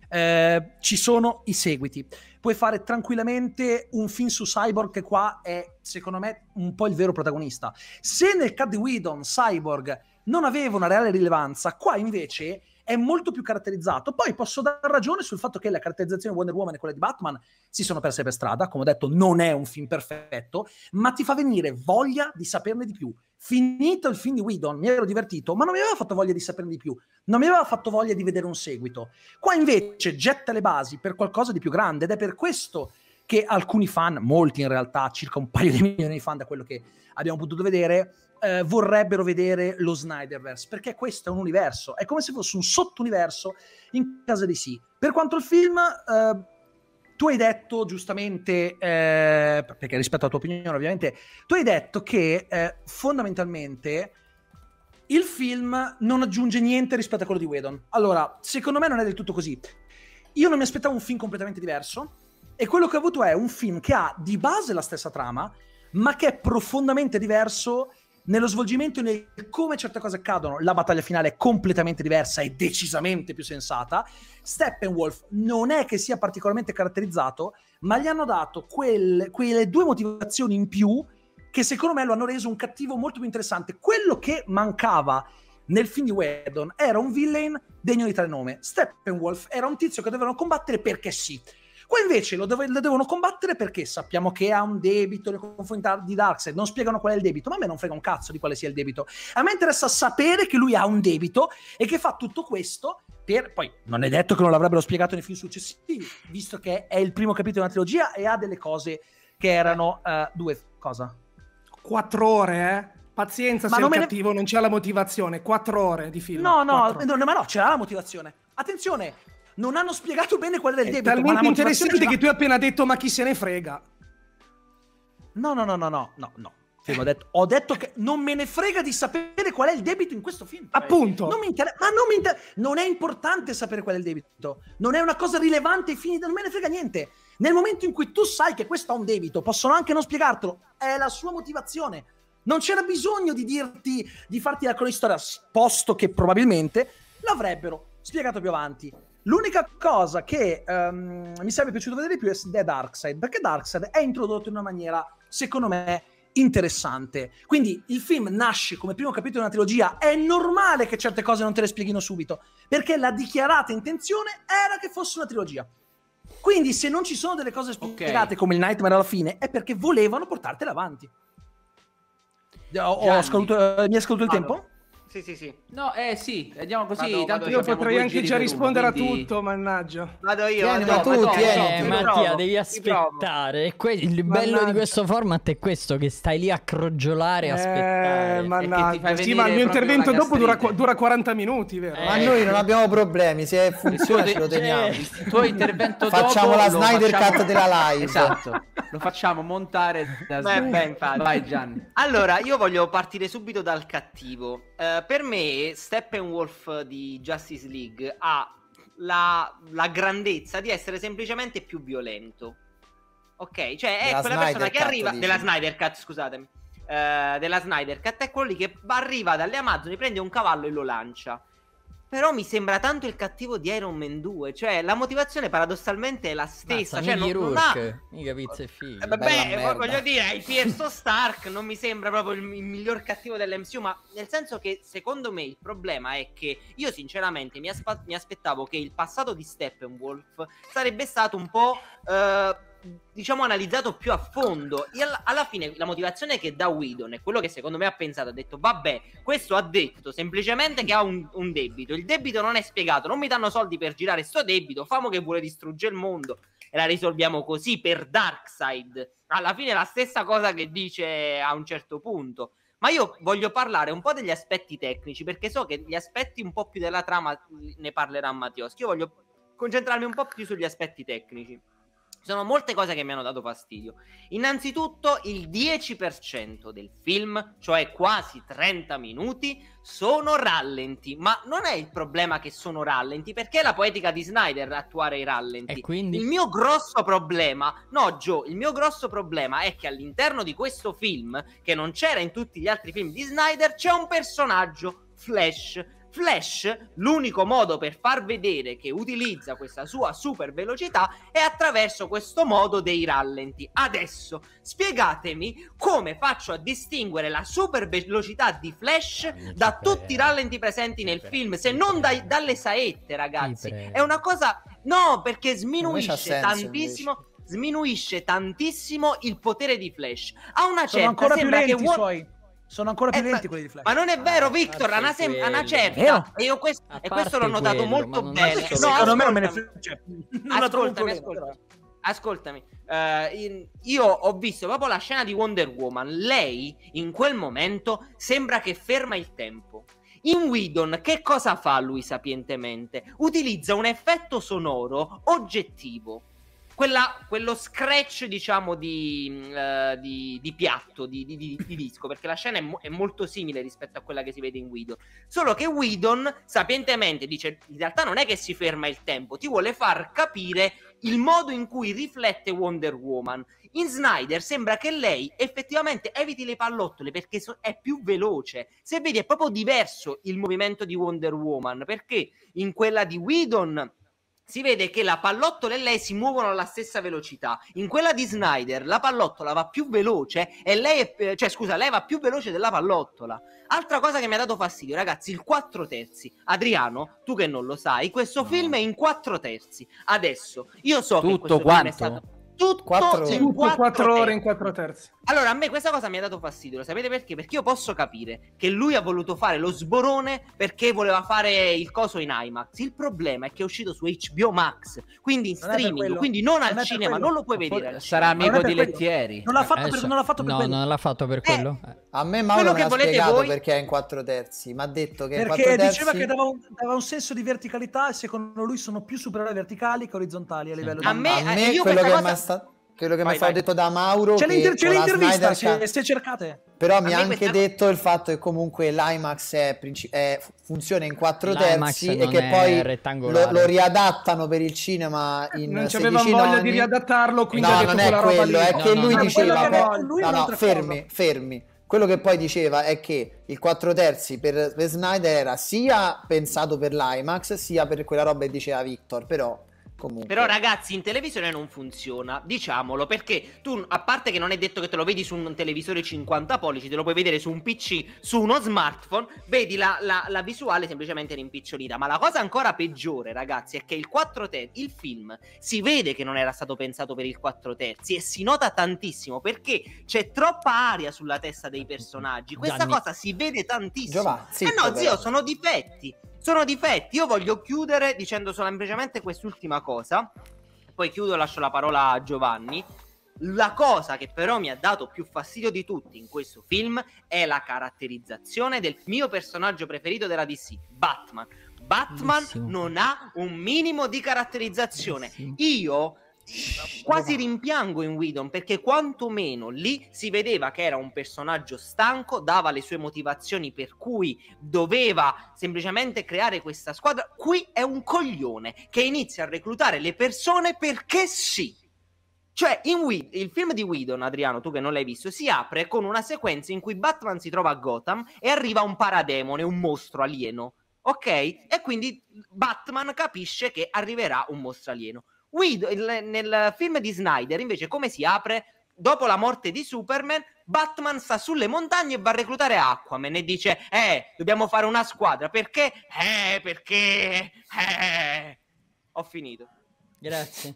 Ehm, ci sono i seguiti. Puoi fare tranquillamente un film su Cyborg che qua è, secondo me, un po' il vero protagonista. Se nel Cat di Whedon Cyborg non aveva una reale rilevanza, qua invece è molto più caratterizzato. Poi posso dar ragione sul fatto che la caratterizzazione di Wonder Woman e quella di Batman si sono perse per strada, come ho detto non è un film perfetto, ma ti fa venire voglia di saperne di più. Finito il film di Whedon, mi ero divertito, ma non mi aveva fatto voglia di saperne di più, non mi aveva fatto voglia di vedere un seguito. Qua invece getta le basi per qualcosa di più grande ed è per questo che alcuni fan, molti in realtà, circa un paio di milioni di fan da quello che abbiamo potuto vedere, eh, vorrebbero vedere lo Snyderverse, perché questo è un universo, è come se fosse un sottuniverso in casa di sì. Per quanto il film, eh, tu hai detto giustamente, eh, perché rispetto alla tua opinione ovviamente, tu hai detto che eh, fondamentalmente il film non aggiunge niente rispetto a quello di Whedon. Allora, secondo me non è del tutto così. Io non mi aspettavo un film completamente diverso e quello che ho avuto è un film che ha di base la stessa trama, ma che è profondamente diverso nello svolgimento e nel come certe cose accadono, la battaglia finale è completamente diversa e decisamente più sensata. Steppenwolf non è che sia particolarmente caratterizzato, ma gli hanno dato quel, quelle due motivazioni in più che secondo me lo hanno reso un cattivo molto più interessante. Quello che mancava nel film di Whedon era un villain degno di tale nome. Steppenwolf era un tizio che dovevano combattere perché sì Qua invece lo, deve, lo, devono combattere perché sappiamo che ha un debito nei confronti di Darkseid, non spiegano qual è il debito, ma a me non frega un cazzo di quale sia il debito. A me interessa sapere che lui ha un debito e che fa tutto questo per... Poi non è detto che non l'avrebbero spiegato nei film successivi, visto che è il primo capitolo di una trilogia e ha delle cose che erano uh, due... cosa? Quattro ore, eh? Pazienza ma se non è cattivo, ne... non c'è la motivazione. Quattro ore di film. No, no, no ma no, c'era la motivazione. Attenzione, non hanno spiegato bene qual era il debito. È talmente ma interessante che tu hai appena detto ma chi se ne frega. No, no, no, no, no, no, no. Eh. Cioè, ho detto, ho detto, che non me ne frega di sapere qual è il debito in questo film. Appunto. Non mi inter- ma non, mi inter- non, è importante sapere qual è il debito. Non è una cosa rilevante ai fini. Non me ne frega niente. Nel momento in cui tu sai che questo ha un debito, possono anche non spiegartelo. È la sua motivazione. Non c'era bisogno di dirti, di farti la cronistoria, posto che probabilmente l'avrebbero spiegato più avanti. L'unica cosa che um, mi sarebbe piaciuto vedere di più è The Darkseid, perché Darkseid è introdotto in una maniera, secondo me, interessante. Quindi il film nasce come primo capitolo di una trilogia, è normale che certe cose non te le spieghino subito, perché la dichiarata intenzione era che fosse una trilogia. Quindi se non ci sono delle cose spiegate okay. come il Nightmare alla fine, è perché volevano portartela avanti. Ho, ho scaduto, eh, mi è scaduto il allora. tempo? Sì, sì, sì. No, eh sì, andiamo così. Vado, Tanto io potrei anche già rispondere quindi... a tutto, mannaggia. Vado io. Tieni, vado, ma tu, tieni, eh, Mattia, devi aspettare. Que- il mannaggia. bello di questo format è questo, che stai lì a crogiolare eh, aspettare. eh, Mannaggia. Sì, ma il mio intervento dopo dura, dura, 40 minuti, vero? Eh. Ma noi non abbiamo problemi, se funziona ce lo cioè, teniamo. Il tuo intervento facciamo dopo... La facciamo la Snyder Cut della esatto. live. Esatto. Lo facciamo montare da Beh, beh, infatti. Vai Gianni. Allora, io voglio partire subito dal cattivo. Eh, per me Steppenwolf di Justice League ha la, la grandezza di essere semplicemente più violento. Ok? Cioè è della quella Snyder persona che arriva... Dici. Della Snyder Cut, scusatemi. Eh, della Snyder Cut è quello lì che arriva dalle Amazzoni, prende un cavallo e lo lancia. Però mi sembra tanto il cattivo di Iron Man 2. Cioè, la motivazione paradossalmente è la stessa. Mazza, cioè, non, non ha... Mica pizza e figlio. Eh, vabbè, voglio dire, il Pierso Stark non mi sembra proprio il, il, miglior cattivo dell'MCU. Ma nel senso che, secondo me, il problema è che io, sinceramente, mi, aspa- mi aspettavo che il passato di Steppenwolf sarebbe stato un po'. Eh, diciamo analizzato più a fondo e alla, alla fine la motivazione che dà Whedon è quello che secondo me ha pensato ha detto vabbè questo ha detto semplicemente che ha un, un debito il debito non è spiegato non mi danno soldi per girare sto debito famo che vuole distruggere il mondo e la risolviamo così per Darkseid alla fine è la stessa cosa che dice a un certo punto ma io voglio parlare un po' degli aspetti tecnici perché so che gli aspetti un po' più della trama ne parlerà Mattioschi io voglio concentrarmi un po' più sugli aspetti tecnici sono molte cose che mi hanno dato fastidio. Innanzitutto il 10% del film, cioè quasi 30 minuti, sono rallenti. Ma non è il problema che sono rallenti, perché è la poetica di Snyder attuare i rallenti. Quindi... Il mio grosso problema, no Joe, il mio grosso problema è che all'interno di questo film, che non c'era in tutti gli altri film di Snyder, c'è un personaggio Flash Flash, l'unico modo per far vedere che utilizza questa sua super velocità è attraverso questo modo dei rallenti. Adesso spiegatemi come faccio a distinguere la super velocità di Flash da tutti i rallenti presenti nel film, se non dai, dalle saette, ragazzi. È una cosa. No, perché sminuisce tantissimo. Invece. Sminuisce tantissimo il potere di Flash. A una certa Sono ancora più lenti che... i suoi sono ancora più eh, lenti ma, quelli di Flash. Ma non è ah, vero, eh, Victor, ah, una, sem- una certa. E, io questo, e questo l'ho notato quello, molto bene. No, secondo me non me ne frega. Cioè, non la trovo un Ascoltami. ascoltami. Uh, in, io ho visto proprio la scena di Wonder Woman. Lei in quel momento sembra che ferma il tempo. In Whedon che cosa fa lui sapientemente? Utilizza un effetto sonoro oggettivo quella, quello scratch, diciamo, di, uh, di, di piatto, di, di, disco, perché la scena è, mo- è, molto simile rispetto a quella che si vede in Guido. Solo che Whedon sapientemente dice: in realtà non è che si ferma il tempo, ti vuole far capire il modo in cui riflette Wonder Woman. In Snyder sembra che lei effettivamente eviti le pallottole perché so- è più veloce. Se vedi, è proprio diverso il movimento di Wonder Woman, perché in quella di Whedon si vede che la pallottola e lei si muovono alla stessa velocità. In quella di Snyder la pallottola va più veloce e lei, è, cioè scusa, lei va più veloce della pallottola. Altra cosa che mi ha dato fastidio, ragazzi, il 4 terzi. Adriano, tu che non lo sai, questo no. film è in 4 terzi. Adesso, io so Tutto che questo quanto? film è stato tutto 4 ore. in 4 ore in 4 terzi. Allora, a me questa cosa mi ha dato fastidio, lo sapete perché? Perché io posso capire che lui ha voluto fare lo sborone perché voleva fare il coso in IMAX. Il problema è che è uscito su HBO Max, quindi in non streaming, quindi non, non al cinema, non lo puoi vedere. Sarà amico di Lettieri. Non l'ha fatto, Adesso, per, non l'ha fatto per no, quello. non l'ha fatto per eh, quello. a me Mauro me l'ha spiegato voi... perché è in 4 terzi, ma ha detto che Perché terzi... diceva che dava un, dava un, senso di verticalità e secondo lui sono più superiori verticali che orizzontali a livello sì. di... A me, a me io quello che mi ha sta... Quello che vai, mi ha stato detto da Mauro. C'è, l'inter- c'è l'intervista, se, se, cercate. Però mi ha anche questa... detto il fatto che comunque l'IMAX è princi- è, funziona in quattro terzi e che poi lo, lo, riadattano per il cinema eh, in Non ci aveva voglia noni. di riadattarlo, quindi no, non è quello, è no, che no, lui no, diceva... Che lui no, no, fermi, cosa. fermi. Quello che poi diceva è che il 4 terzi per, per Snyder era sia pensato per l'IMAX sia per quella roba che diceva Victor, però Comunque. Però ragazzi in televisione non funziona, diciamolo, perché tu a parte che non è detto che te lo vedi su un televisore 50 pollici, te lo puoi vedere su un PC, su uno smartphone, vedi la, la, la visuale semplicemente rimpicciolita, ma la cosa ancora peggiore ragazzi è che il 4 terzi, il film, si vede che non era stato pensato per il 4 terzi e si nota tantissimo perché c'è troppa aria sulla testa dei personaggi, questa Gianni. cosa si vede tantissimo. Giovanni, sì, eh no zio, sono difetti sono difetti. Io voglio chiudere dicendo semplicemente quest'ultima cosa, poi chiudo e lascio la parola a Giovanni. La cosa che però mi ha dato più fastidio di tutti in questo film è la caratterizzazione del mio personaggio preferito della DC, Batman. Batman Bellissimo. non ha un minimo di caratterizzazione. Bellissimo. Io quasi rimpiango in Whedon perché quantomeno lì si vedeva che era un personaggio stanco, dava le sue motivazioni per cui doveva semplicemente creare questa squadra. Qui è un coglione che inizia a reclutare le persone perché sì. Cioè, We- il film di Whedon, Adriano, tu che non l'hai visto, si apre con una sequenza in cui Batman si trova a Gotham e arriva un parademone, un mostro alieno. Ok? E quindi Batman capisce che arriverà un mostro alieno Guido, il, nel film di Snyder, invece, come si apre? Dopo la morte di Superman, Batman sta sulle montagne e va a reclutare Aquaman e dice: Eh, dobbiamo fare una squadra perché? Eh, perché? Eh. Ho finito. Grazie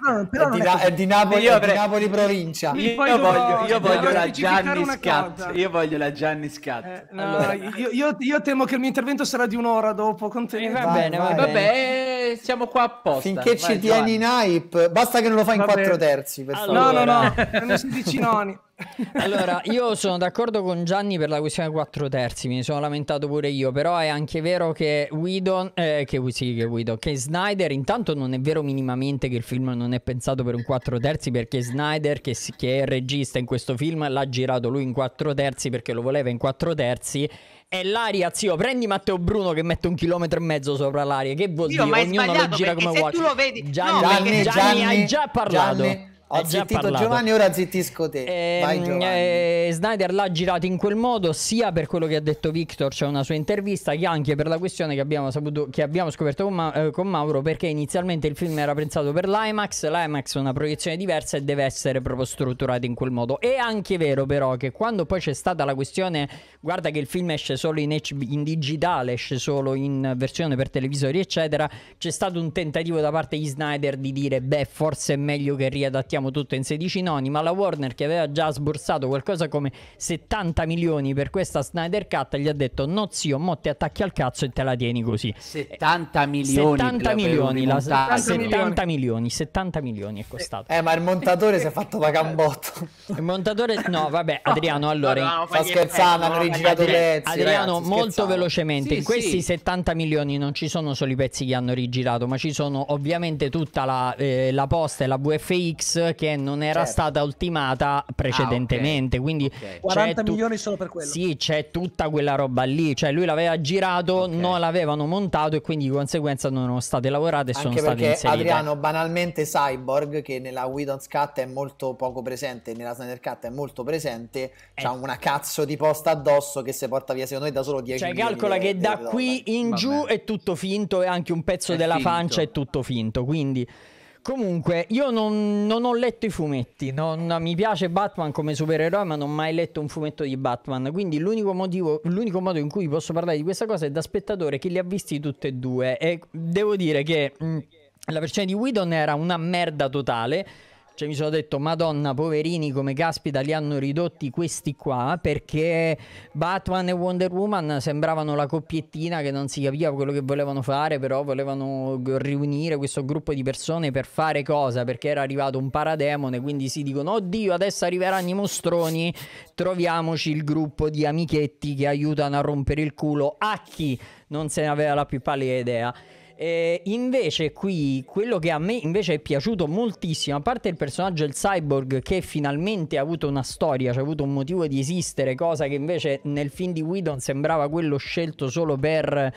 no, però è, di, na- è di Napoli, io, è di Napoli provincia. Io, voglio, voglio, io voglio la Gianni Scat. Io voglio la Gianni Scat. Eh, no, allora. io, io, io, temo che il mio intervento sarà di un'ora dopo. Continu- eh, va, va bene, va, va bene. bene. siamo qua apposta. Finché vai, ci vai, tieni in hype, basta che non lo fai in quattro terzi. Per allora. No, no, no, non si dici noni. Allora, io sono d'accordo con Gianni per la questione dei quattro terzi, mi sono lamentato pure io, però è anche vero che Guido, eh, che, sì, che, Guido, che Snyder, intanto non è vero minimamente che il film non è pensato per un quattro terzi, perché Snyder, che, che è il regista in questo film, l'ha girato lui in quattro terzi perché lo voleva in quattro terzi E l'aria, zio. Prendi Matteo Bruno che mette un chilometro e mezzo sopra l'aria. Che vuol Dio, dire? Ognuno lo gira come vuole. Tu lo vedi. Gianni, no, Gianni, Gianni, Gianni hai già parlato. Gianni. Ho zittito Giovanni, ora zittisco te. Eh, Vai, eh, Snyder l'ha girato in quel modo sia per quello che ha detto Victor, cioè una sua intervista, che anche per la questione che abbiamo, saputo, che abbiamo scoperto con, Ma- eh, con, Mauro, perché inizialmente il film era pensato per l'IMAX, l'IMAX è una proiezione diversa e deve essere proprio strutturato in quel modo. È anche vero però che quando poi c'è stata la questione guarda che il film esce solo in, HB, in digitale, esce solo in versione per televisori, eccetera. C'è stato un tentativo da parte di Snyder di dire, beh, forse è meglio che riadattiamo tutto in 16 noni, ma la Warner che aveva già sborsato qualcosa come 70 milioni per questa Snyder Cut gli ha detto, no zio, mo ti attacchi al cazzo e te la tieni così. 70 eh, milioni. 70 milioni, la, 70, 70 milioni, 70 milioni è costato. Eh, ma il montatore si è fatto pagare un Il montatore, no, vabbè, Adriano, allora... No, no, fa scherzando, hanno girato pezzi. Adriano, ragazzi, molto velocemente, sì, in questi sì. 70 milioni non ci sono solo i pezzi che hanno rigirato, ma ci sono ovviamente tutta la, eh, la posta e la VFX che non era certo. stata ultimata precedentemente. Ah, okay. Quindi okay. 40 tu... milioni solo per quello. Sì, c'è tutta quella roba lì. Cioè, lui l'aveva girato, okay. non l'avevano montato e quindi di conseguenza non sono state lavorate e sono state inserite. Adriano, banalmente Cyborg, che nella Widow's Cut è molto poco presente, nella Snyder Cut è molto presente, eh. c'ha una cazzo di posta addosso grosso che si porta via secondo me da solo 10 Cioè calcola che da qui dollari. in giù è tutto finto e anche un pezzo è della finto. pancia è tutto finto, quindi... Comunque, io non, non, ho letto i fumetti. Non, mi piace Batman come supereroe, ma non ho mai letto un fumetto di Batman. Quindi, l'unico, motivo, l'unico modo in cui posso parlare di questa cosa è da spettatore che li ha visti tutti e due. E devo dire che mh, la versione di Whedon era una merda totale. Cioè mi sono detto, madonna, poverini, come caspita li hanno ridotti questi qua, perché Batman e Wonder Woman sembravano la coppiettina che non si capiva quello che volevano fare, però volevano riunire questo gruppo di persone per fare cosa, perché era arrivato un parademone, quindi si dicono, oddio, adesso arriveranno i mostroni, troviamoci il gruppo di amichetti che aiutano a rompere il culo a chi non se ne aveva la più pallida idea. Eh, invece qui, quello che a me invece è piaciuto moltissimo, a parte il personaggio del cyborg che finalmente ha avuto una storia, cioè ha avuto un motivo di esistere, cosa che invece nel film di Whedon sembrava quello scelto solo per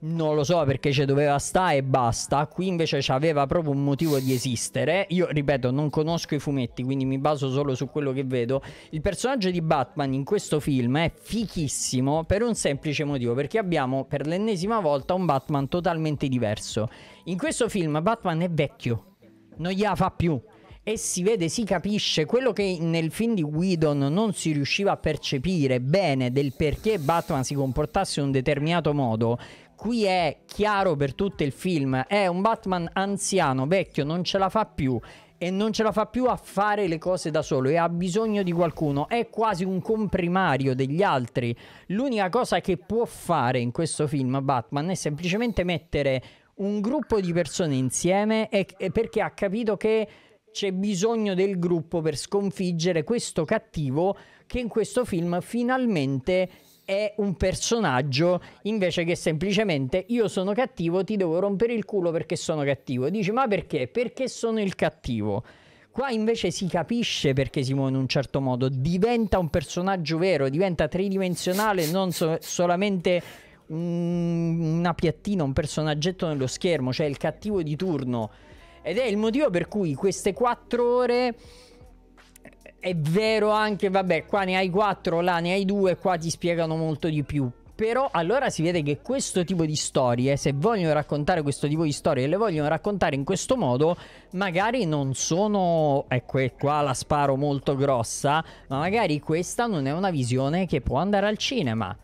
non lo so perché ci doveva stare e basta. Qui invece c'aveva proprio un motivo di esistere. Io ripeto, non conosco i fumetti, quindi mi baso solo su quello che vedo. Il personaggio di Batman in questo film è fichissimo per un semplice motivo, perché abbiamo per l'ennesima volta un Batman totalmente diverso. In questo film Batman è vecchio, non gliela fa più e si vede, si capisce quello che nel film di Whedon non si riusciva a percepire bene del perché Batman si comportasse in un determinato modo qui è chiaro per tutto il film, è un Batman anziano, vecchio, non ce la fa più e non ce la fa più a fare le cose da solo e ha bisogno di qualcuno, è quasi un comprimario degli altri. L'unica cosa che può fare in questo film Batman è semplicemente mettere un gruppo di persone insieme e, e perché ha capito che c'è bisogno del gruppo per sconfiggere questo cattivo che in questo film finalmente è un personaggio invece che semplicemente io sono cattivo, ti devo rompere il culo perché sono cattivo. Dici ma perché? Perché sono il cattivo. Qua invece si capisce perché si muove in un certo modo, diventa un personaggio vero, diventa tridimensionale, non so- solamente una piattina, un personaggetto nello schermo, cioè il cattivo di turno. Ed è il motivo per cui queste quattro ore è vero anche, vabbè, qua ne hai 4, là ne hai 2, qua ti spiegano molto di più. Però allora si vede che questo tipo di storie, se vogliono raccontare questo tipo di storie e le vogliono raccontare in questo modo, magari non sono, ecco qua la sparo molto grossa, ma magari questa non è una visione che può andare al cinema.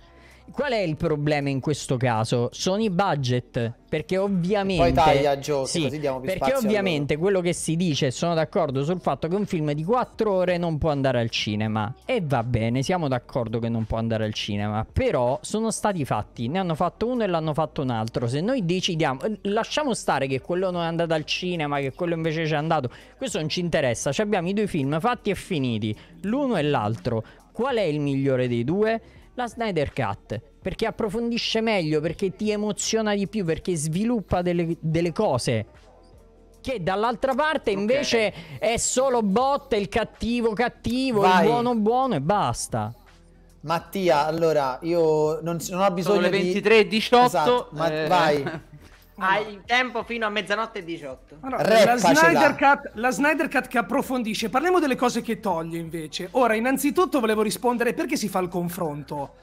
Qual è il problema in questo caso? Sono i budget, perché ovviamente... Poi taglia giochi, sì, così diamo più Perché ovviamente quello che si dice, sono d'accordo sul fatto che un film di 4 ore non può andare al cinema. E va bene, siamo d'accordo che non può andare al cinema, però sono stati fatti, ne hanno fatto uno e l'hanno fatto un altro. Se noi decidiamo, lasciamo stare che quello non è andato al cinema, che quello invece c'è andato, questo non ci interessa, Ci abbiamo i due film fatti e finiti, l'uno e l'altro. Qual è il migliore dei due? la Snyder Cut, perché approfondisce meglio, perché ti emoziona di più, perché sviluppa delle, delle cose che dall'altra parte invece okay. è solo botte, il cattivo cattivo, Vai. il buono buono e basta. Mattia, allora io non, non ho bisogno Sono le 23 di... 18. Esatto. Eh. Vai. Hai il tempo fino a mezzanotte e 18. Allora, la, Snyder Cut, la, Snyder Cut, che approfondisce. Parliamo delle cose che toglie invece. Ora, innanzitutto volevo rispondere perché si fa il confronto.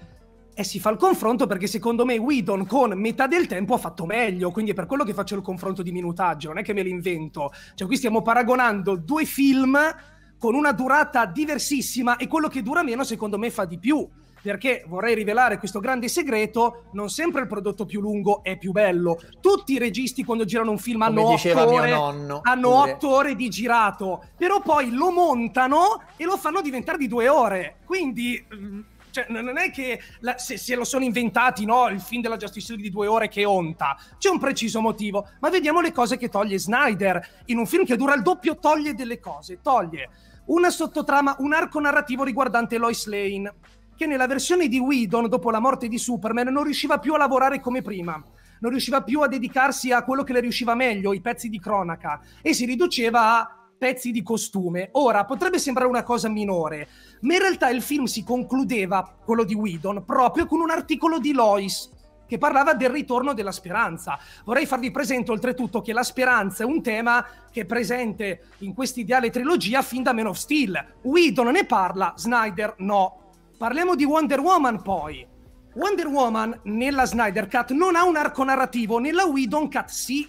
E eh, si fa il confronto perché secondo me Whedon con metà del tempo ha fatto meglio, quindi è per quello che faccio il confronto di minutaggio, non è che me l'invento. Cioè qui stiamo paragonando due film con una durata diversissima e quello che dura meno secondo me fa di più perché vorrei rivelare questo grande segreto, non sempre il prodotto più lungo è più bello. Tutti i registi quando girano un film hanno, otto ore, hanno otto ore di girato, però poi lo montano e lo fanno diventare di due ore. Quindi... Mm, cioè, non è che la, se, se, lo sono inventati, no, il film della Justice League di due ore che onta, c'è un preciso motivo, ma vediamo le cose che toglie Snyder, in un film che dura il doppio toglie delle cose, toglie una sottotrama, un arco narrativo riguardante Lois Lane, che nella versione di Whedon, dopo la morte di Superman, non riusciva più a lavorare come prima non riusciva più a dedicarsi a quello che le riusciva meglio, i pezzi di cronaca, e si riduceva a pezzi di costume. Ora, potrebbe sembrare una cosa minore, ma in realtà il film si concludeva, quello di Whedon, proprio con un articolo di Lois che parlava del ritorno della speranza. Vorrei farvi presente oltretutto che la speranza è un tema che è presente in quest'ideale trilogia fin da Men of Steel. Whedon ne parla, Snyder no. Parliamo di Wonder Woman poi. Wonder Woman nella Snyder Cut non ha un arco narrativo, nella Whedon Cut sì.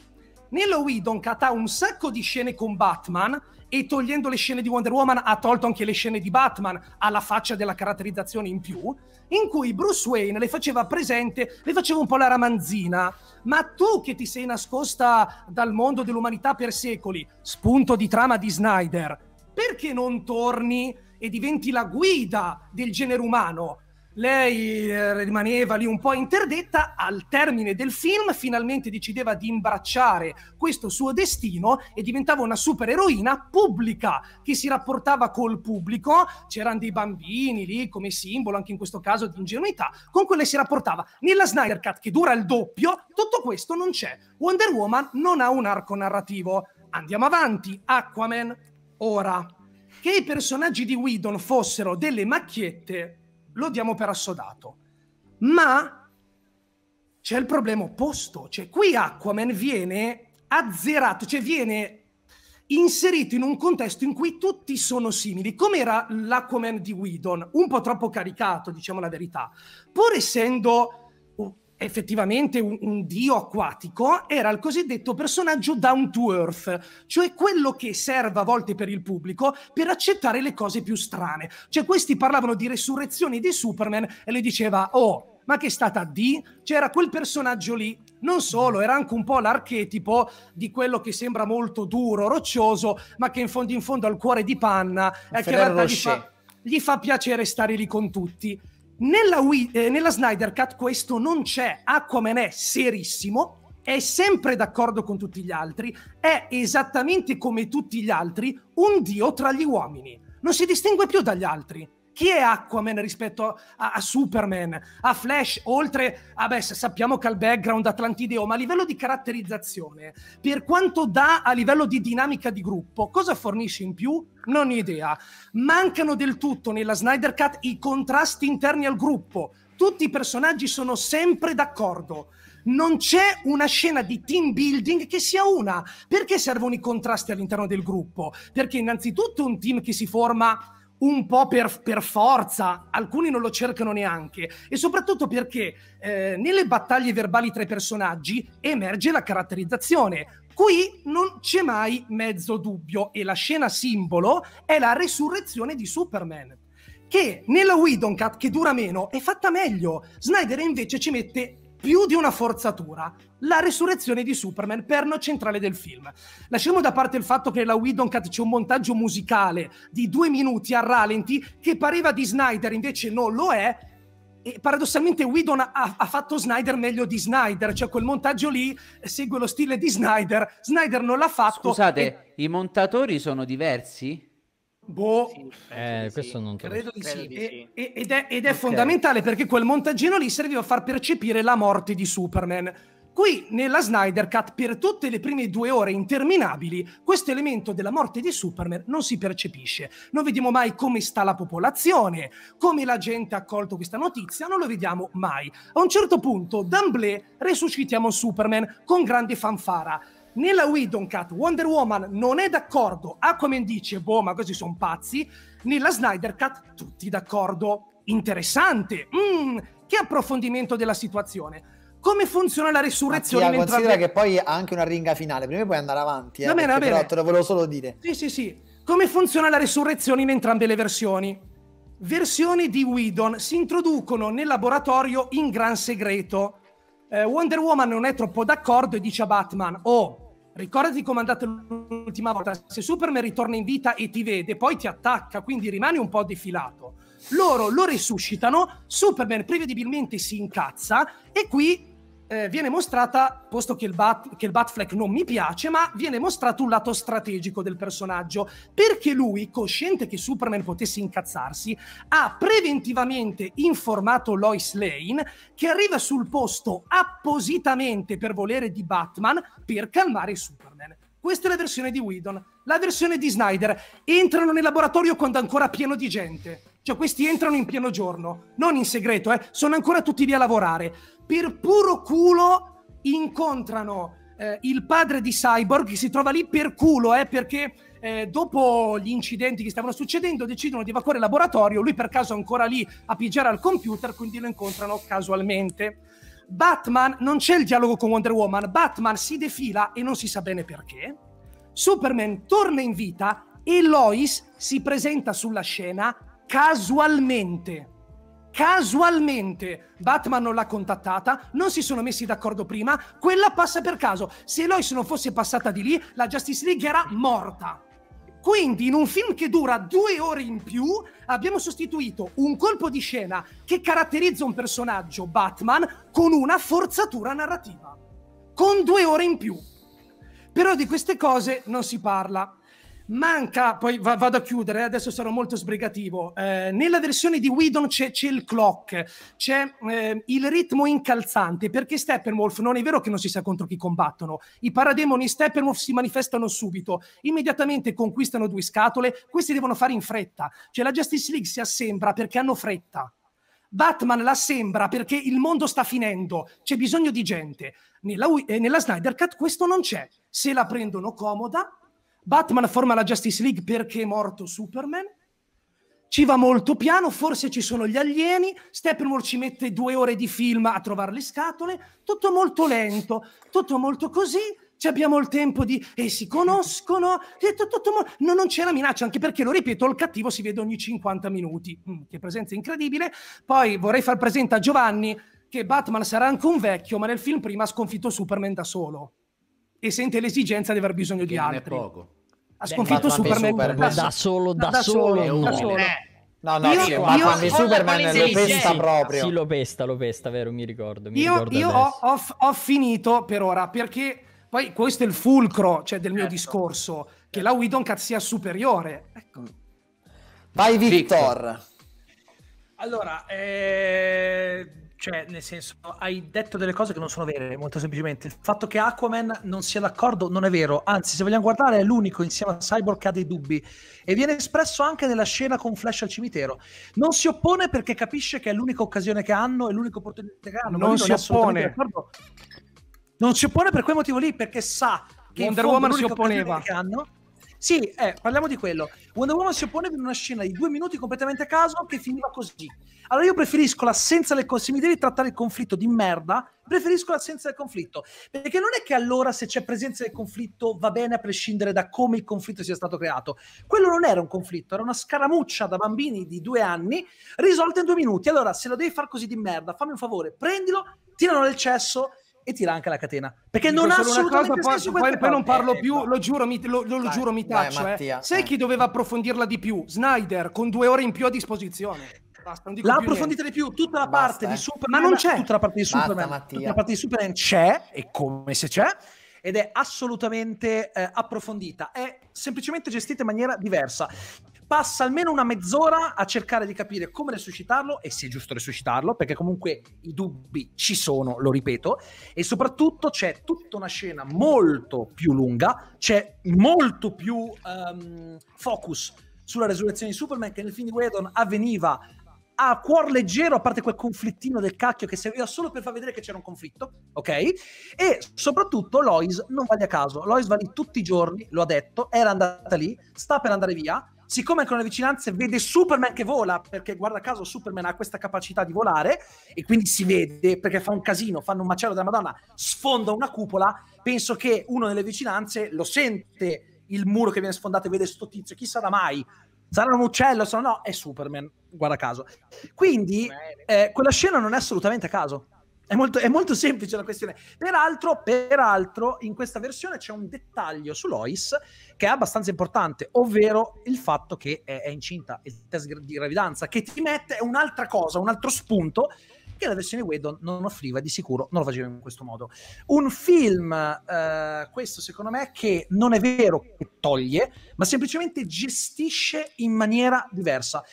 Nella Whedon Cut ha un sacco di scene con Batman e togliendo le scene di Wonder Woman ha tolto anche le scene di Batman alla faccia della caratterizzazione in più, in cui Bruce Wayne le faceva presente, le faceva un po' la ramanzina, ma tu che ti sei nascosta dal mondo dell'umanità per secoli, spunto di trama di Snyder, perché non torni e diventi la guida del genere umano. Lei eh, rimaneva lì un po' interdetta, al termine del film finalmente decideva di imbracciare questo suo destino e diventava una supereroina pubblica che si rapportava col pubblico, c'erano dei bambini lì come simbolo anche in questo caso di ingenuità, con cui lei si rapportava. Nella Snyder Cut che dura il doppio, tutto questo non c'è. Wonder Woman non ha un arco narrativo. Andiamo avanti, Aquaman, ora. Che i personaggi di Whedon fossero delle macchiette lo diamo per assodato. Ma c'è il problema opposto. Cioè, qui Aquaman viene azzerato, cioè viene inserito in un contesto in cui tutti sono simili, come era l'Aquaman di Whedon, un po' troppo caricato, diciamo la verità, pur essendo effettivamente un, un, dio acquatico, era il cosiddetto personaggio down to earth, cioè quello che serve a volte per il pubblico per accettare le cose più strane. Cioè questi parlavano di resurrezioni di Superman e lui diceva, oh, ma che è stata D? C'era quel personaggio lì. Non solo, era anche un po' l'archetipo di quello che sembra molto duro, roccioso, ma che in fondo in fondo ha il cuore di panna e che in realtà gli fa, gli fa piacere stare lì con tutti. Nella, eh, nella Snyder Cut questo non c'è, Aquaman è serissimo, è sempre d'accordo con tutti gli altri, è esattamente come tutti gli altri un dio tra gli uomini, non si distingue più dagli altri chi è Aquaman rispetto a, a Superman, a Flash, oltre a, ah beh, sappiamo che ha il background atlantideo, ma a livello di caratterizzazione, per quanto dà a livello di dinamica di gruppo, cosa fornisce in più? Non ho idea. Mancano del tutto nella Snyder Cut i contrasti interni al gruppo. Tutti i personaggi sono sempre d'accordo non c'è una scena di team building che sia una. Perché servono i contrasti all'interno del gruppo? Perché innanzitutto un team che si forma un po' per, per, forza, alcuni non lo cercano neanche, e soprattutto perché eh, nelle battaglie verbali tra i personaggi emerge la caratterizzazione. Qui non c'è mai mezzo dubbio e la scena simbolo è la resurrezione di Superman, che nella Widoncat, che dura meno, è fatta meglio. Snyder invece ci mette più di una forzatura la resurrezione di Superman, perno centrale del film. Lasciamo da parte il fatto che la Widoncat c'è un montaggio musicale di due minuti a ralenti che pareva di Snyder, invece non lo è. E paradossalmente Whedon ha, ha, fatto Snyder meglio di Snyder, cioè quel montaggio lì eh, segue lo stile di Snyder, Snyder non l'ha fatto. Scusate, e... i montatori sono diversi? Boh, sì, eh, sì. questo non credo, credo di sì. Credo di e, ed è, ed è okay. fondamentale perché quel montaggino lì serviva a far percepire la morte di Superman. Qui nella Snyder Cut, per tutte le prime due ore interminabili, questo elemento della morte di Superman non si percepisce. Non vediamo mai come sta la popolazione, come la gente ha accolto questa notizia, non lo vediamo mai. A un certo punto, d'amblè, resuscitiamo Superman con grande fanfara nella Widow Cut Wonder Woman non è d'accordo, Aquaman dice boh ma così sono pazzi, nella Snyder Cut tutti d'accordo. Interessante, mm, che approfondimento della situazione come funziona la resurrezione Mattia, mentre considera avve- che poi ha anche una ringa finale prima puoi andare avanti eh, va bene, va bene. però te lo volevo solo dire sì sì sì come funziona la resurrezione in entrambe le versioni versioni di Whedon si introducono nel laboratorio in gran segreto eh, Wonder Woman non è troppo d'accordo e dice a Batman, oh, ricordati come andate l'ultima volta, se Superman ritorna in vita e ti vede, poi ti attacca, quindi rimani un po' defilato. Loro lo resuscitano, Superman prevedibilmente si incazza e qui eh, viene mostrata, posto che il, Bat, che il Batfleck non mi piace, ma viene mostrato un lato strategico del personaggio, perché lui, cosciente che Superman potesse incazzarsi, ha preventivamente informato Lois Lane che arriva sul posto appositamente per volere di Batman per calmare Superman. Questa è la versione di Whedon. La versione di Snyder entrano nel laboratorio quando è ancora pieno di gente. Cioè, questi entrano in pieno giorno, non in segreto, eh? sono ancora tutti lì a lavorare per puro culo incontrano eh, il padre di Cyborg che si trova lì per culo, eh, perché eh, dopo gli incidenti che stavano succedendo decidono di evacuare il laboratorio, lui per caso è ancora lì a pigiare al computer, quindi lo incontrano casualmente. Batman, non c'è il dialogo con Wonder Woman, Batman si defila e non si sa bene perché. Superman torna in vita e Lois si presenta sulla scena casualmente. Casualmente Batman non l'ha contattata, non si sono messi d'accordo prima, quella passa per caso. Se Lois non fosse passata di lì, la Justice League era morta. Quindi in un film che dura due ore in più abbiamo sostituito un colpo di scena che caratterizza un personaggio, Batman, con una forzatura narrativa. Con due ore in più. Però di queste cose non si parla. Manca, poi vado a chiudere, eh, adesso sarò molto sbrigativo. Eh, nella versione di Whedon c'è, c'è il clock, c'è eh, il ritmo incalzante, perché Steppenwolf non è vero che non si sa contro chi combattono. I parademoni Steppenwolf si manifestano subito, immediatamente conquistano due scatole, questi devono fare in fretta. Cioè la Justice League si assembra perché hanno fretta. Batman la sembra perché il mondo sta finendo, c'è bisogno di gente. Nella, eh, nella Snyder Cut questo non c'è. Se la prendono comoda, Batman forma la Justice League perché è morto Superman. Ci va molto piano, forse ci sono gli alieni, Steppenwolf ci mette due ore di film a trovare le scatole, tutto molto lento, tutto molto così, ci abbiamo il tempo di e eh, si conoscono, e tutto, tutto, no, non c'è la minaccia, anche perché lo ripeto, il cattivo si vede ogni 50 minuti, mm, che presenza incredibile. Poi vorrei far presente a Giovanni che Batman sarà anche un vecchio, ma nel film prima ha sconfitto Superman da solo e sente l'esigenza di aver bisogno che di altri. Ha sconfitto Beh, Superman, Superman da, da solo, da, da solo, solo, da solo. Eh. No, no, io, sì, io, Batman io, Superman lo pesta proprio. Sì, lo pesta, lo pesta, vero, mi ricordo. Mi io, ricordo io ho, ho, ho, finito per ora, perché poi questo è il fulcro cioè, del mio certo. discorso, che certo. la Widoncat sia superiore. Ecco. Vai Victor. Victor. Allora, eh, cioè, certo. nel senso, hai detto delle cose che non sono vere, molto semplicemente. Il fatto che Aquaman non sia d'accordo non è vero, anzi, se vogliamo guardare, è l'unico insieme a Cyborg che ha dei dubbi. E viene espresso anche nella scena con Flash al cimitero. Non si oppone perché capisce che è l'unica occasione che hanno, e l'unica opportunità che hanno. Non, non si oppone. Non si oppone per quel motivo lì, perché sa che Wonder Woman si opponeva. Che hanno, sì, eh, parliamo di quello. Wonder Woman si oppone in una scena di due minuti completamente a caso che finiva così. Allora io preferisco l'assenza del conflitto. Se mi devi trattare il conflitto di merda, preferisco l'assenza del conflitto, perché non è che allora se c'è presenza del conflitto va bene a prescindere da come il conflitto sia stato creato. Quello non era un conflitto, era una scaramuccia da bambini di due anni risolta in due minuti. Allora se lo devi far così di merda, fammi un favore, prendilo, tiralo nel cesso e tira anche la catena. Perché non ha assolutamente cosa, senso poi, poi, poi non parlo più, ecco. lo giuro, mi, lo, lo, lo dai, giuro, mi taccio. Eh. Dai, Mattia, eh. Sai chi doveva approfondirla di più? Snyder, con due ore in più a disposizione. L'ha approfondita di più tutta la parte eh. di Superman. Ma non c'è. Tutta la parte di Superman, Basta, la parte di Superman c'è, e come se c'è, ed è assolutamente eh, approfondita. È semplicemente gestita in maniera diversa passa almeno una mezz'ora a cercare di capire come resuscitarlo e se è giusto resuscitarlo, perché comunque i dubbi ci sono, lo ripeto, e soprattutto c'è tutta una scena molto più lunga, c'è molto più um, focus sulla resurrezione di Superman che nel film di Whedon avveniva a cuor leggero, a parte quel conflittino del cacchio che serviva solo per far vedere che c'era un conflitto, ok? E soprattutto Lois non va lì a caso, Lois va lì tutti i giorni, lo ha detto, era andata lì, sta per andare via, siccome con le vicinanze vede Superman che vola, perché guarda caso Superman ha questa capacità di volare, e quindi si vede perché fa un casino, fanno un macello della Madonna, sfonda una cupola, penso che uno nelle vicinanze lo sente il muro che viene sfondato e vede sto tizio, chi sarà mai? Sarà un uccello, se no, è Superman, guarda caso. Quindi eh, quella scena non è assolutamente a caso. È molto, è molto semplice la questione. Peraltro, peraltro, in questa versione c'è un dettaglio su Lois che è abbastanza importante, ovvero il fatto che è, è incinta. Il test di gravidanza che ti mette è un'altra cosa, un altro spunto che la versione Whedon non offriva, di sicuro non lo faceva in questo modo. Un film, eh, questo secondo me, che non è vero che toglie, ma semplicemente gestisce in maniera diversa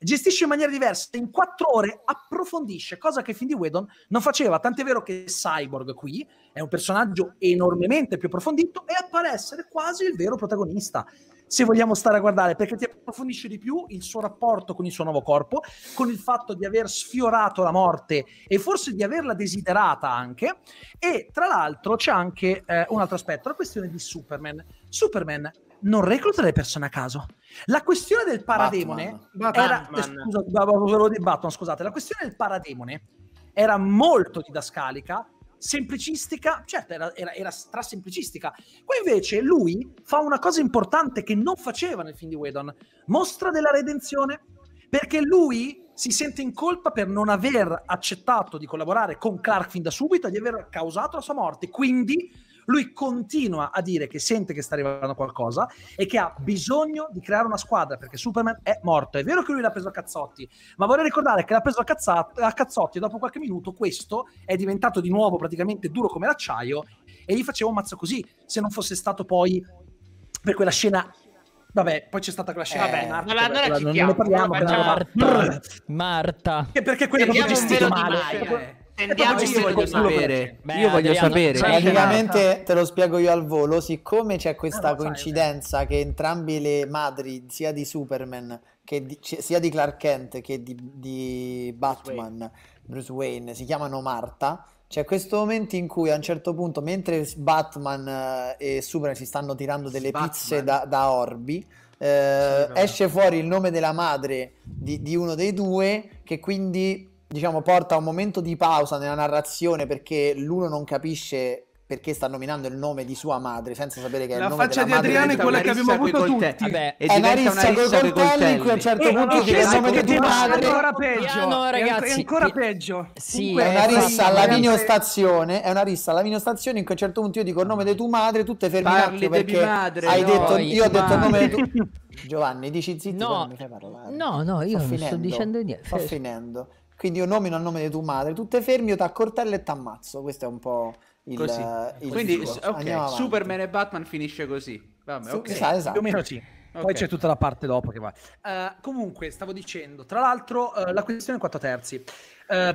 gestisce in maniera diversa, in quattro ore approfondisce, cosa che fin di Whedon non faceva, tant'è vero che Cyborg qui è un personaggio enormemente più approfondito e appare essere quasi il vero protagonista, se vogliamo stare a guardare, perché ti approfondisce di più il suo rapporto con il suo nuovo corpo, con il fatto di aver sfiorato la morte e forse di averla desiderata anche, e tra l'altro c'è anche eh, un altro aspetto, la questione di Superman. Superman non recluta le persone a caso. La questione del parademone Batman. era Batman. Eh, scusa, Batman, scusate, la questione del parademone era molto didascalica, semplicistica, certo era, era, era strasemplicistica. Poi invece lui fa una cosa importante che non faceva nel film di Whedon, mostra della redenzione, perché lui si sente in colpa per non aver accettato di collaborare con Clark fin da subito e di aver causato la sua morte. Quindi lui continua a dire che sente che sta arrivando qualcosa e che ha bisogno di creare una squadra perché Superman è morto. È vero che lui l'ha preso a cazzotti, ma vorrei ricordare che l'ha preso a, cazzat- a cazzotti e dopo qualche minuto questo è diventato di nuovo praticamente duro come l'acciaio e gli faceva un mazzo così se non fosse stato poi per quella scena Vabbè, poi c'è stata quella scena. Eh, vabbè, Marta, allora, allora non, non ne parliamo. Marta. Marta. Marta. Che perché quella è proprio gestito male. male. Tendiamo io voglio sapere, Beh, io voglio Adriano, sapere. Cioè, cioè, praticamente te lo spiego io al volo, siccome c'è questa ah, no, coincidenza sai, che entrambi le madri, sia di Superman di, cioè, sia di Clark Kent che di, di Batman, Bruce Wayne. Bruce Wayne, si chiamano Marta, c'è questo momento in cui a un certo punto, mentre Batman eh, e Superman si stanno tirando delle Batman. pizze da, da orbi, eh, sì, esce fuori il nome della madre di, di uno dei due che quindi diciamo, porta a un momento di pausa nella narrazione perché l'uno non capisce perché sta nominando il nome di sua madre senza sapere che è la il nome della madre. La faccia di Adriano è quella che abbiamo avuto tutti. Vabbè, e è una rissa con i coltelli, in cui a un certo e eh, punto chiede il nome di tua madre. È ancora peggio. Piano, ragazzi, è ancora peggio. Sì, è una rissa alla viniostazione, è una rissa alla viniostazione in cui a un certo punto io dico il nome di tua madre, tu te fermi Parli perché madre, hai no, detto io ho detto il nome di tu... Giovanni, dici zitto, no, mi fai parlare. No, no, io non sto dicendo niente. Sto finendo. Quindi io nomino a nome di tua madre, tutte fermi, io t'accortello e t'ammazzo. Questo è un po' il, così. Eh, il Quindi, okay. Superman e Batman finisce così. Vabbè, Su- okay. esatto, esatto. Più o meno sì. Okay. Poi c'è tutta la parte dopo che va. Uh, comunque, stavo dicendo, tra l'altro, uh, la questione è 4 terzi. Uh,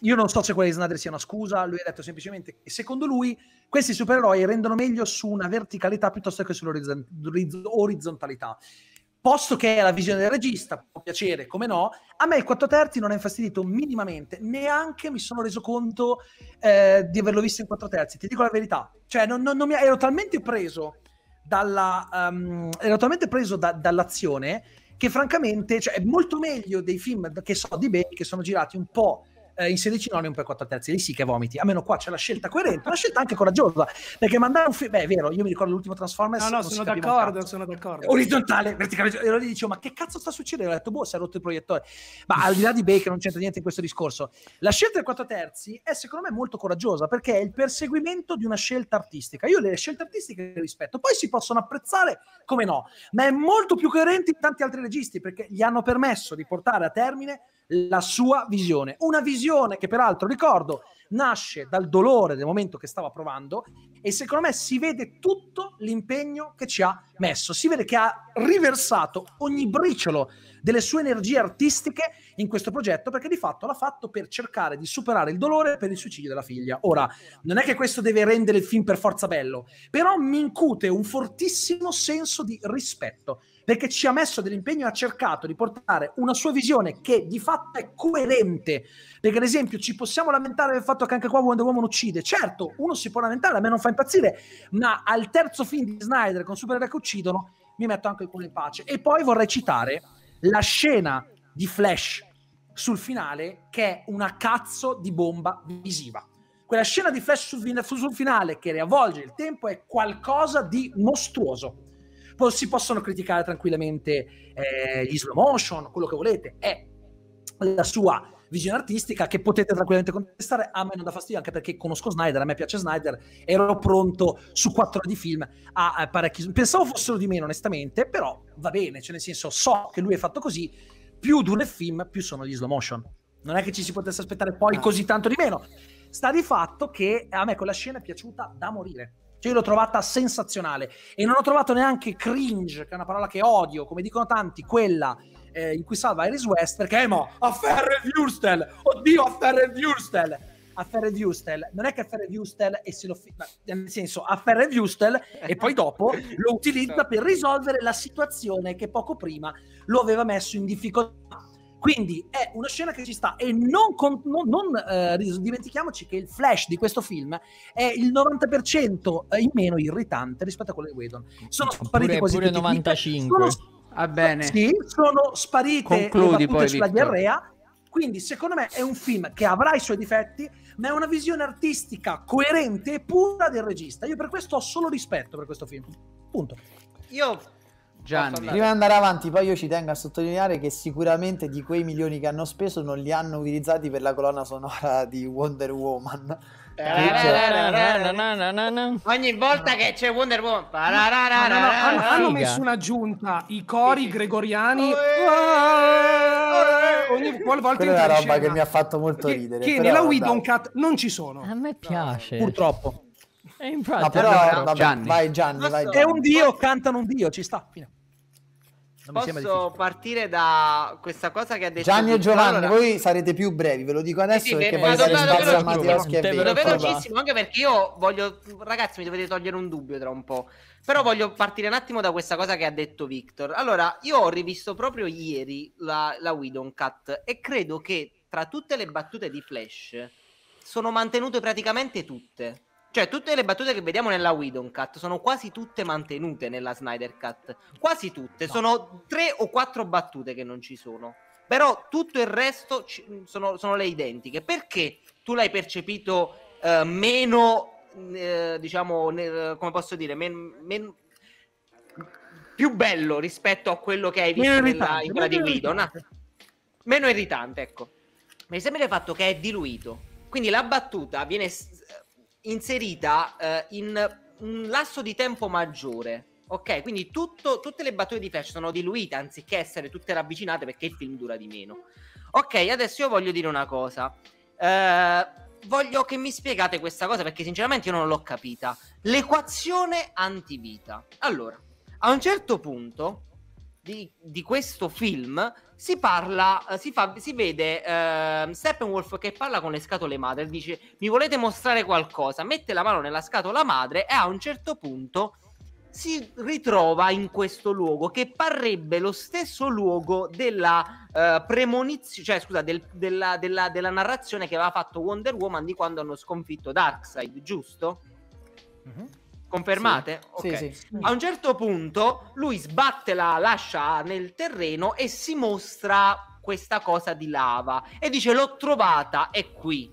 io non so se quella di Snyder sia una scusa, lui ha detto semplicemente che secondo lui questi supereroi rendono meglio su una verticalità piuttosto che sull'orizzontalità. Sull'oriz- posto che è la visione del regista, può piacere, come no, a me il 4 terzi non è infastidito minimamente, neanche mi sono reso conto eh, di averlo visto in 4 terzi, ti dico la verità, cioè non, non, non mi, ero talmente preso, dalla, um, ero talmente preso da, dall'azione che francamente cioè, è molto meglio dei film che so di Bay che sono girati un po' eh, inserire Cinonium per 4 terzi, lì sì che vomiti, almeno qua c'è la scelta coerente, una scelta anche coraggiosa, perché mandare un film, beh è vero, io mi ricordo l'ultimo Transformers, no no, sono d'accordo, sono d'accordo, orizzontale, verticale, e allora dicevo ma che cazzo sta succedendo? Ho detto boh, si è rotto il proiettore, ma al di là di Baker non c'entra niente in questo discorso, la scelta del 4 terzi è secondo me molto coraggiosa, perché è il perseguimento di una scelta artistica, io le scelte artistiche le rispetto, poi si possono apprezzare come no, ma è molto più coerente di tanti altri registi, perché gli hanno permesso di portare a termine la sua visione. Una visione che peraltro, ricordo, nasce dal dolore del momento che stava provando e secondo me si vede tutto l'impegno che ci ha messo, si vede che ha riversato ogni briciolo delle sue energie artistiche in questo progetto, perché di fatto l'ha fatto per cercare di superare il dolore per il suicidio della figlia. Ora, non è che questo deve rendere il film per forza bello, però mi incute un fortissimo senso di rispetto perché ci ha messo dell'impegno e ha cercato di portare una sua visione che di fatto è coerente. Perché, ad esempio, ci possiamo lamentare del fatto che anche qua Wonder Woman uccide. Certo, uno si può lamentare, a me non fa impazzire, ma al terzo film di Snyder con Superman che uccidono mi metto anche il cuore in pace. E poi vorrei citare la scena di Flash sul finale che è una cazzo di bomba visiva. Quella scena di Flash sul, sul finale che riavvolge il tempo è qualcosa di mostruoso. Poi si possono criticare tranquillamente eh, gli slow motion, quello che volete, è la sua vigilia artistica che potete tranquillamente contestare. A me non dà fastidio, anche perché conosco Snyder, a me piace Snyder, ero pronto su quattro ore di film a, parecchi. Pensavo fossero di meno, onestamente, però va bene, cioè nel senso so che lui è fatto così, più dura il film, più sono gli slow motion. Non è che ci si potesse aspettare poi ah. così tanto di meno. Sta di fatto che a me quella scena è piaciuta da morire. Cioè, io l'ho trovata sensazionale e non ho trovato neanche cringe, che è una parola che odio, come dicono tanti, quella eh, in cui salva Iris West che mo, a Ferre Wurstel, oddio a Ferre Wurstel, a Ferre Wurstel, non è che a Ferre Wurstel e se lo fi- ma, nel senso a Ferre Wurstel e poi dopo lo utilizza per risolvere la situazione che poco prima lo aveva messo in difficoltà. Quindi è una scena che ci sta e non, con, non, non eh, dimentichiamoci che il flash di questo film è il 90% eh, in meno irritante rispetto a quello di Whedon. Sono sparite pure, quasi pure 95. Ah, bene. Sì, sono sparite Concludi poi, sulla Victor. diarrea. Quindi, secondo me, è un film che avrà i suoi difetti, ma è una visione artistica coerente e pura del regista. Io per questo ho solo rispetto per questo film. Punto. Io Gianni. Prima di andare avanti, poi io ci tengo a sottolineare che sicuramente di quei milioni che hanno speso non li hanno utilizzati per la colonna sonora di Wonder Woman. Eh, ogni volta che c'è Wonder Woman hanno messo un'aggiunta i cori gregoriani ogni volta Quella è una roba che mi ha fatto molto ridere che nella Widow Cat non ci sono a me piace purtroppo eh, No, però, vabbè, vai Gianni. È un dio, cantano un dio, ci sta. Fine. Posso partire da questa cosa che ha detto Gianni e Giovanni, allora... voi sarete più brevi, ve lo dico adesso sì, sì, perché voglio dare spazio a Matteo Schiavello. velocissimo, anche perché io voglio ragazzi, mi dovete togliere un dubbio tra un po'. Però voglio partire un attimo da questa cosa che ha detto Victor. Allora, io ho rivisto proprio ieri la, la Cat e credo che tra tutte le battute di Flash sono mantenute praticamente tutte. Cioè, tutte le battute che vediamo nella Widon Cut sono quasi tutte mantenute nella Snyder Cut. Quasi tutte. No. Sono tre o quattro battute che non ci sono. Però tutto il resto ci, mm, sono, sono, le identiche. Perché tu l'hai percepito eh, meno, mm, eh, diciamo, ne, eh, come posso dire, men, men, più bello rispetto a quello che hai visto meno nella, in quella di Widon? No. Ah. Meno irritante, ecco. Mi sembra il fatto che è diluito. Quindi la battuta viene inserita eh, in un lasso di tempo maggiore. Ok, quindi tutto, tutte le battute di Flash sono diluite anziché essere tutte ravvicinate perché il film dura di meno. Ok, adesso io voglio dire una cosa. Eh, voglio che mi spiegate questa cosa perché sinceramente io non l'ho capita. L'equazione antivita. Allora, a un certo punto di, di questo film si parla, eh, si, fa, si vede eh, Steppenwolf che parla con le scatole madre, dice mi volete mostrare qualcosa, mette la mano nella scatola madre e a un certo punto si ritrova in questo luogo che parrebbe lo stesso luogo della eh, premonizione, cioè scusa, del, della, della, della, narrazione che aveva fatto Wonder Woman di quando hanno sconfitto Darkseid, giusto? Mm-hmm. Confermate? Sì. Okay. Sì, sì. A un certo punto lui sbatte la lascia nel terreno e si mostra questa cosa di lava e dice l'ho trovata, è qui.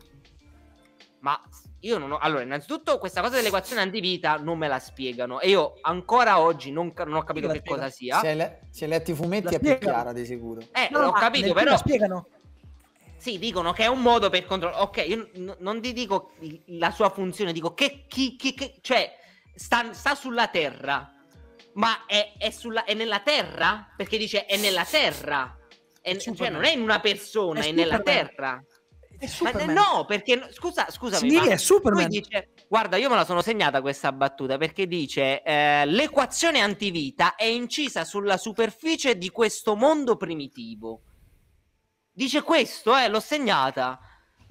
Ma io non ho... Allora, innanzitutto questa cosa dell'equazione antivita non me la spiegano e io ancora oggi non, non ho capito che spiego. cosa sia. Se, le- se letti i fumetti la è spiegano. più chiara di sicuro. Eh, no, l'ho capito, però... La spiegano. Sì, dicono che è un modo per controllare. Ok, io n- non ti dico la sua funzione, dico che chi, chi, che, cioè sta, sta sulla terra, ma è, è, sulla, è, nella terra? Perché dice è nella terra, è, cioè non è in una persona, è, nella terra. Ma, no, perché scusa, scusami, sì, è Superman. Dice, guarda, io me la sono segnata questa battuta perché dice eh, l'equazione antivita è incisa sulla superficie di questo mondo primitivo. Dice questo, eh, l'ho segnata.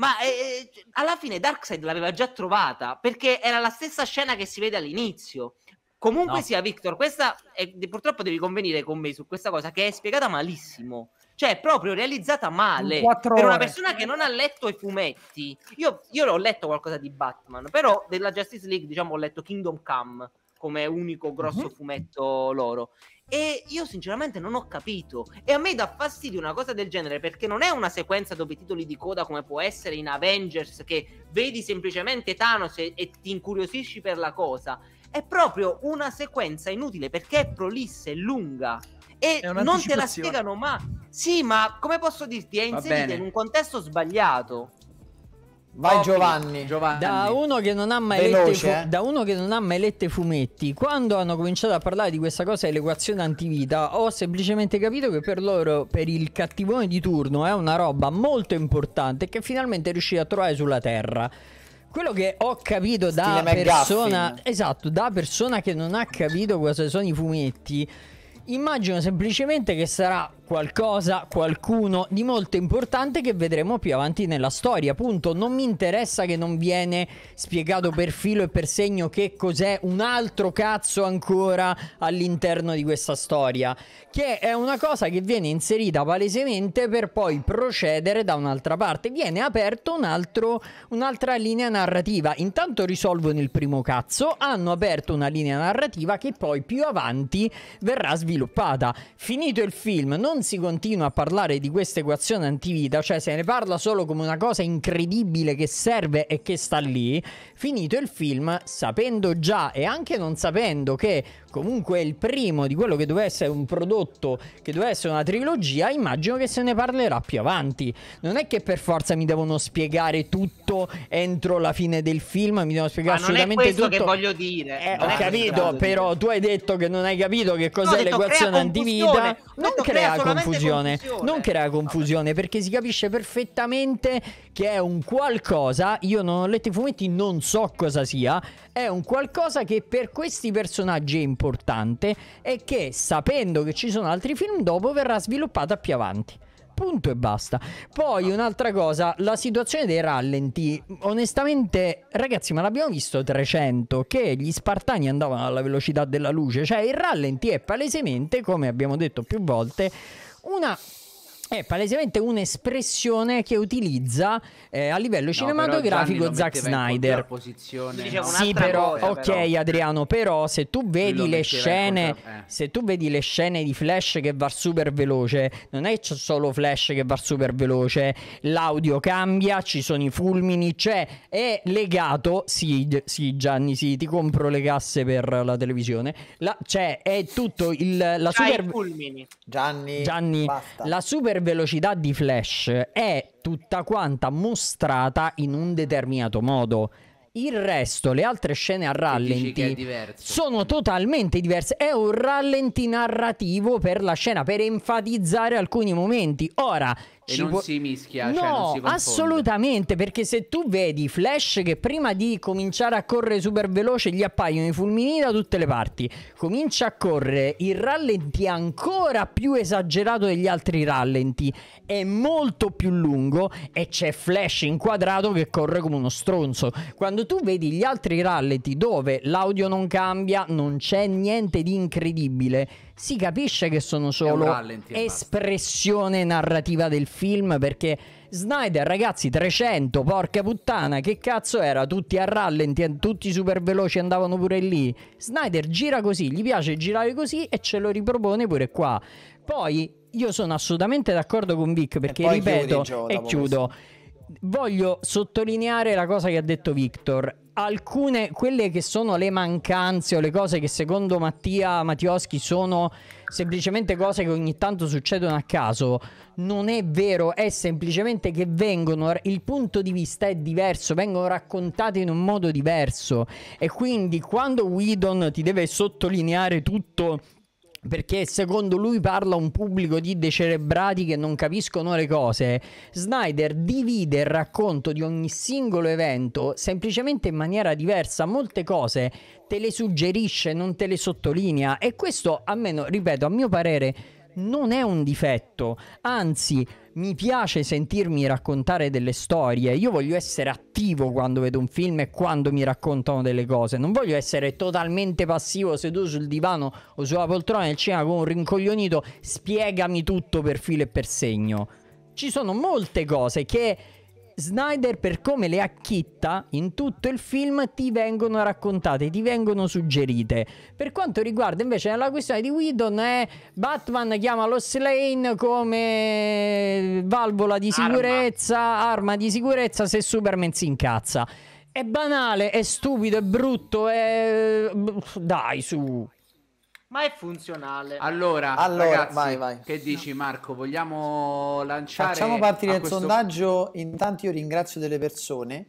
Ma eh, eh, alla fine Darkseid l'aveva già trovata perché era la stessa scena che si vede all'inizio. Comunque no. sia, Victor, questa è, purtroppo devi convenire con me su questa cosa che è spiegata malissimo. Cioè, è proprio realizzata male. Per una persona che non ha letto i fumetti. Io, io ho letto qualcosa di Batman, però della Justice League, diciamo, ho letto Kingdom Come come unico grosso mm-hmm. fumetto loro. E io sinceramente non ho capito. E a me dà fastidio una cosa del genere perché non è una sequenza dove i titoli di coda come può essere in Avengers che vedi semplicemente Thanos e, e ti incuriosisci per la cosa. È proprio una sequenza inutile perché è prolisse, è lunga. E non te la spiegano, mai. sì, ma come posso dirti? È inserita in un contesto sbagliato. Vai Copy, Giovanni. Giovanni. Da, uno che non ha mai letto eh. i fumetti, quando hanno cominciato a parlare di questa cosa dell'equazione antivita, ho semplicemente capito che per loro, per il cattivone di turno, è una roba molto importante che finalmente è a trovare sulla Terra. Quello che ho capito da persona, esatto, da persona che non ha capito cosa sono i fumetti, immagino semplicemente che sarà qualcosa, qualcuno di molto importante che vedremo più avanti nella storia. Appunto, Non mi interessa che non viene spiegato per filo e per segno che cos'è un altro cazzo ancora all'interno di questa storia, che è una cosa che viene inserita palesemente per poi procedere da un'altra parte. Viene aperto un'altra linea narrativa. Intanto risolvono il primo cazzo, hanno aperto una linea narrativa che poi più avanti verrà sviluppata. Finito il film, non non si continua a parlare di questa equazione antivita, cioè se ne parla solo come una cosa incredibile che serve e che sta lì, finito il film, sapendo già e anche non sapendo che comunque è il primo di quello che doveva essere un prodotto, che doveva essere una trilogia, immagino che se ne parlerà più avanti. Non è che per forza mi devono spiegare tutto entro la fine del film, mi devono spiegare Ma assolutamente tutto. Ma non è questo tutto. che voglio dire. Eh, ho capito, però dire. tu hai detto che non hai capito che cos'è no, l'equazione antivita. Non crea, crea confusione. confusione. Non crea confusione, perché si capisce perfettamente che è un qualcosa. Io non ho letto i fumetti, non so cosa sia. È un qualcosa che per questi personaggi è importante e che, sapendo che ci sono altri film dopo, verrà sviluppata più avanti punto e basta. Poi un'altra cosa, la situazione dei rallenti. Onestamente, ragazzi, ma l'abbiamo visto 300 che gli spartani andavano alla velocità della luce, cioè il rallenti è palesemente, come abbiamo detto più volte, una è palesemente un'espressione che utilizza eh, a livello cinematografico no, Zack Snyder. Diciamo sì, però, cosa, ok però. Adriano, però se tu vedi le scene, eh. se tu vedi le scene di Flash che va super veloce, non è solo Flash che va super veloce, l'audio cambia, ci sono i fulmini, cioè è legato, sì, sì Gianni, sì, ti compro le casse per la televisione, la, cioè è tutto il, la Dai cioè, super... Fulmini. Gianni, Gianni la super velocità di flash è tutta quanta mostrata in un determinato modo. Il resto, le altre scene a rallenti sono totalmente diverse. È un rallenti narrativo per la scena, per enfatizzare alcuni momenti. Ora, e non può... si mischia, no, cioè non si assolutamente, perché se tu vedi Flash che prima di cominciare a correre super veloce gli appaiono i fulmini da tutte le parti, comincia a correre, il rallenti ancora più esagerato degli altri rallenti, è molto più lungo e c'è Flash inquadrato che corre come uno stronzo. Quando tu vedi gli altri rallenti dove l'audio non cambia, non c'è niente di incredibile si capisce che sono solo espressione narrativa del film perché Snyder, ragazzi, 300, porca puttana, che cazzo era? Tutti a rallenti, eh, tutti super veloci andavano pure lì. Snyder gira così, gli piace girare così e ce lo ripropone pure qua. Poi io sono assolutamente d'accordo con Vic perché ripeto chiudi, Gio, e chiudo. Questo. Voglio sottolineare la cosa che ha detto Victor alcune, quelle che sono le mancanze o le cose che secondo Mattia Mattioschi sono semplicemente cose che ogni tanto succedono a caso, non è vero, è semplicemente che vengono, il punto di vista è diverso, vengono raccontate in un modo diverso e quindi quando Whedon ti deve sottolineare tutto perché secondo lui parla un pubblico di decerebrati che non capiscono le cose, Snyder divide il racconto di ogni singolo evento semplicemente in maniera diversa, molte cose te le suggerisce, non te le sottolinea e questo, almeno, ripeto, a mio parere non è un difetto, anzi mi piace sentirmi raccontare delle storie, io voglio essere attivo quando vedo un film e quando mi raccontano delle cose, non voglio essere totalmente passivo seduto sul divano o sulla poltrona del cinema con un rincoglionito spiegami tutto per filo e per segno. Ci sono molte cose che Snyder per come le acchitta in tutto il film ti vengono raccontate, ti vengono suggerite. Per quanto riguarda invece la questione di Whedon è eh, Batman chiama lo Slane come valvola di sicurezza, arma, arma di sicurezza se Superman si incazza. È banale, è stupido, è brutto, è... Dai su... Ma è funzionale. Allora, allora ragazzi, vai, vai. che dici Marco? Vogliamo lanciare... Facciamo partire il questo... sondaggio. Intanto io ringrazio delle persone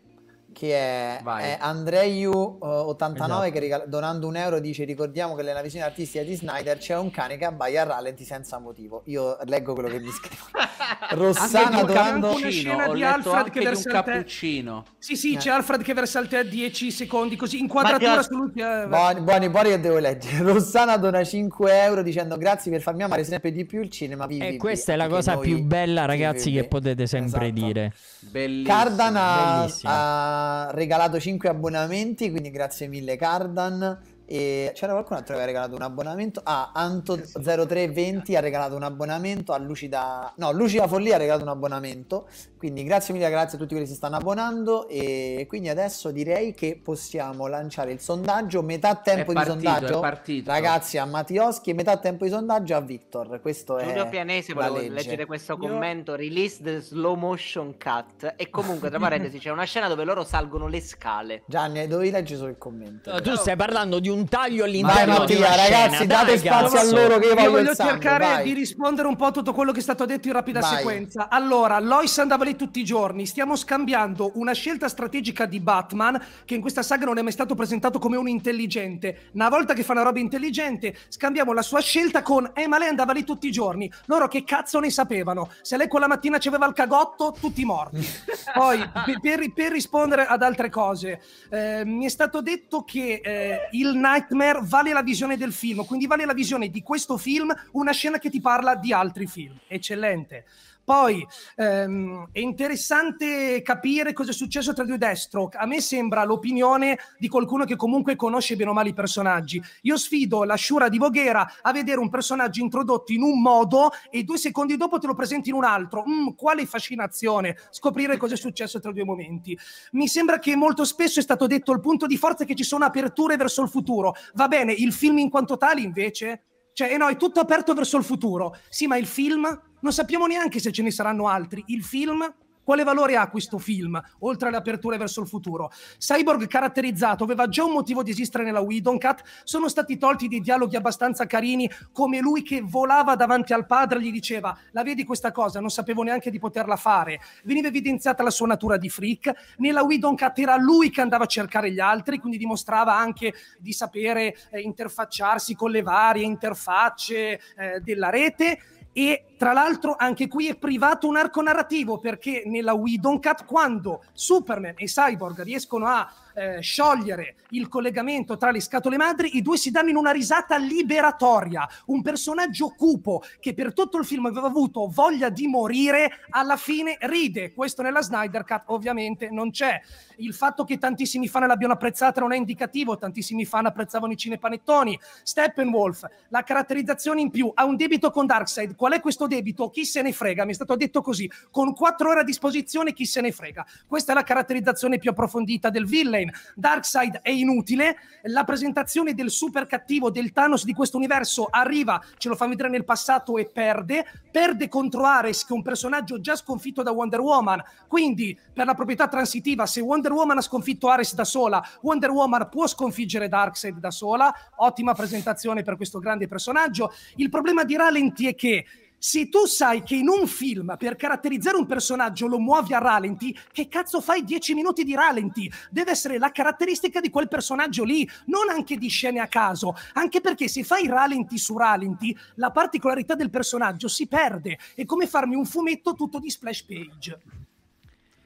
che è, è Andreyu89 eh, esatto. che regala, donando un euro dice ricordiamo che nella visione artistica di Snyder c'è un cane che abbaia a rallenti senza motivo io leggo quello che mi scrive Rossana donando una scena di eh. Alfred che versa un cappuccino te. sì sì eh. c'è Alfred che versa il te a 10 secondi così inquadratura assoluta eh, buoni, buoni buoni che devo leggere Rossana dona 5 euro dicendo grazie per farmi amare sempre di più il cinema vivi, e questa è la cosa più bella ragazzi vivi. che potete sempre esatto. dire bellissima, Cardana bellissima. Uh, regalato 5 abbonamenti, quindi grazie mille Cardan. E c'era qualcun altro che aveva regalato un abbonamento. Ah, Anto0320 ha regalato un abbonamento a Lucida. No, Lucida Follia ha regalato un abbonamento. Quindi grazie mille, grazie a tutti quelli che si stanno abbonando. E quindi adesso direi che possiamo lanciare il sondaggio. Metà tempo partito, di sondaggio, ragazzi, a Mattioschi e metà tempo di sondaggio a Victor. Questo Giulio è. Giulio Pianese, volevo legge. leggere questo commento. Release the slow motion cut. E comunque, tra parentesi, c'è una scena dove loro salgono le scale. Gianni, dovevi leggere solo il commento. No, tu stai parlando di un un taglio all'interno Vai, di una ragazzi, scena. date spazio a loro che io voglio, voglio cercare sangue, di rispondere un po' a tutto quello che è stato detto in rapida vai. sequenza. Allora, Lois andava lì tutti i giorni, stiamo scambiando una scelta strategica di Batman che in questa saga non è mai stato presentato come un intelligente. Una volta che fa una roba intelligente, scambiamo la sua scelta con "Eh, ma lei andava lì tutti i giorni". Loro che cazzo ne sapevano? Se lei quella mattina ci aveva il cagotto, tutti morti. Poi per, per rispondere ad altre cose, eh, mi è stato detto che eh, il Nightmare vale la visione del film, quindi vale la visione di questo film, una scena che ti parla di altri film. Eccellente. Poi ehm, è interessante capire cosa è successo tra due destro. A me sembra l'opinione di qualcuno che comunque conosce bene o male i personaggi. Io sfido la Shura di Voghera a vedere un personaggio introdotto in un modo e due secondi dopo te lo presenti in un altro. Mm, quale fascinazione scoprire cosa è successo tra due momenti. Mi sembra che molto spesso è stato detto il punto di forza è che ci sono aperture verso il futuro. Va bene, il film in quanto tale invece? Cioè, eh no, è tutto aperto verso il futuro. Sì, ma il film non sappiamo neanche se ce ne saranno altri. Il film quale valore ha questo film, oltre alle aperture verso il futuro? Cyborg caratterizzato aveva già un motivo di esistere nella Widoncat, sono stati tolti dei dialoghi abbastanza carini, come lui che volava davanti al padre e gli diceva la vedi questa cosa, non sapevo neanche di poterla fare, veniva evidenziata la sua natura di freak, nella Widoncat era lui che andava a cercare gli altri, quindi dimostrava anche di sapere eh, interfacciarsi con le varie interfacce eh, della rete, e tra l'altro anche qui è privato un arco narrativo perché nella We Don't Cut quando Superman e Cyborg riescono a eh, sciogliere il collegamento tra le scatole madri, i due si danno in una risata liberatoria. Un personaggio cupo che per tutto il film aveva avuto voglia di morire, alla fine ride. Questo nella Snyder Cut ovviamente non c'è. Il fatto che tantissimi fan l'abbiano apprezzata non è indicativo, tantissimi fan apprezzavano i cinepanettoni. Steppenwolf, la caratterizzazione in più, ha un debito con Darkseid. Qual è questo debito? Chi se ne frega? Mi è stato detto così. Con quattro ore a disposizione, chi se ne frega? Questa è la caratterizzazione più approfondita del villain. Darkseid è inutile, la presentazione del super cattivo del Thanos di questo universo arriva, ce lo fa vedere nel passato e perde, perde contro Ares che è un personaggio già sconfitto da Wonder Woman, quindi per la proprietà transitiva se Wonder Woman ha sconfitto Ares da sola, Wonder Woman può sconfiggere Darkseid da sola, ottima presentazione per questo grande personaggio, il problema di Ralenti è che se tu sai che in un film per caratterizzare un personaggio lo muovi a ralenti, che cazzo fai 10 minuti di ralenti? Deve essere la caratteristica di quel personaggio lì, non anche di scene a caso, anche perché se fai ralenti su ralenti, la particolarità del personaggio si perde. È come farmi un fumetto tutto di splash page.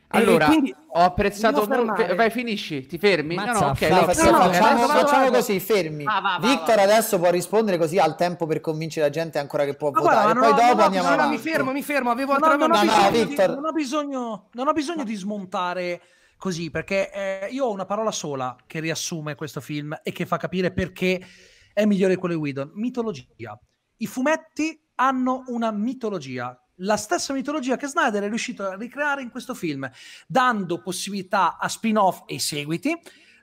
Allora, quindi, ho apprezzato molto. Vai, finisci, ti fermi. Mazza, no, no, okay, vai, facciamo, no, facciamo, no, facciamo così, fermi. va, va, Victor va, adesso può rispondere così al tempo per convincere la gente ancora che può ma votare. Guarda, Poi dopo andiamo no, avanti. mi fermo, mi fermo. Avevo altre no, non, ho bisogno, non ho bisogno, non di smontare così perché eh, io ho una parola sola che riassume questo film e che fa capire perché è migliore di quello di Whedon. Mitologia. I fumetti hanno una mitologia la stessa mitologia che Snyder è riuscito a ricreare in questo film, dando possibilità a spin-off e seguiti,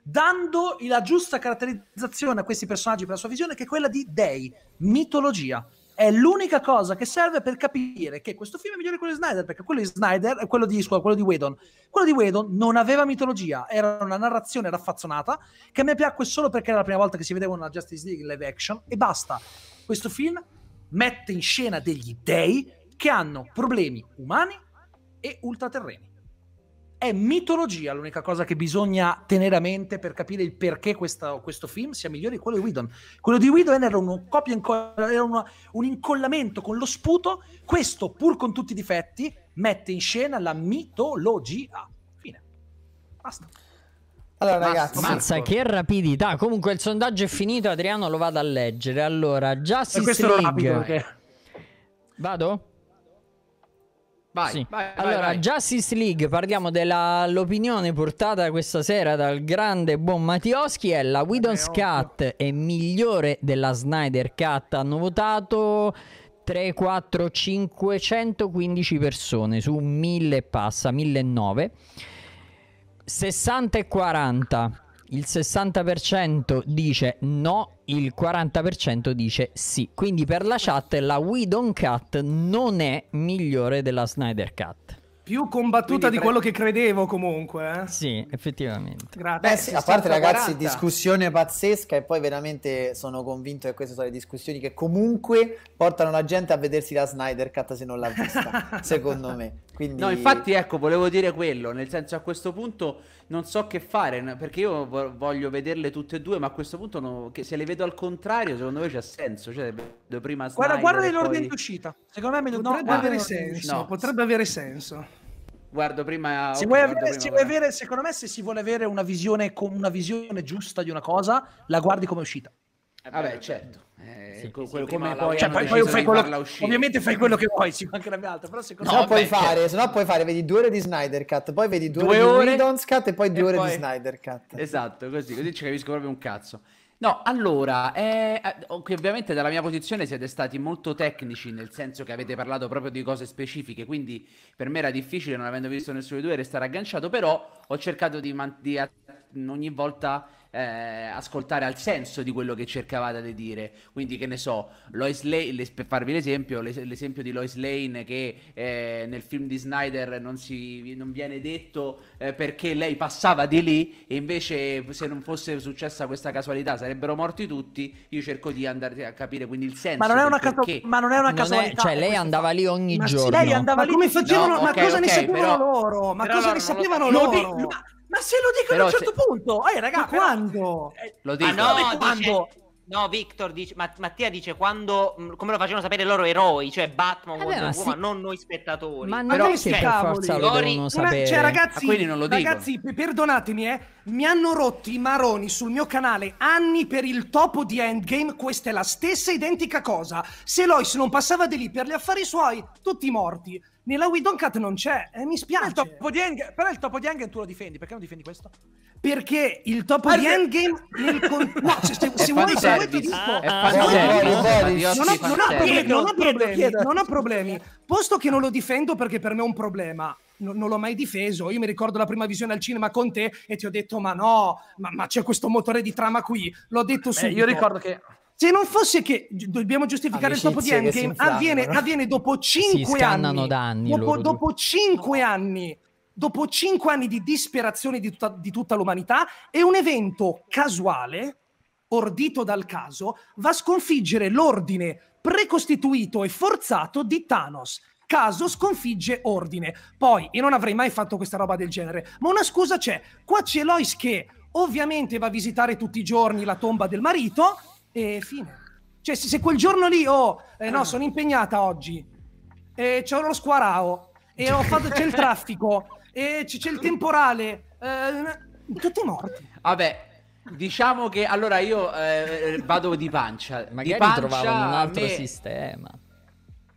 dando la giusta caratterizzazione a questi personaggi per la sua visione, che è quella di dei, mitologia. È l'unica cosa che serve per capire che questo film è migliore di quello di Snyder, perché quello di Snyder è quello di, scuola, quello di Whedon. Quello di Whedon non aveva mitologia, era una narrazione raffazzonata che a me piacque solo perché era la prima volta che si vedeva una Justice League live action e basta. Questo film mette in scena degli dei che hanno problemi umani e ultraterreni. È mitologia l'unica cosa che bisogna tenere a mente per capire il perché questa, questo film sia migliore di quello di Whedon. Quello di Whedon era, uno copia era una, un incollamento con lo sputo, questo pur con tutti i difetti mette in scena la mitologia. Fine. Basta. Allora, ragazzi, mazza che rapidità. Comunque il sondaggio è finito, Adriano lo vado a leggere. Allora, già si perché... Vado? Vai, sì. vai, allora, vai. Justice League, parliamo dell'opinione portata questa sera dal grande buon Mattioschi, è la Widow's Cut è migliore della Snyder Cut, hanno votato 3, 4, 515 persone su 1000 passa, 1009, 60 e 40 il 60% dice no, il 40% dice sì. Quindi per la chat la We Don't Cut non è migliore della Snyder Cut. Più combattuta Quindi, di quello che credevo comunque. Eh? Sì, effettivamente. Grazie. Beh, sì, a parte ragazzi, discussione pazzesca e poi veramente sono convinto che queste sono le discussioni che comunque portano la gente a vedersi la Snyder Cut se non l'ha vista, secondo me. Quindi... No, infatti ecco, volevo dire quello, nel senso a questo punto non so che fare, perché io voglio vederle tutte e due, ma a questo punto no, se le vedo al contrario, secondo me c'è senso, cioè vedo prima Guarda, guarda l'ordine poi... uscita, Secondo me potrebbe, no, avere, senso, no. potrebbe avere senso. Guardo prima Se okay, vuoi avere, prima, se vuoi avere, secondo me se si vuole avere una visione, una visione giusta di una cosa, la guardi come uscita. Eh beh, Vabbè, certo. Eh, come poi, cioè, poi, ovviamente fai quello che vuoi, ci mancherebbe altro. Però secondo no, me puoi fare, se no puoi fare, vedi due ore di Snyder Cut, poi vedi due, due ore di Whedon's Cut e poi due e ore poi... di Snyder Cut. Esatto, così, così ci capisco proprio un cazzo. No, allora, eh, eh oh, ovviamente dalla mia posizione siete stati molto tecnici, nel senso che avete parlato proprio di cose specifiche, quindi per me era difficile, non avendo visto nessuno dei due, restare agganciato, però ho cercato di, man- di a- ogni volta eh, ascoltare al senso di quello che cercavate di dire. Quindi, che ne so, Lois Lane, per farvi l'esempio, l'es- l'esempio di Lois Lane che eh, nel film di Snyder non, si, non viene detto eh, perché lei passava di lì e invece se non fosse successa questa casualità sarebbero morti tutti. Io cerco di andare a capire quindi il senso. Ma non è una, caso- ma non è una non casualità. È, cioè, lei andava lì ogni ma giorno. Sì, lei andava ma lì. Come facevano? No, okay, cosa okay, ne sapevano però, loro? Ma cosa ne sapevano loro? Lo, ma se lo dicono Però a un certo se... punto, eh, raga, ma quando? Eh, lo dico. Ah, ma no, quando? No, Victor dice, Matt- Mattia dice quando, mm, come lo facevano sapere i loro eroi, cioè Batman, eh, Wonder Woman, sì. non noi spettatori. Ma però non è che cioè, per forza lo Lori... devono sapere. Cioè, ragazzi, ragazzi perdonatemi, eh, mi hanno rotto i maroni sul mio canale anni per il topo di Endgame, questa è la stessa identica cosa. Se Lois non passava di lì per gli affari suoi, tutti morti. Nella Widow Cut non c'è, eh, mi spiace. Però il, topo di Endgame, però il topo di Endgame tu lo difendi, perché non difendi questo? Perché il topo ah, Perché... di Endgame nel con... no, se, se, se vuoi, se vuoi ti dico. non, ho, problemi, Posto che non lo difendo perché per me è un problema. No, non l'ho mai difeso. Io mi ricordo la prima visione al cinema con te e ti ho detto: Ma no, ma, ma c'è questo motore di trama qui. L'ho detto Beh, subito. Io ricordo che se non fosse che dobbiamo giustificare Amicizia il topo di Endgame, avviene, avviene, dopo cinque anni. Da anni dopo, dopo 5 anni dopo cinque anni di disperazione di tutta, di tutta l'umanità e un evento casuale, ordito dal caso, va a sconfiggere l'ordine precostituito e forzato di Thanos. Caso sconfigge ordine. Poi, io non avrei mai fatto questa roba del genere, ma una scusa c'è. Qua c'è Lois che ovviamente va a visitare tutti i giorni la tomba del marito e fine. Cioè, se, quel giorno lì, oh, eh, no, ah. sono impegnata oggi, e c'ho lo squarao, e ho fatto, c'è il traffico, e c'è, il temporale, eh, tutti morti. Vabbè, Diciamo che allora io eh, vado di pancia. Magari di pancia trovavano un altro me... sistema.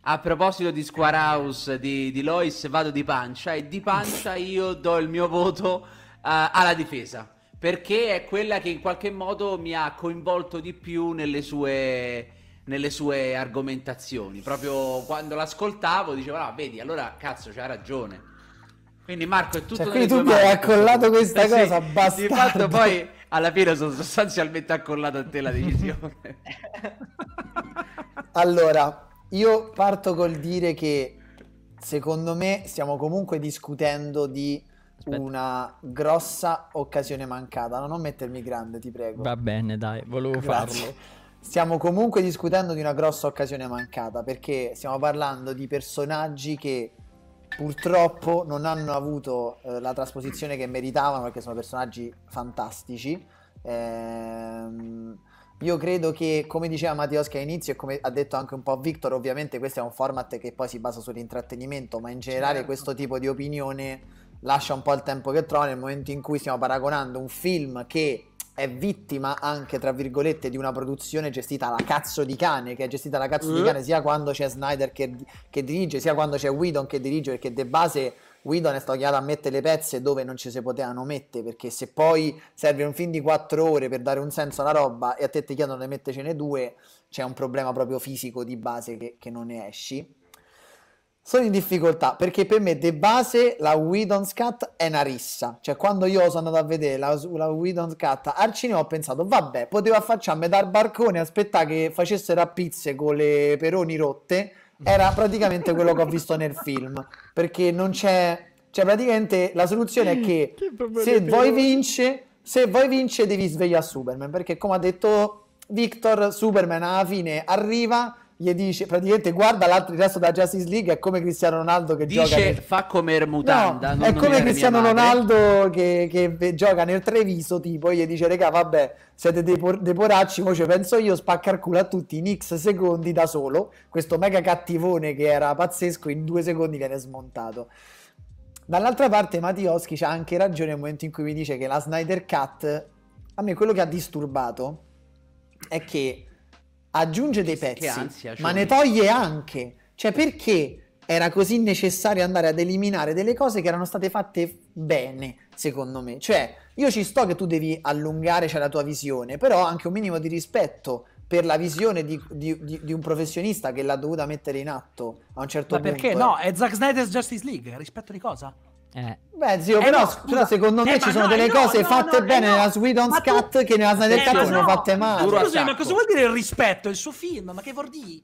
A proposito di Square House di, di, Lois, vado di pancia e di pancia io do il mio voto uh, alla difesa perché è quella che in qualche modo mi ha coinvolto di più nelle sue, nelle sue argomentazioni. Proprio quando l'ascoltavo dicevo, ah, vedi, allora cazzo, c'ha ragione. Quindi Marco è tutto... Cioè, quindi tu mi hai accollato questa eh, cosa, sì, bastardo. Di fatto poi alla fine sono sostanzialmente accollato a te la decisione. allora, io parto col dire che secondo me stiamo comunque discutendo di Aspetta. una grossa occasione mancata. No, non mettermi grande, ti prego. Va bene, dai, volevo Grazie. farlo. Stiamo comunque discutendo di una grossa occasione mancata perché stiamo parlando di personaggi che purtroppo non hanno avuto eh, la trasposizione che meritavano perché sono personaggi fantastici. Ehm, io credo che, come diceva Mattioschi all'inizio e come ha detto anche un po' Victor, ovviamente questo è un format che poi si basa sull'intrattenimento, ma in generale certo. questo tipo di opinione lascia un po' il tempo che trova nel momento in cui stiamo paragonando un film che è vittima anche, tra virgolette, di una produzione gestita alla cazzo di cane, che è gestita alla cazzo mm. di cane sia quando c'è Snyder che, che dirige, sia quando c'è Whedon che dirige, perché de base Whedon è stato chiamato a mettere le pezze dove non ci si potevano mettere, perché se poi serve un film di 4 ore per dare un senso alla roba e a te ti chiedono di mettercene due, c'è un problema proprio fisico di base che, che non ne esci. Sono in difficoltà perché per me di base la Widon's Cat è una rissa. Cioè, quando io sono andato a vedere la, la Widon's Cat al cinema, ho pensato, vabbè, poteva affacciarmi dal barcone, aspettare che facessero a pizze con le peroni rotte. Era praticamente quello che ho visto nel film. Perché non c'è. Cioè, praticamente la soluzione è che, che se vuoi vince, se vuoi vince, devi svegliare Superman. Perché, come ha detto Victor, Superman alla fine arriva gli dice praticamente guarda l'altro il resto della Justice League è come Cristiano Ronaldo che dice, gioca nel... fa come Ermutanda no, è come Cristiano Ronaldo che, che, gioca nel Treviso tipo gli dice regà vabbè siete dei, por- dei poracci mo cioè, penso io spacca il culo a tutti in x secondi da solo questo mega cattivone che era pazzesco in due secondi viene smontato dall'altra parte Mattioschi c'ha anche ragione nel momento in cui mi dice che la Snyder Cut a me quello che ha disturbato è che aggiunge dei pezzi, ansia, cioè. ma ne toglie anche. Cioè, perché era così necessario andare ad eliminare delle cose che erano state fatte bene, secondo me? Cioè, io ci sto che tu devi allungare cioè, la tua visione, però anche un minimo di rispetto per la visione di, di, di, di un professionista che l'ha dovuta mettere in atto a un certo ma punto. Ma eh. perché? No, è Zack Snyder's Justice League, rispetto di cosa? Eh. Beh, zio, eh, però, no, però, secondo me eh, ci sono no, delle eh, no, cose fatte eh, bene nella Sweden Cut tu... che nella Snyder Cut sono fatte male. Ma, scusi, ma cosa esatto. vuol dire il rispetto? Il suo film, ma che vuol dire?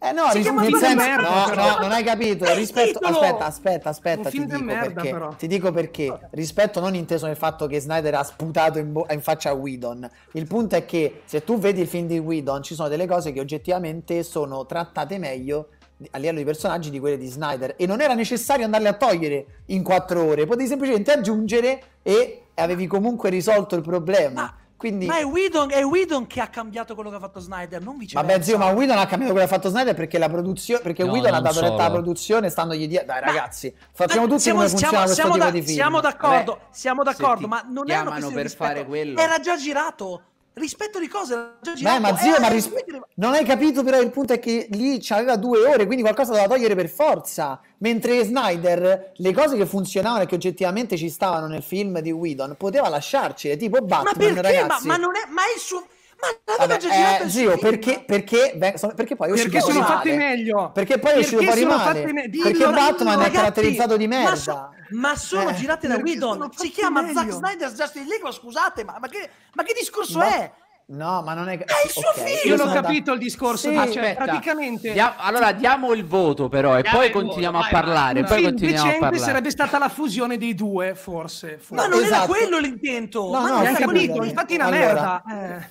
Eh no, ris- nel senso, merda, no, no, non hai capito. rispetto, aspetta, aspetta, aspetta. Ti dico, merda, perché, ti dico perché. Rispetto non inteso nel fatto che Snyder ha sputato in, bo- in, faccia a Whedon. Il punto è che se tu vedi il film di Whedon, ci sono delle cose che oggettivamente sono trattate meglio a livello di personaggi di quelle di Snyder e non era necessario andarle a togliere in quattro ore, potevi semplicemente aggiungere e avevi comunque risolto il problema. Ma... Quindi... Ma è Whedon, è Whedon, che ha cambiato quello che ha fatto Snyder, non viceversa. Vabbè, zio, ma Whedon ha cambiato quello che ha fatto Snyder perché la produzione. Perché no, Whedon ha dato so. retta alla produzione standogli dietro. Dai, ma, ragazzi, facciamo tutti siamo, come siamo, siamo, da, siamo d'accordo, Beh, siamo d'accordo, ma non è una questione fare quello. Era già girato rispetto di cose. Beh, ma zio, eh, ma ris- non hai capito però il punto è che lì c'aveva due ore, quindi qualcosa doveva togliere per forza. Mentre Snyder, le cose che funzionavano e che oggettivamente ci stavano nel film di Whedon, poteva lasciarci, tipo Batman, ma perché? ragazzi. Ma, ma, non è, ma è il suo... Ma l'aveva già girato eh, zio, perché, perché, beh, so, perché poi perché sono fatti meglio perché poi è uscito fuori me- dillo, perché Batman dillo, è ragazzi, caratterizzato di merda ma, so, ma sono eh, girate da Whedon si chiama meglio. Zack Snyder's Justice League scusate ma, ma, che, ma che, discorso ma... è? No, ma non è. È il suo okay, figlio! Io non ho capito da... il discorso. Sì, cioè, praticamente. Diamo, allora diamo il voto, però, e diamo poi continuiamo voto, a parlare. Vai, poi continuiamo sarebbe stata la fusione dei due, forse. forse. Ma non esatto. era quello l'intento. No, ma no, non era quello. Infatti, è una allora, merda. Eh.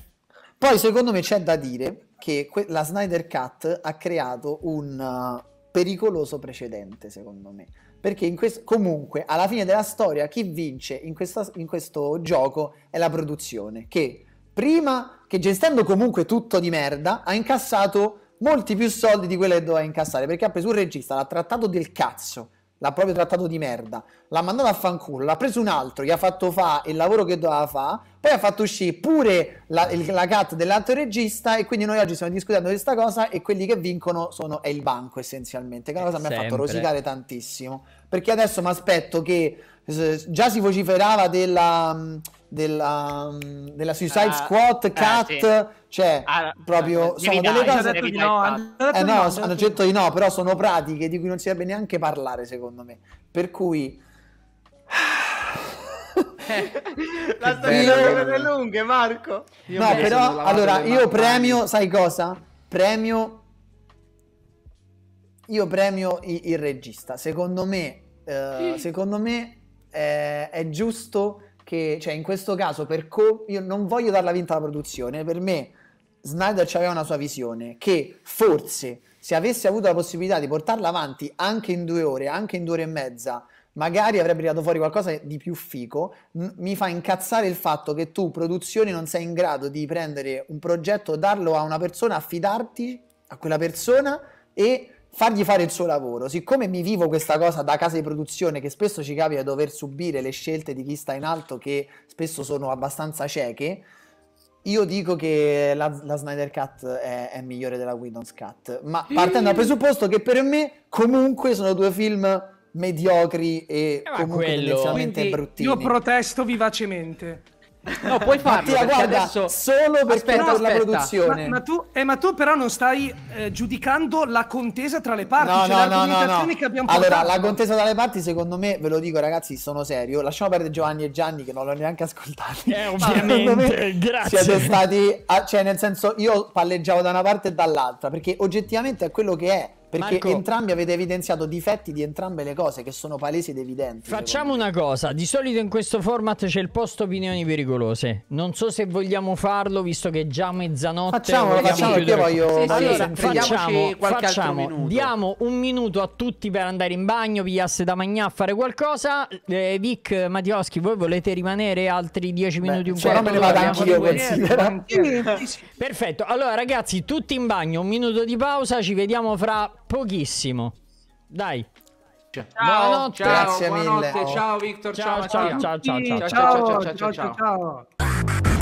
Poi secondo me c'è da dire che que- la Snyder Cut ha creato un uh, pericoloso precedente, secondo me. Perché in quest- comunque alla fine della storia chi vince in, questa- in questo gioco è la produzione, che prima che gestendo comunque tutto di merda ha incassato molti più soldi di quelli che doveva incassare perché ha preso un regista, l'ha trattato del cazzo, l'ha proprio trattato di merda, l'ha mandato a fanculo, l'ha preso un altro, gli ha fatto fare il lavoro che doveva fare, poi ha fatto uscire pure la, il, la cat dell'altro regista e quindi noi oggi stiamo discutendo di questa cosa e quelli che vincono sono, è il banco essenzialmente, che è una cosa Sempre. mi ha fatto rosicare tantissimo, perché adesso mi aspetto che già si vociferava della, mm, della, mm, della Suicide ah, Squad, Cat... Eh, sì cioè, ah, proprio sono dai, delle cose... Detto di no, hanno detto eh no, no, hanno detto di no, però sono pratiche di cui non si deve neanche parlare, secondo me. Per cui... Eh, la storia è lunghe, Marco. Io no, però, allora, io premio, sai cosa? Premio... Io premio il, il regista. Secondo me, eh, sì. secondo me eh, è giusto che, cioè, in questo caso, per co- io non voglio darla vinta alla produzione, per me Snyder aveva una sua visione che forse se avesse avuto la possibilità di portarla avanti anche in due ore, anche in due ore e mezza, magari avrebbe tirato fuori qualcosa di più fico. M- mi fa incazzare il fatto che tu, produzione, non sei in grado di prendere un progetto, darlo a una persona, affidarti a quella persona e fargli fare il suo lavoro. Siccome mi vivo questa cosa da casa di produzione, che spesso ci capita dover subire le scelte di chi sta in alto, che spesso sono abbastanza cieche io dico che la, la Snyder Cut è, è, migliore della Widow's Cut, ma partendo dal presupposto che per me comunque sono due film mediocri e eh, comunque tendenzialmente bruttini. Io protesto vivacemente. No, puoi farlo. Mattia, guarda, adesso... solo per aspetta, per la produzione. Ma, ma, tu, eh, ma, tu, però non stai eh, giudicando la contesa tra le parti, no, cioè no, no, no, che abbiamo portato. Allora, la contesa tra le parti, secondo me, ve lo dico ragazzi, sono serio. Lasciamo perdere Giovanni e Gianni che non l'ho neanche ascoltato. Eh, ovviamente, grazie. Siete stati, a, ah, cioè nel senso, io palleggiavo da una parte e dall'altra, perché oggettivamente è quello che è perché Marco, entrambi avete evidenziato difetti di entrambe le cose che sono palesi ed evidenti. Facciamo una cosa: di solito in questo format c'è il post opinioni pericolose. Non so se vogliamo farlo, visto che è già mezzanotte. Facciamolo, facciamo io voglio. Sì, allora, sì, facciamo, facciamo diamo un minuto a tutti per andare in bagno, pigliasse da magnà a fare qualcosa. Eh, Vic Mattioschi, voi volete rimanere altri dieci minuti Beh, un cioè, quarto? me ne vado anch'io, Perfetto. Allora, ragazzi, tutti in bagno, un minuto di pausa, ci vediamo fra pochissimo. Dai. Cioè, ciao, buonanotte. Ciao, grazie buonanotte. mille. Ciao Victor, ciao ciao ciao ciao ciao ciao ciao ciao ciao ciao ciao ciao ciao ciao ciao ciao